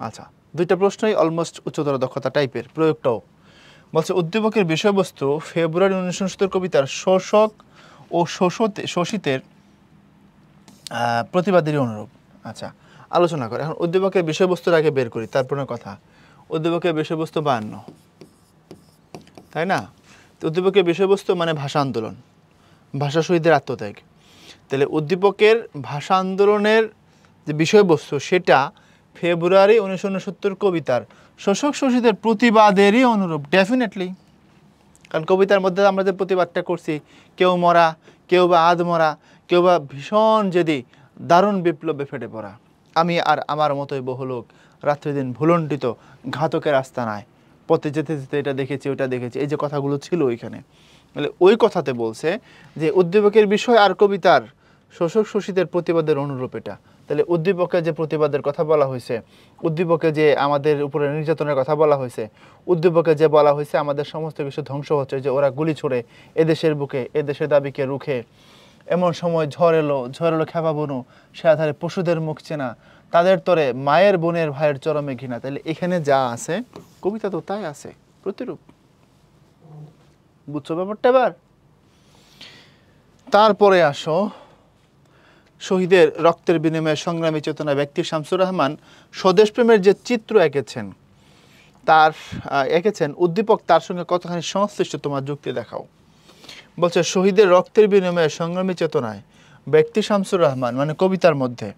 আচ্ছা দুইটা প্রশ্নই অলমোস্ট উচ্চতর দক্ষতা টাইপের প্রয়োগটাও বলছে উদ্দীপকের বিষয়বস্তু ফেব্রুয়ারি উনিশশো সত্তর কবিতার শোষক ও শোষতে শোষিতের প্রতিবাদেরই অনুরূপ আচ্ছা আলোচনা করে এখন উদ্দীপকের বিষয়বস্তুর আগে বের করি তারপর কথা উদ্দীপকের বিষয়বস্তু বায়ান্ন তাই না উদ্দীপকের বিষয়বস্তু মানে ভাষা আন্দোলন ভাষা শহীদের আত্মত্যাগ তাহলে উদ্দীপকের ভাষা আন্দোলনের যে বিষয়বস্তু সেটা ফেব্রুয়ারি উনিশশো উনসত্তর কবিতার শোষক শোষিতের প্রতিবাদেরই অনুরূপ ডেফিনেটলি কারণ কবিতার মধ্যে আমরা যে প্রতিবাদটা করছি কেউ মরা কেউ বা মরা কেউ বা ভীষণ যদি দারুণ বিপ্লবে ফেটে পড়া আমি আর আমার মতোই বহু লোক রাত্রিদিন ভুলণ্ডিত ঘাতকের আস্তানায় পথে যেতে যেতে এটা দেখেছি ওটা দেখেছি এই যে কথাগুলো ছিল ওইখানে মানে ওই কথাতে বলছে যে উদ্দীপকের বিষয় আর কবিতার শোষক শোষিতের প্রতিবাদের অনুরূপ এটা তাহলে উদ্দীপকের যে প্রতিবাদের কথা বলা হয়েছে উদ্দীপকে যে আমাদের উপরে নির্যাতনের কথা বলা হয়েছে উদ্দীপকে যে বলা হয়েছে আমাদের সমস্ত কিছু ধ্বংস হচ্ছে যে ওরা গুলি ছোড়ে এদেশের বুকে এদেশের দাবিকে রুখে এমন সময় ঝড় এলো ঝড় এলো খেপা বনু সে আধারে পশুদের মুখ চেনা তাদের তরে মায়ের বোনের ভাইয়ের চরমে ঘৃণা তাহলে এখানে যা আছে কবিতা তো তাই আছে প্রতিরূপ বুঝছো ব্যাপারটা এবার তারপরে আসো শহীদের রক্তের বিনিময়ে সংগ্রামী চেতনা ব্যক্তি শামসুর রহমান স্বদেশপ্রেমের যে চিত্র এঁকেছেন তার এঁকেছেন উদ্দীপক তার সঙ্গে কতখানি সংশ্লিষ্ট তোমার যুক্তি দেখাও বলছে শহীদের রক্তের বিনিময়ে সংগ্রামী চেতনায় ব্যক্তি শামসুর রহমান মানে কবিতার মধ্যে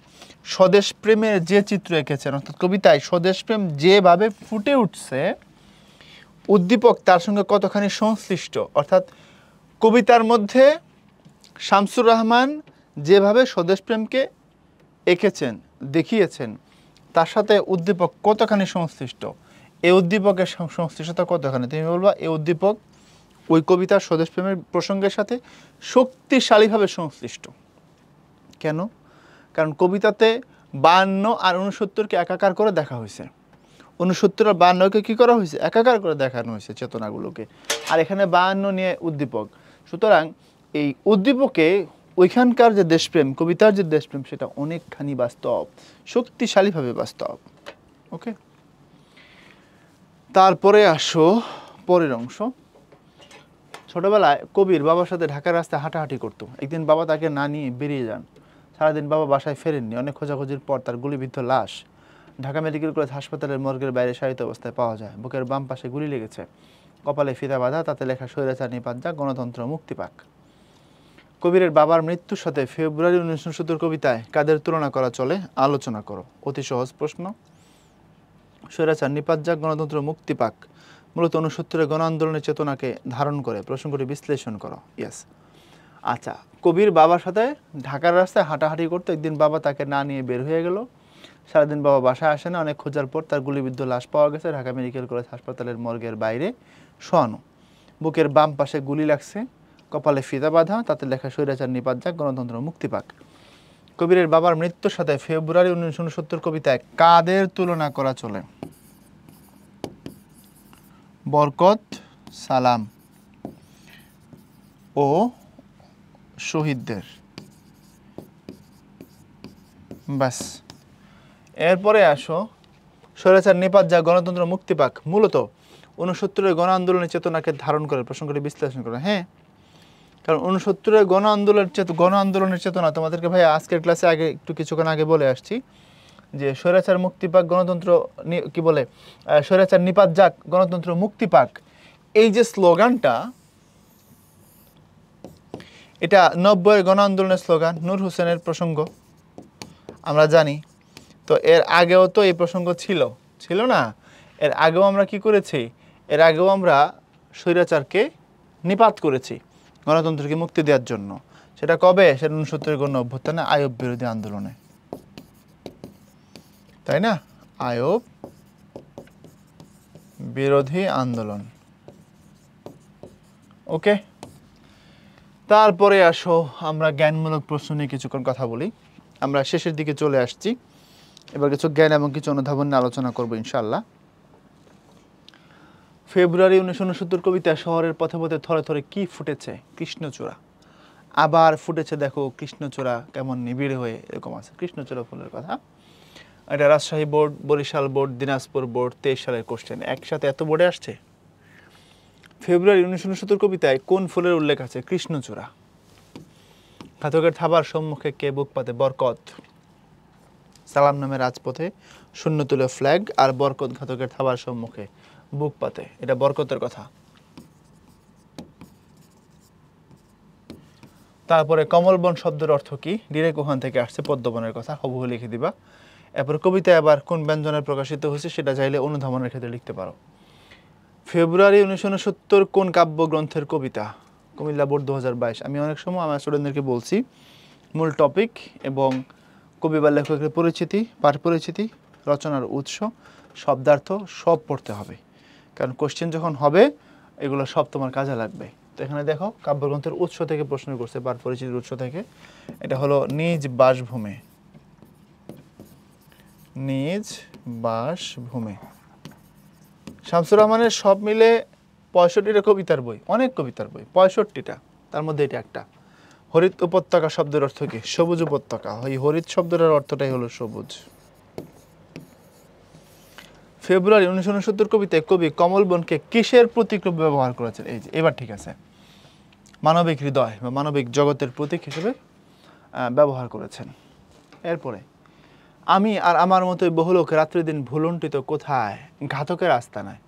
স্বদেশ প্রেমের যে চিত্র এঁকেছেন অর্থাৎ কবিতায় স্বদেশ প্রেম যেভাবে ফুটে উঠছে উদ্দীপক তার সঙ্গে কতখানি সংশ্লিষ্ট অর্থাৎ কবিতার মধ্যে শামসুর রহমান যেভাবে স্বদেশ প্রেমকে এঁকেছেন দেখিয়েছেন তার সাথে উদ্দীপক কতখানি সংশ্লিষ্ট এই উদ্দীপকের সংশ্লিষ্টতা কতখানি তুমি বলবা এই উদ্দীপক ওই কবিতার স্বদেশপ্রেমের প্রসঙ্গের সাথে শক্তিশালীভাবে সংশ্লিষ্ট কেন কারণ কবিতাতে বান্ন আর উনসত্তরকে একাকার করে দেখা হয়েছে উনসত্তর আর বায়ান্নকে কী করা হয়েছে একাকার করে দেখানো হয়েছে চেতনাগুলোকে আর এখানে বায়ান্ন নিয়ে উদ্দীপক সুতরাং এই উদ্দীপকে ওইখানকার যে দেশপ্রেম কবিতার যে দেশপ্রেম সেটা অনেকখানি বাস্তব শক্তিশালীভাবে বাস্তব ওকে তারপরে আসো পরের অংশ ছোটবেলায় কবির বাবার সাথে ঢাকার রাস্তায় হাঁটাহাঁটি করতো একদিন বাবা তাকে না নিয়ে বেরিয়ে যান সারাদিন বাবা বাসায় ফেরেননি অনেক খোঁজাখুঁজির পর তার গুলিবিদ্ধ লাশ ঢাকা মেডিকেল কলেজ হাসপাতালের মর্গের বাইরে সারিত অবস্থায় পাওয়া যায় বুকের বাম পাশে গুলি লেগেছে কপালে ফিতা বাঁধা তাতে লেখা স্বৈরাচার নিপাত যা গণতন্ত্র মুক্তি পাক কবিরের বাবার মৃত্যুর সাথে ফেব্রুয়ারি উনিশশো সত্তর কবিতায় কাদের তুলনা করা চলে আলোচনা করো অতি সহজ প্রশ্ন স্বৈরাচার নিপাত গণতন্ত্র মুক্তি পাক মূলত উনসত্তরের গণ আন্দোলনের চেতনাকে ধারণ করে প্রসঙ্গটি বিশ্লেষণ করো ইয়াস আচ্ছা কবির বাবার সাথে ঢাকার রাস্তায় হাঁটাহাঁটি করতে একদিন বাবা তাকে না নিয়ে বের হয়ে গেল সারাদিন বাবা বাসায় আসে না অনেক খোঁজার পর তার গুলিবিদ্ধ লাশ পাওয়া গেছে ঢাকা মেডিকেল কলেজ হাসপাতালের মর্গের বাইরে শোয়ানো বুকের বাম পাশে গুলি লাগছে কপালে ফিতা বাঁধা তাতে লেখা স্বৈরাচার নিপাত যাক গণতন্ত্র মুক্তি পাক কবিরের বাবার মৃত্যুর সাথে ফেব্রুয়ারি উনিশশো উনসত্তর কবিতায় কাদের তুলনা করা চলে বরকত সালাম ও শহীদদের ব্যাস এরপরে আসো স্বৈরাচার নেপাত যা গণতন্ত্র মুক্তি পাক মূলত উনসত্তরের গণ আন্দোলনের চেতনাকে ধারণ করে প্রসঙ্গটি বিশ্লেষণ করে হ্যাঁ কারণ উনসত্তরের গণ আন্দোলনের চেত গণ আন্দোলনের চেতনা তোমাদেরকে ভাই আজকের ক্লাসে আগে একটু কিছুক্ষণ আগে বলে আসছি যে স্বৈরাচার মুক্তি পাক গণতন্ত্র কি বলে স্বৈরাচার নিপাত যাক গণতন্ত্র মুক্তি পাক এই যে স্লোগানটা এটা নব্বইয়ের গণ আন্দোলনের স্লোগান নূর হোসেনের প্রসঙ্গ আমরা জানি তো এর আগেও তো এই প্রসঙ্গ ছিল ছিল না এর আগেও আমরা কি করেছি এর আগেও আমরা স্বৈরাচারকে নিপাত করেছি গণতন্ত্রকে মুক্তি দেওয়ার জন্য সেটা কবে সেটা উনসত্তরের গণ অভ্যুত্থানে আয়ব বিরোধী আন্দোলনে তাই না আয়ব বিরোধী আন্দোলন ওকে তারপরে আসো আমরা জ্ঞানমূলক প্রশ্ন নিয়ে কিছুক্ষণ কথা বলি আমরা শেষের দিকে চলে আসছি এবার কিছু জ্ঞান এবং কিছু অনুধাবন নিয়ে আলোচনা করবো ইনশাল্লাহ ফেব্রুয়ারি উনিশশো উনসত্তর কবিতা শহরের পথে পথে থরে থরে কি ফুটেছে কৃষ্ণচূড়া আবার ফুটেছে দেখো কৃষ্ণচূড়া কেমন নিবিড় হয়ে এরকম আছে কৃষ্ণচূড়া ফুলের কথা এটা Rajshahi board Barishal board Dinajpur board তেইশ সালের কোশ্চেন একসাথে এত বোর্ডে আসছে ফেব্রুয়ারি উনিশশো উনসত্তর কবিতায় কোন ফুলের উল্লেখ আছে কৃষ্ণচূড়া ঘাতকের থাবার সম্মুখে কে বুক পাতে বরকত সালাম নামে রাজপথে শূন্য তুলে ফ্ল্যাগ আর বরকত ঘাতকের থাবার সম্মুখে বুক পাতে এটা বরকতের কথা তারপরে কমলবন শব্দের অর্থ কি ডিরেক ওখান থেকে আসছে পদ্মবনের কথা হবু লিখে দিবা এরপর কবিতায় আবার কোন ব্যঞ্জনে প্রকাশিত হয়েছে সেটা চাইলে অনুধাবনের ক্ষেত্রে লিখতে পারো ফেব্রুয়ারি উনিশশো কোন কাব্যগ্রন্থের কবিতা কুমিল্লা বোর্ড দু আমি অনেক সময় আমার স্টুডেন্টদেরকে বলছি মূল টপিক এবং কবি বা লেখকের পরিচিতি পাঠ পরিচিতি রচনার উৎস শব্দার্থ সব পড়তে হবে কারণ কোশ্চেন যখন হবে এগুলো সব তোমার কাজে লাগবে তো এখানে দেখো কাব্যগ্রন্থের উৎস থেকে প্রশ্ন করছে পাঠ পরিচিতির উৎস থেকে এটা হলো নিজ বাসভূমে নিজ বাসভূমে শামসুর রহমানের সব মিলে পঁয়ষট্টিটা কবিতার বই অনেক কবিতার বই পঁয়ষট্টিটা তার মধ্যে এটা একটা হরিত উপত্যকা শব্দের অর্থ কি সবুজ উপত্যকা ওই হরিত শব্দটার অর্থটাই হলো সবুজ ফেব্রুয়ারি উনিশশো উনসত্তর কবিতায় কবি কমলবনকে কিসের প্রতীক রূপে ব্যবহার করেছেন এই যে এবার ঠিক আছে মানবিক হৃদয় বা মানবিক জগতের প্রতীক হিসেবে ব্যবহার করেছেন এরপরে আমি আর আমার মতোই বহু লোক দিন ভুলুণ্ঠিত কোথায় ঘাতকের আস্তানায়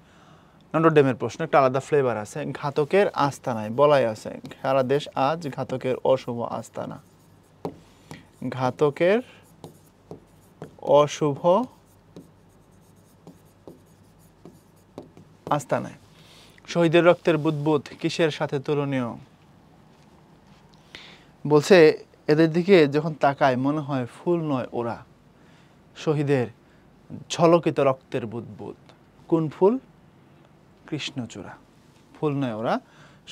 ডেমের প্রশ্ন একটা আলাদা ফ্লেভার আছে ঘাতকের আস্তানায় বলাই আছে সারা দেশ আজ ঘাতকের অশুভ আস্তানা ঘাতকের অশুভ আস্তানায় শহীদের রক্তের বুদবুদ কিসের সাথে তুলনীয় বলছে এদের দিকে যখন তাকায় মনে হয় ফুল নয় ওরা শহীদের ঝলকিত রক্তের বুদবুদ কোন ফুল কৃষ্ণচূড়া ফুল নয় ওরা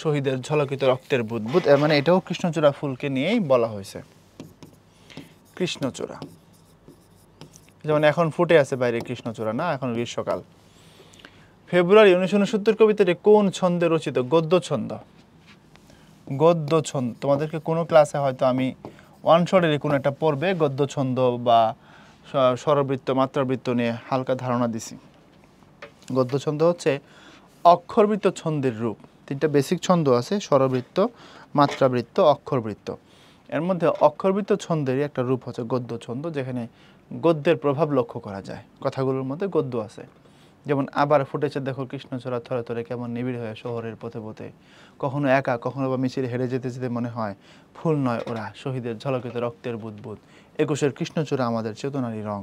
শহীদের ঝলকিত রক্তের বুদবুদ এর মানে এটাও কৃষ্ণচূড়া ফুলকে নিয়েই বলা হয়েছে কৃষ্ণচূড়া যেমন এখন ফুটে আছে বাইরে কৃষ্ণচূড়া না এখন গ্রীষ্মকাল ফেব্রুয়ারি উনিশশো উনসত্তর কবিতাটি কোন ছন্দে রচিত গদ্য ছন্দ গদ্য ছন্দ তোমাদেরকে কোনো ক্লাসে হয়তো আমি ওয়ান শটের কোনো একটা পড়বে গদ্য ছন্দ বা স্বরবৃত্ত মাত্রাবৃত্ত নিয়ে হালকা ধারণা দিছি গদ্য ছন্দ হচ্ছে অক্ষরবৃত্ত ছন্দের রূপ তিনটা বেসিক ছন্দ আছে স্বরবৃত্ত মাত্রাবৃত্ত অক্ষরবৃত্ত এর মধ্যে অক্ষরবৃত্ত ছন্দেরই একটা রূপ হচ্ছে গদ্য ছন্দ যেখানে গদ্যের প্রভাব লক্ষ্য করা যায় কথাগুলোর মধ্যে গদ্য আছে যেমন আবার ফুটেছে দেখো কৃষ্ণচূড়া থরে থরে কেমন নিবিড় হয়ে শহরের পথে পথে কখনো একা কখনো বা মিছিল হেরে যেতে যেতে মনে হয় ফুল নয় ওরা শহীদের ঝলকিত রক্তের বুদবুদ একুশের কৃষ্ণচূড়া আমাদের চেতনারই রং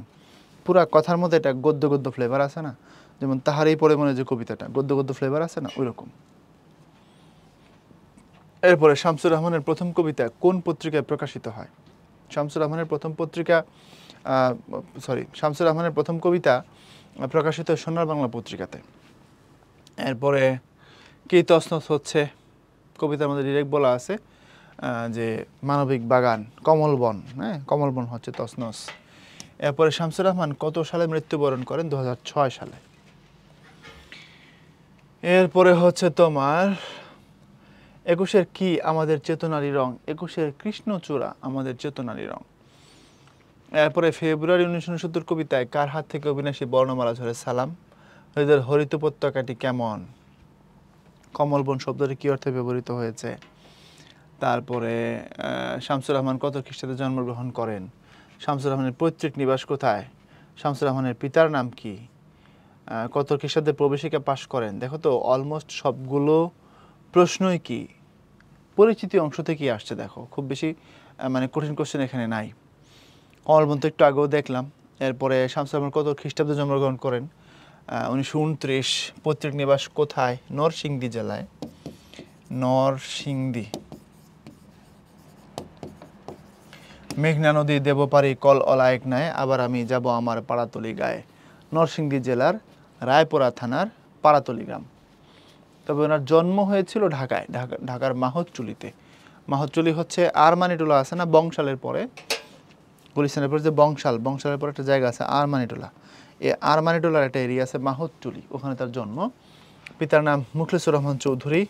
পুরা কথার মধ্যে একটা গদ্য গদ্য ফ্লেভার আছে না যেমন তাহার এই পরে মনে যে কবিতাটা গদ্য গদ্য ফ্লেভার আছে না ওই রকম এরপরে শামসুর রহমানের প্রথম কবিতা কোন পত্রিকায় প্রকাশিত হয় শামসুর রহমানের প্রথম পত্রিকা সরি শামসুর রহমানের প্রথম কবিতা প্রকাশিত সোনার বাংলা পত্রিকাতে এরপরে কী তসনস হচ্ছে কবিতার মধ্যে ডিরেক্ট বলা আছে যে মানবিক বাগান কমলবন হ্যাঁ কমলবন হচ্ছে তসনস এরপরে শামসুর রহমান কত সালে মৃত্যুবরণ করেন দু সালে এরপরে হচ্ছে তোমার একুশের কি আমাদের চেতনারি রং একুশের কৃষ্ণচূড়া আমাদের চেতনারি রং এরপরে ফেব্রুয়ারি উনিশশো উনসত্তর কবিতায় কার হাত থেকে অবিনাশী বর্ণমালা ঝরে সালাম হৃদয়ের হরিত উপত্যকাটি কেমন কমলবন শব্দটি কী অর্থে ব্যবহৃত হয়েছে তারপরে শামসুর রহমান কত খ্রিস্টাব্দে জন্মগ্রহণ করেন শামসুর রহমানের পৈতৃক নিবাস কোথায় শামসুর রহমানের পিতার নাম কি কত খ্রিস্টাব্দে প্রবেশিকা পাশ করেন দেখো তো অলমোস্ট সবগুলো প্রশ্নই কি পরিচিতি অংশ থেকেই আসছে দেখো খুব বেশি মানে কঠিন কোশ্চেন এখানে নাই কমলবন্ত একটু আগেও দেখলাম এরপরে শামসুর রহমান কত খ্রিস্টাব্দে জন্মগ্রহণ করেন উনিশশো উনত্রিশ পৈতৃক নিবাস কোথায় নরসিংদী জেলায় নরসিংদী মেঘনা নদী দেবপাড়ি কল অলায়ক নাই আবার আমি যাব আমার পাড়াতলি গায়ে নরসিংদী জেলার রায়পুরা থানার পাড়াতলি গ্রাম তবে ওনার জন্ম হয়েছিল ঢাকায় ঢাকা ঢাকার মাহতচুলিতে মাহতচুলি হচ্ছে আরমানিটোলা আছে না বংশালের পরে গুলিস্তানের পরে যে বংশাল বংশালের পরে একটা জায়গা আছে আরমানিটোলা এ আরমানিটোলার একটা এরিয়া আছে মাহতচুলি ওখানে তার জন্ম পিতার নাম মুখলেশ্বর রহমান চৌধুরী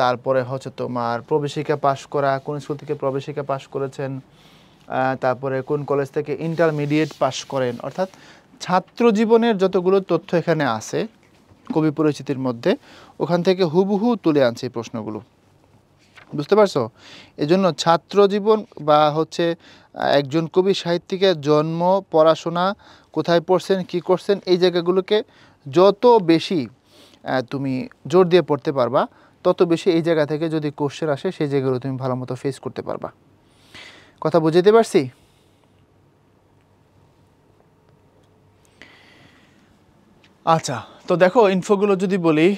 তারপরে হচ্ছে তোমার প্রবেশিকা পাশ করা কোন স্কুল থেকে প্রবেশিকা পাশ করেছেন তারপরে কোন কলেজ থেকে ইন্টারমিডিয়েট পাশ করেন অর্থাৎ ছাত্র জীবনের যতগুলো তথ্য এখানে আছে কবি পরিচিতির মধ্যে ওখান থেকে হুবহু তুলে আনছে এই প্রশ্নগুলো বুঝতে পারছো এজন্য ছাত্র জীবন বা হচ্ছে একজন কবি সাহিত্যিকের জন্ম পড়াশোনা কোথায় পড়ছেন কি করছেন এই জায়গাগুলোকে যত বেশি তুমি জোর দিয়ে পড়তে পারবা তত বেশি এই জায়গা থেকে যদি কোশ্চেন আসে সেই জায়গাগুলো তুমি ভালো মতো ফেস করতে পারবা কথা বুঝতে পারছি আচ্ছা তো দেখো ইনফোগুলো যদি বলি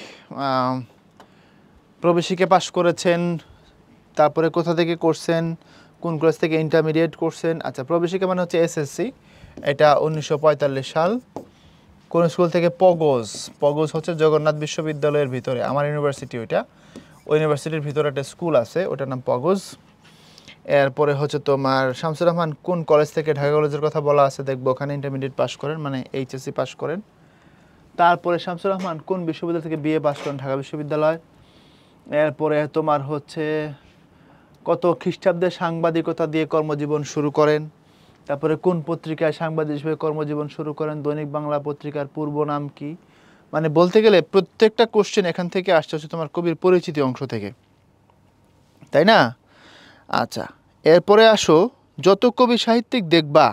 প্রবেশিকে পাশ করেছেন তারপরে কোথা থেকে করছেন কোন ক্লাস থেকে ইন্টারমিডিয়েট করছেন আচ্ছা প্রবেশিকা মানে হচ্ছে এসএসসি এটা উনিশশো সাল কোন স্কুল থেকে পগোজ পগোজ হচ্ছে জগন্নাথ বিশ্ববিদ্যালয়ের ভিতরে আমার ইউনিভার্সিটি ওইটা ওই ইউনিভার্সিটির ভিতরে একটা স্কুল আছে ওটার নাম পগোজ এরপরে হচ্ছে তোমার শামসুর রহমান কোন কলেজ থেকে ঢাকা কলেজের কথা বলা আছে দেখবো ওখানে ইন্টারমিডিয়েট পাশ করেন মানে এইচএসসি পাশ করেন তারপরে শামসুর রহমান কোন বিশ্ববিদ্যালয় থেকে বিএ পাস করেন ঢাকা বিশ্ববিদ্যালয় এরপরে তোমার হচ্ছে কত খ্রিস্টাব্দে সাংবাদিকতা দিয়ে কর্মজীবন শুরু করেন তারপরে কোন পত্রিকায় সাংবাদিক হিসেবে কর্মজীবন শুরু করেন দৈনিক বাংলা পত্রিকার পূর্ব নাম কি মানে বলতে গেলে প্রত্যেকটা কোশ্চেন এখান থেকে আসতে হচ্ছে তোমার কবির পরিচিতি অংশ থেকে তাই না আচ্ছা এরপরে আসো যত কবি সাহিত্যিক দেখবা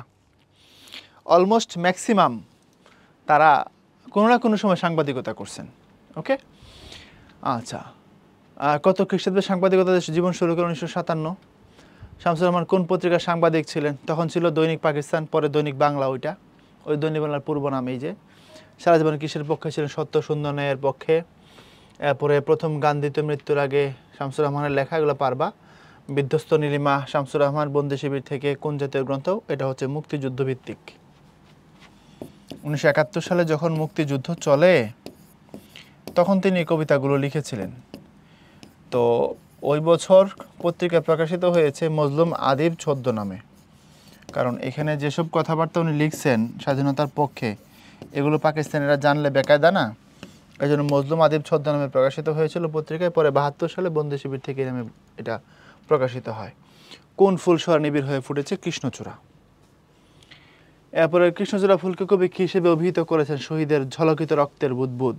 অলমোস্ট ম্যাক্সিমাম তারা কোনো না কোনো সময় সাংবাদিকতা করছেন ওকে আচ্ছা কত খ্রিস্টাব্দে সাংবাদিকতা জীবন শুরু করে উনিশশো সাতান্ন শামসুর রহমান কোন পত্রিকার সাংবাদিক ছিলেন তখন ছিল দৈনিক পাকিস্তান পরে দৈনিক বাংলা ওইটা ওই দৈনিক বাংলার পূর্ব নাম এই যে সারা জীবন কিসের পক্ষে ছিলেন সত্য সুন্দর ন্যায়ের পক্ষে এরপরে প্রথম গান্ধীতে মৃত্যুর আগে শামসুর রহমানের লেখা এগুলো পারবা বিধ্বস্ত নীলিমা শামসুর রহমান বন্দি শিবির থেকে কোন জাতীয় গ্রন্থ এটা হচ্ছে মুক্তিযুদ্ধভিত্তিক উনিশশো একাত্তর সালে যখন মুক্তিযুদ্ধ চলে তখন তিনি কবিতাগুলো লিখেছিলেন তো ওই বছর পত্রিকা প্রকাশিত হয়েছে মজলুম আদিব ছদ্ম নামে কারণ এখানে যেসব কথাবার্তা উনি লিখছেন স্বাধীনতার পক্ষে এগুলো পাকিস্তানিরা জানলে বেকায়দা না এই জন্য মজলুম আদিব ছদ্ম নামে প্রকাশিত হয়েছিল পত্রিকায় পরে বাহাত্তর সালে বন্দি শিবির থেকে নামে এটা প্রকাশিত হয় কোন ফুল নিবিড় হয়ে ফুটেছে কৃষ্ণচূড়া এরপরে কৃষ্ণচূড়া ফুলকে কবি কী হিসেবে অভিহিত করেছেন শহীদের ঝলকিত রক্তের বুদবুদ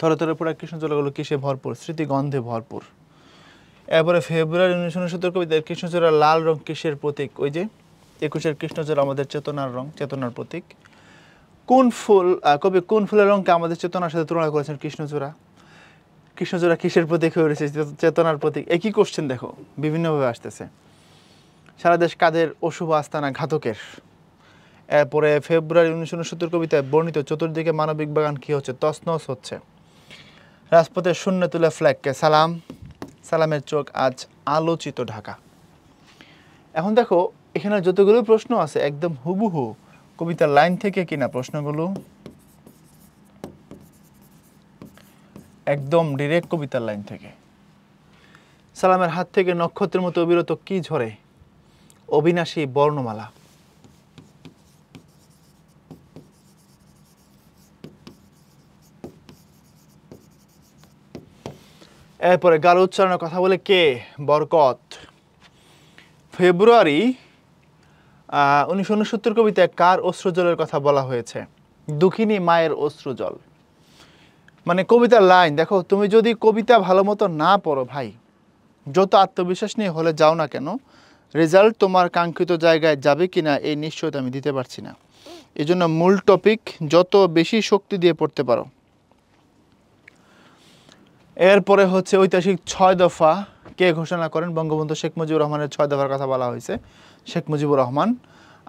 থরে পোড়া কৃষ্ণ জলাগুলো কিসে ভরপুর স্মৃতিগন্ধে ভরপুর এরপরে ফেব্রুয়ারি উনিশশো উনসত্তর কবিতায় কৃষ্ণচূড়া লাল রং কিসের প্রতীক ওই যে একুশের কৃষ্ণচূড়া আমাদের চেতনার রং চেতনার প্রতীক কোন ফুল কবি কোন ফুলের রঙকে আমাদের চেতনার সাথে তুলনা করেছেন কৃষ্ণচূড়া কৃষ্ণচূড়া কিসের প্রতীক হয়ে রয়েছে চেতনার প্রতীক একই কোশ্চেন দেখো বিভিন্নভাবে আসতেছে সারা দেশ কাদের অশুভ আস্তানা ঘাতকের এরপরে ফেব্রুয়ারি উনিশশো উনসত্তর কবিতায় বর্ণিত চতুর্দিকে মানবিক বাগান কী হচ্ছে তসনস হচ্ছে রাজপথের শূন্য তুলে ফ্ল্যাগকে সালাম সালামের চোখ আজ আলোচিত ঢাকা এখন দেখো এখানে যতগুলো প্রশ্ন আছে একদম হুবুহু কবিতার লাইন থেকে কিনা প্রশ্নগুলো একদম ডিরেক্ট কবিতার লাইন থেকে সালামের হাত থেকে নক্ষত্রের মতো অবিরত কি ঝরে অবিনাশী বর্ণমালা এরপরে গাল উচ্চারণের কথা বলে কে বরকত ফেব্রুয়ারি উনিশশো উনসত্তর কবিতায় কার অশ্রুজলের কথা বলা হয়েছে দুঃখিনী মায়ের অশ্রুজল মানে কবিতার লাইন দেখো তুমি যদি কবিতা ভালো মতো না পড়ো ভাই যত আত্মবিশ্বাস নিয়ে হলে যাও না কেন রেজাল্ট তোমার কাঙ্ক্ষিত জায়গায় যাবে কি না এই নিশ্চয়তা আমি দিতে পারছি না এজন্য মূল টপিক যত বেশি শক্তি দিয়ে পড়তে পারো এরপরে হচ্ছে ঐতিহাসিক ছয় দফা কে ঘোষণা করেন বঙ্গবন্ধু শেখ মুজিবুর রহমানের ছয় দফার কথা বলা হয়েছে শেখ মুজিবুর রহমান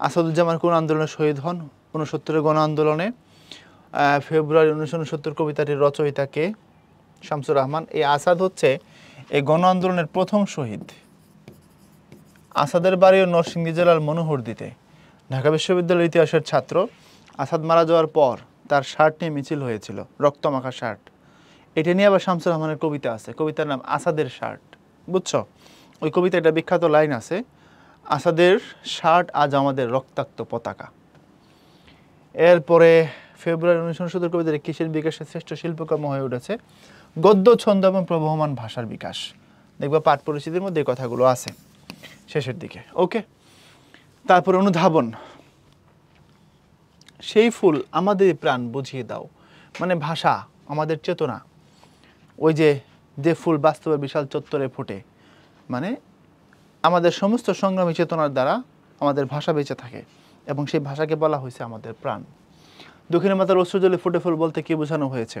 আসাদুজ্জামান কোন আন্দোলনে শহীদ হন উনসত্তরের গণ আন্দোলনে ফেব্রুয়ারি উনিশশো উনসত্তর কবিতাটির কে শামসুর রহমান এই আসাদ হচ্ছে এই গণ আন্দোলনের প্রথম শহীদ আসাদের বাড়িও নরসিংদী জেলার মনোহরদিতে ঢাকা বিশ্ববিদ্যালয়ের ইতিহাসের ছাত্র আসাদ মারা যাওয়ার পর তার শার্ট নিয়ে মিছিল হয়েছিল রক্তমাখা শার্ট এটা নিয়ে আবার শামসুর রহমানের কবিতা আছে কবিতার নাম আসাদের শার্ট বুঝছো ওই কবিতা একটা বিখ্যাত লাইন আছে আসাদের শার্ট আজ আমাদের রক্তাক্ত পতাকা এরপরে ফেব্রুয়ারি উনিশশো সত্তর কবিতার কিসের বিকাশের শ্রেষ্ঠ শিল্পকর্ম হয়ে উঠেছে গদ্য ছন্দ এবং প্রবহমান ভাষার বিকাশ দেখবা পাঠ পরিচিতির মধ্যে এই কথাগুলো আছে শেষের দিকে ওকে তারপর অনুধাবন সেই ফুল আমাদের প্রাণ বুঝিয়ে দাও মানে ভাষা আমাদের চেতনা ওই যে যে ফুল বাস্তবের বিশাল চত্বরে ফোটে মানে আমাদের সমস্ত সংগ্রামী চেতনার দ্বারা আমাদের ভাষা বেঁচে থাকে এবং সেই ভাষাকে বলা হয়েছে আমাদের প্রাণ দক্ষিণের মাতার অশ্রুজলে ফুটে ফুল বলতে কি বোঝানো হয়েছে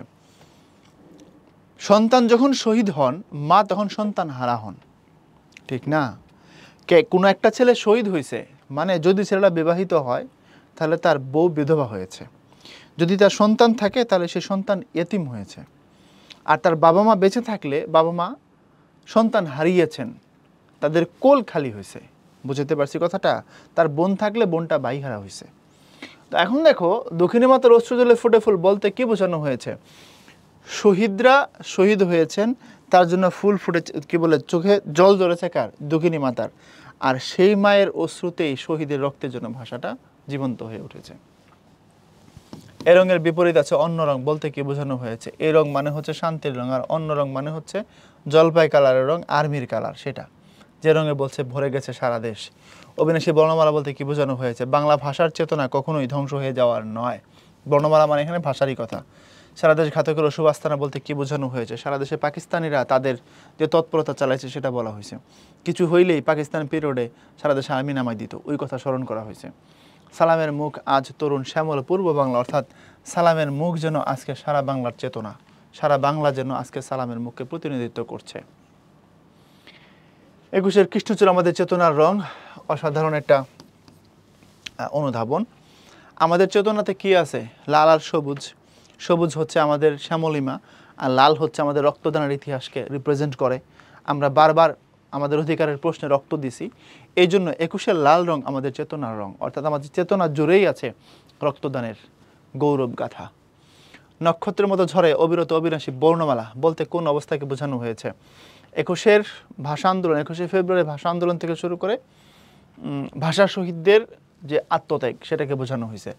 সন্তান যখন শহীদ হন মা তখন সন্তান হারা হন ঠিক না কে কোনো একটা ছেলে শহীদ হয়েছে মানে যদি ছেলেটা বিবাহিত হয় তাহলে তার বউ বিধবা হয়েছে যদি তার সন্তান থাকে তাহলে সে সন্তান এতিম হয়েছে আর তার বাবা মা বেঁচে থাকলে বাবা মা সন্তান হারিয়েছেন তাদের কোল খালি হয়েছে বুঝতে পারছি কথাটা তার বোন থাকলে বোনটা বাইহারা হয়েছে তো এখন দেখো দক্ষিণী মাতার অশ্রুজলে ফুটে ফুল বলতে কি বোঝানো হয়েছে শহীদরা শহীদ হয়েছেন তার জন্য ফুল ফুটে কি বলে চোখে জল জ্বরেছে কার দক্ষিণী মাতার আর সেই মায়ের অশ্রুতেই শহীদের রক্তের জন্য ভাষাটা জীবন্ত হয়ে উঠেছে এ রঙের বিপরীত আছে অন্য রং বলতে কি বোঝানো হয়েছে এ রং মানে হচ্ছে শান্তির রং আর অন্য রং মানে হচ্ছে জলপাই কালারের রং আর্মির কালার সেটা যে রঙে বলছে ভরে গেছে সারা দেশ অবিনাশী বর্ণমালা বলতে কি বোঝানো হয়েছে বাংলা ভাষার চেতনা কখনোই ধ্বংস হয়ে যাওয়ার নয় বর্ণমালা মানে এখানে ভাষারই কথা সারা দেশ ঘাতকের আস্থানা বলতে কি বোঝানো হয়েছে সারা দেশে পাকিস্তানিরা তাদের যে তৎপরতা চালাইছে সেটা বলা হয়েছে কিছু হইলেই পাকিস্তান পিরিয়ডে সারা দেশে আর্মি নামাই দিত ওই কথা স্মরণ করা হয়েছে সালামের মুখ আজ তরুণ শ্যামল পূর্ব বাংলা অর্থাৎ সালামের মুখ যেন আজকে সারা বাংলার চেতনা সারা বাংলা যেন আজকে সালামের মুখকে প্রতিনিধিত্ব করছে একুশের কৃষ্ণচূড়া আমাদের চেতনার রং অসাধারণ একটা অনুধাবন আমাদের চেতনাতে কি আছে লাল আর সবুজ সবুজ হচ্ছে আমাদের শ্যামলিমা আর লাল হচ্ছে আমাদের রক্তদানের ইতিহাসকে রিপ্রেজেন্ট করে আমরা বারবার আমাদের অধিকারের প্রশ্নে রক্ত দিছি এই জন্য একুশের লাল রং আমাদের চেতনার রং অর্থাৎ আমাদের চেতনা জুড়েই আছে রক্তদানের গৌরব গাথা নক্ষত্রের মতো ঝরে অবিরত অবিনাশী বর্ণমালা বলতে কোন অবস্থাকে বোঝানো হয়েছে একুশের ভাষা আন্দোলন একুশে ফেব্রুয়ারি ভাষা আন্দোলন থেকে শুরু করে ভাষা শহীদদের যে আত্মত্যাগ সেটাকে বোঝানো হয়েছে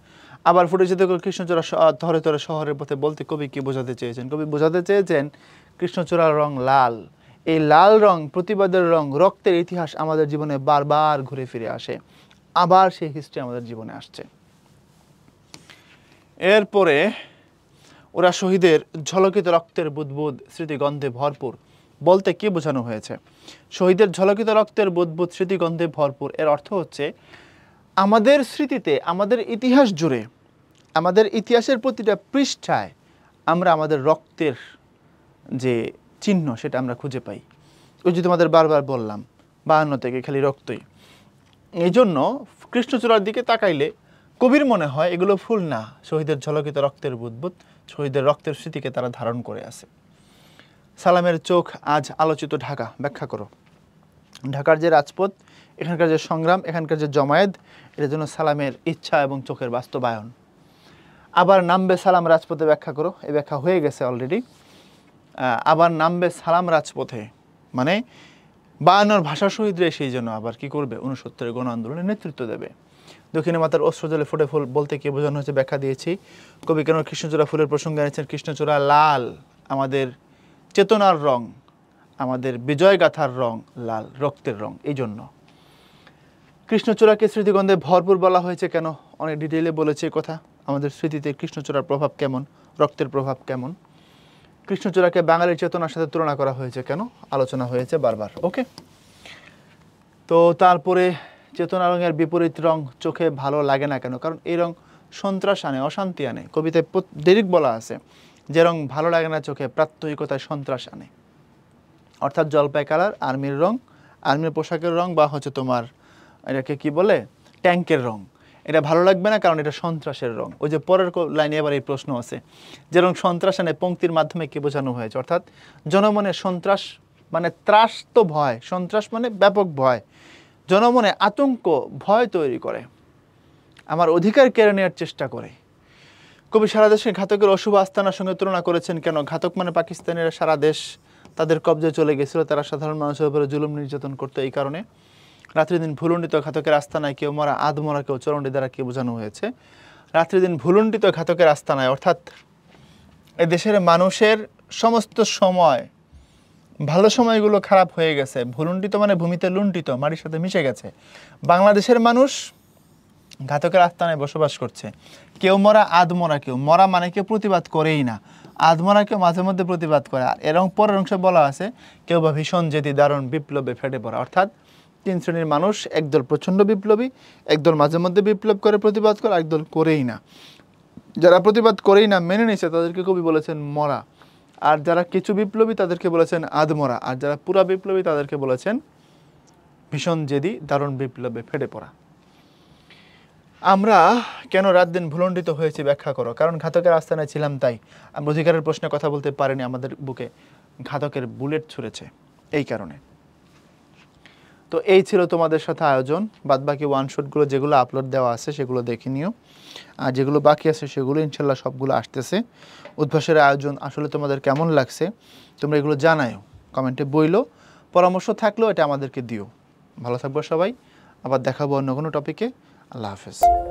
আবার ফুটে যেতে কৃষ্ণচূড়া ধরে ধরে শহরের পথে বলতে কবি কি বোঝাতে চেয়েছেন কবি বোঝাতে চেয়েছেন কৃষ্ণচূড়ার রং লাল এই লাল রং প্রতিবাদের রং রক্তের ইতিহাস আমাদের জীবনে বারবার ঘুরে ফিরে আসে আবার সেই হিস্ট্রি আমাদের জীবনে আসছে এরপরে ওরা শহীদের ঝলকিত রক্তের বুদবুদ স্মৃতিগন্ধে ভরপুর বলতে কি বোঝানো হয়েছে শহীদের ঝলকিত রক্তের বুদবুদ স্মৃতিগন্ধে ভরপুর এর অর্থ হচ্ছে আমাদের স্মৃতিতে আমাদের ইতিহাস জুড়ে আমাদের ইতিহাসের প্রতিটা পৃষ্ঠায় আমরা আমাদের রক্তের যে চিহ্ন সেটা আমরা খুঁজে পাই ওই যে তোমাদের বারবার বললাম বাহান্ন থেকে খালি রক্তই এই জন্য কৃষ্ণচূড়ার দিকে তাকাইলে কবির মনে হয় এগুলো ফুল না শহীদের ঝলকিত রক্তের বুদ্বুত শহীদের রক্তের স্মৃতিকে তারা ধারণ করে আছে সালামের চোখ আজ আলোচিত ঢাকা ব্যাখ্যা করো ঢাকার যে রাজপথ এখানকার যে সংগ্রাম এখানকার যে জমায়েত এটা জন্য সালামের ইচ্ছা এবং চোখের বাস্তবায়ন আবার নামবে সালাম রাজপথে ব্যাখ্যা করো এই ব্যাখ্যা হয়ে গেছে অলরেডি আবার নামবে সালাম রাজপথে মানে বায়ানোর ভাষা শহীদরা সেই জন্য আবার কি করবে উনসত্তরের গণ আন্দোলনে নেতৃত্ব দেবে দক্ষিণে মাতার অস্ত্রজলে ফুটে ফুল বলতে কি বোঝানো হয়েছে ব্যাখ্যা দিয়েছি কবি কেন কৃষ্ণচূড়া ফুলের প্রসঙ্গে এনেছেন কৃষ্ণচূড়া লাল আমাদের চেতনার রং আমাদের গাথার রং লাল রক্তের রং এই জন্য কৃষ্ণচূড়াকে স্মৃতিগন্ধে ভরপুর বলা হয়েছে কেন অনেক ডিটেলে বলেছে কথা আমাদের স্মৃতিতে কৃষ্ণচূড়ার প্রভাব কেমন রক্তের প্রভাব কেমন কৃষ্ণচূড়াকে বাঙালির চেতনার সাথে তুলনা করা হয়েছে কেন আলোচনা হয়েছে বারবার ওকে তো তারপরে চেতনা রঙের বিপরীত রং চোখে ভালো লাগে না কেন কারণ এই রং সন্ত্রাস আনে অশান্তি আনে কবিতায় দেরিক বলা আছে যে রং ভালো লাগে না চোখে প্রাত্যহিকতায় সন্ত্রাস আনে অর্থাৎ জলপাই কালার আর্মির রং আর্মির পোশাকের রং বা হচ্ছে তোমার এটাকে কি বলে ট্যাঙ্কের রং এটা ভালো লাগবে না কারণ এটা সন্ত্রাসের রং ওই যে পরের লাইনে এবার এই প্রশ্ন আছে যে রং সন্ত্রাস আনে পঙ্ক্তির মাধ্যমে কি বোঝানো হয়েছে অর্থাৎ জনমনে সন্ত্রাস মানে ত্রাস তো ভয় সন্ত্রাস মানে ব্যাপক ভয় জনমনে আতঙ্ক ভয় তৈরি করে আমার অধিকার কেড়ে নেওয়ার চেষ্টা করে কবি সারা দেশে ঘাতকের অশুভ আস্থানার সঙ্গে তুলনা করেছেন কেন ঘাতক মানে পাকিস্তানিরা সারা দেশ তাদের কবজে চলে গেছিল তারা সাধারণ মানুষের উপরে জুলুম নির্যাতন করতো এই কারণে রাত্রি দিন ভুলণ্ডিত ঘাতকের আস্তানায় কেউ মরা আধমরা কেউ চরণ্ডী দ্বারা কেউ বোঝানো হয়েছে রাত্রি দিন ভুলণ্ডিত ঘাতকের আস্তানায় অর্থাৎ এ দেশের মানুষের সমস্ত সময় ভালো সময়গুলো খারাপ হয়ে গেছে ভুলুণ্ঠিত মানে ভূমিতে লুণ্ঠিত মাটির সাথে মিশে গেছে বাংলাদেশের মানুষ ঘাতকের আস্তানায় বসবাস করছে কেউ মরা আধমরা কেউ মরা মানে কেউ প্রতিবাদ করেই না আধমরা কেউ মাঝে মধ্যে প্রতিবাদ করে আর এর পরের অংশে বলা আছে কেউ বা ভীষণ যেদি দারুণ বিপ্লবে ফেটে পড়া অর্থাৎ তিন শ্রেণীর মানুষ একদল প্রচণ্ড বিপ্লবী একদল মাঝে মধ্যে বিপ্লব করে প্রতিবাদ করে একদল করেই না যারা প্রতিবাদ করেই না মেনে নিছে তাদেরকে কবি বলেছেন মরা আর যারা কিছু বিপ্লবী তাদেরকে বলেছেন আধমরা আর যারা পুরা বিপ্লবী তাদেরকে বলেছেন ভীষণ জেদি দারুণ বিপ্লবে ফেটে পড়া আমরা কেন রাত দিন ভুলণ্ডিত হয়েছি ব্যাখ্যা করো কারণ ঘাতকের আস্থানে ছিলাম তাই আমরা অধিকারের প্রশ্নে কথা বলতে পারিনি আমাদের বুকে ঘাতকের বুলেট ছুঁড়েছে এই কারণে তো এই ছিল তোমাদের সাথে আয়োজন বাদবাকি ওয়ান শটগুলো যেগুলো আপলোড দেওয়া আছে সেগুলো দেখে নিও আর যেগুলো বাকি আছে সেগুলো ইনশাল্লাহ সবগুলো আসতেছে উদ্ভাসের আয়োজন আসলে তোমাদের কেমন লাগছে তোমরা এগুলো জানাও কমেন্টে বইলো পরামর্শ থাকলেও এটা আমাদেরকে দিও ভালো থাকবো সবাই আবার দেখাবো অন্য কোনো টপিকে আল্লাহ হাফেজ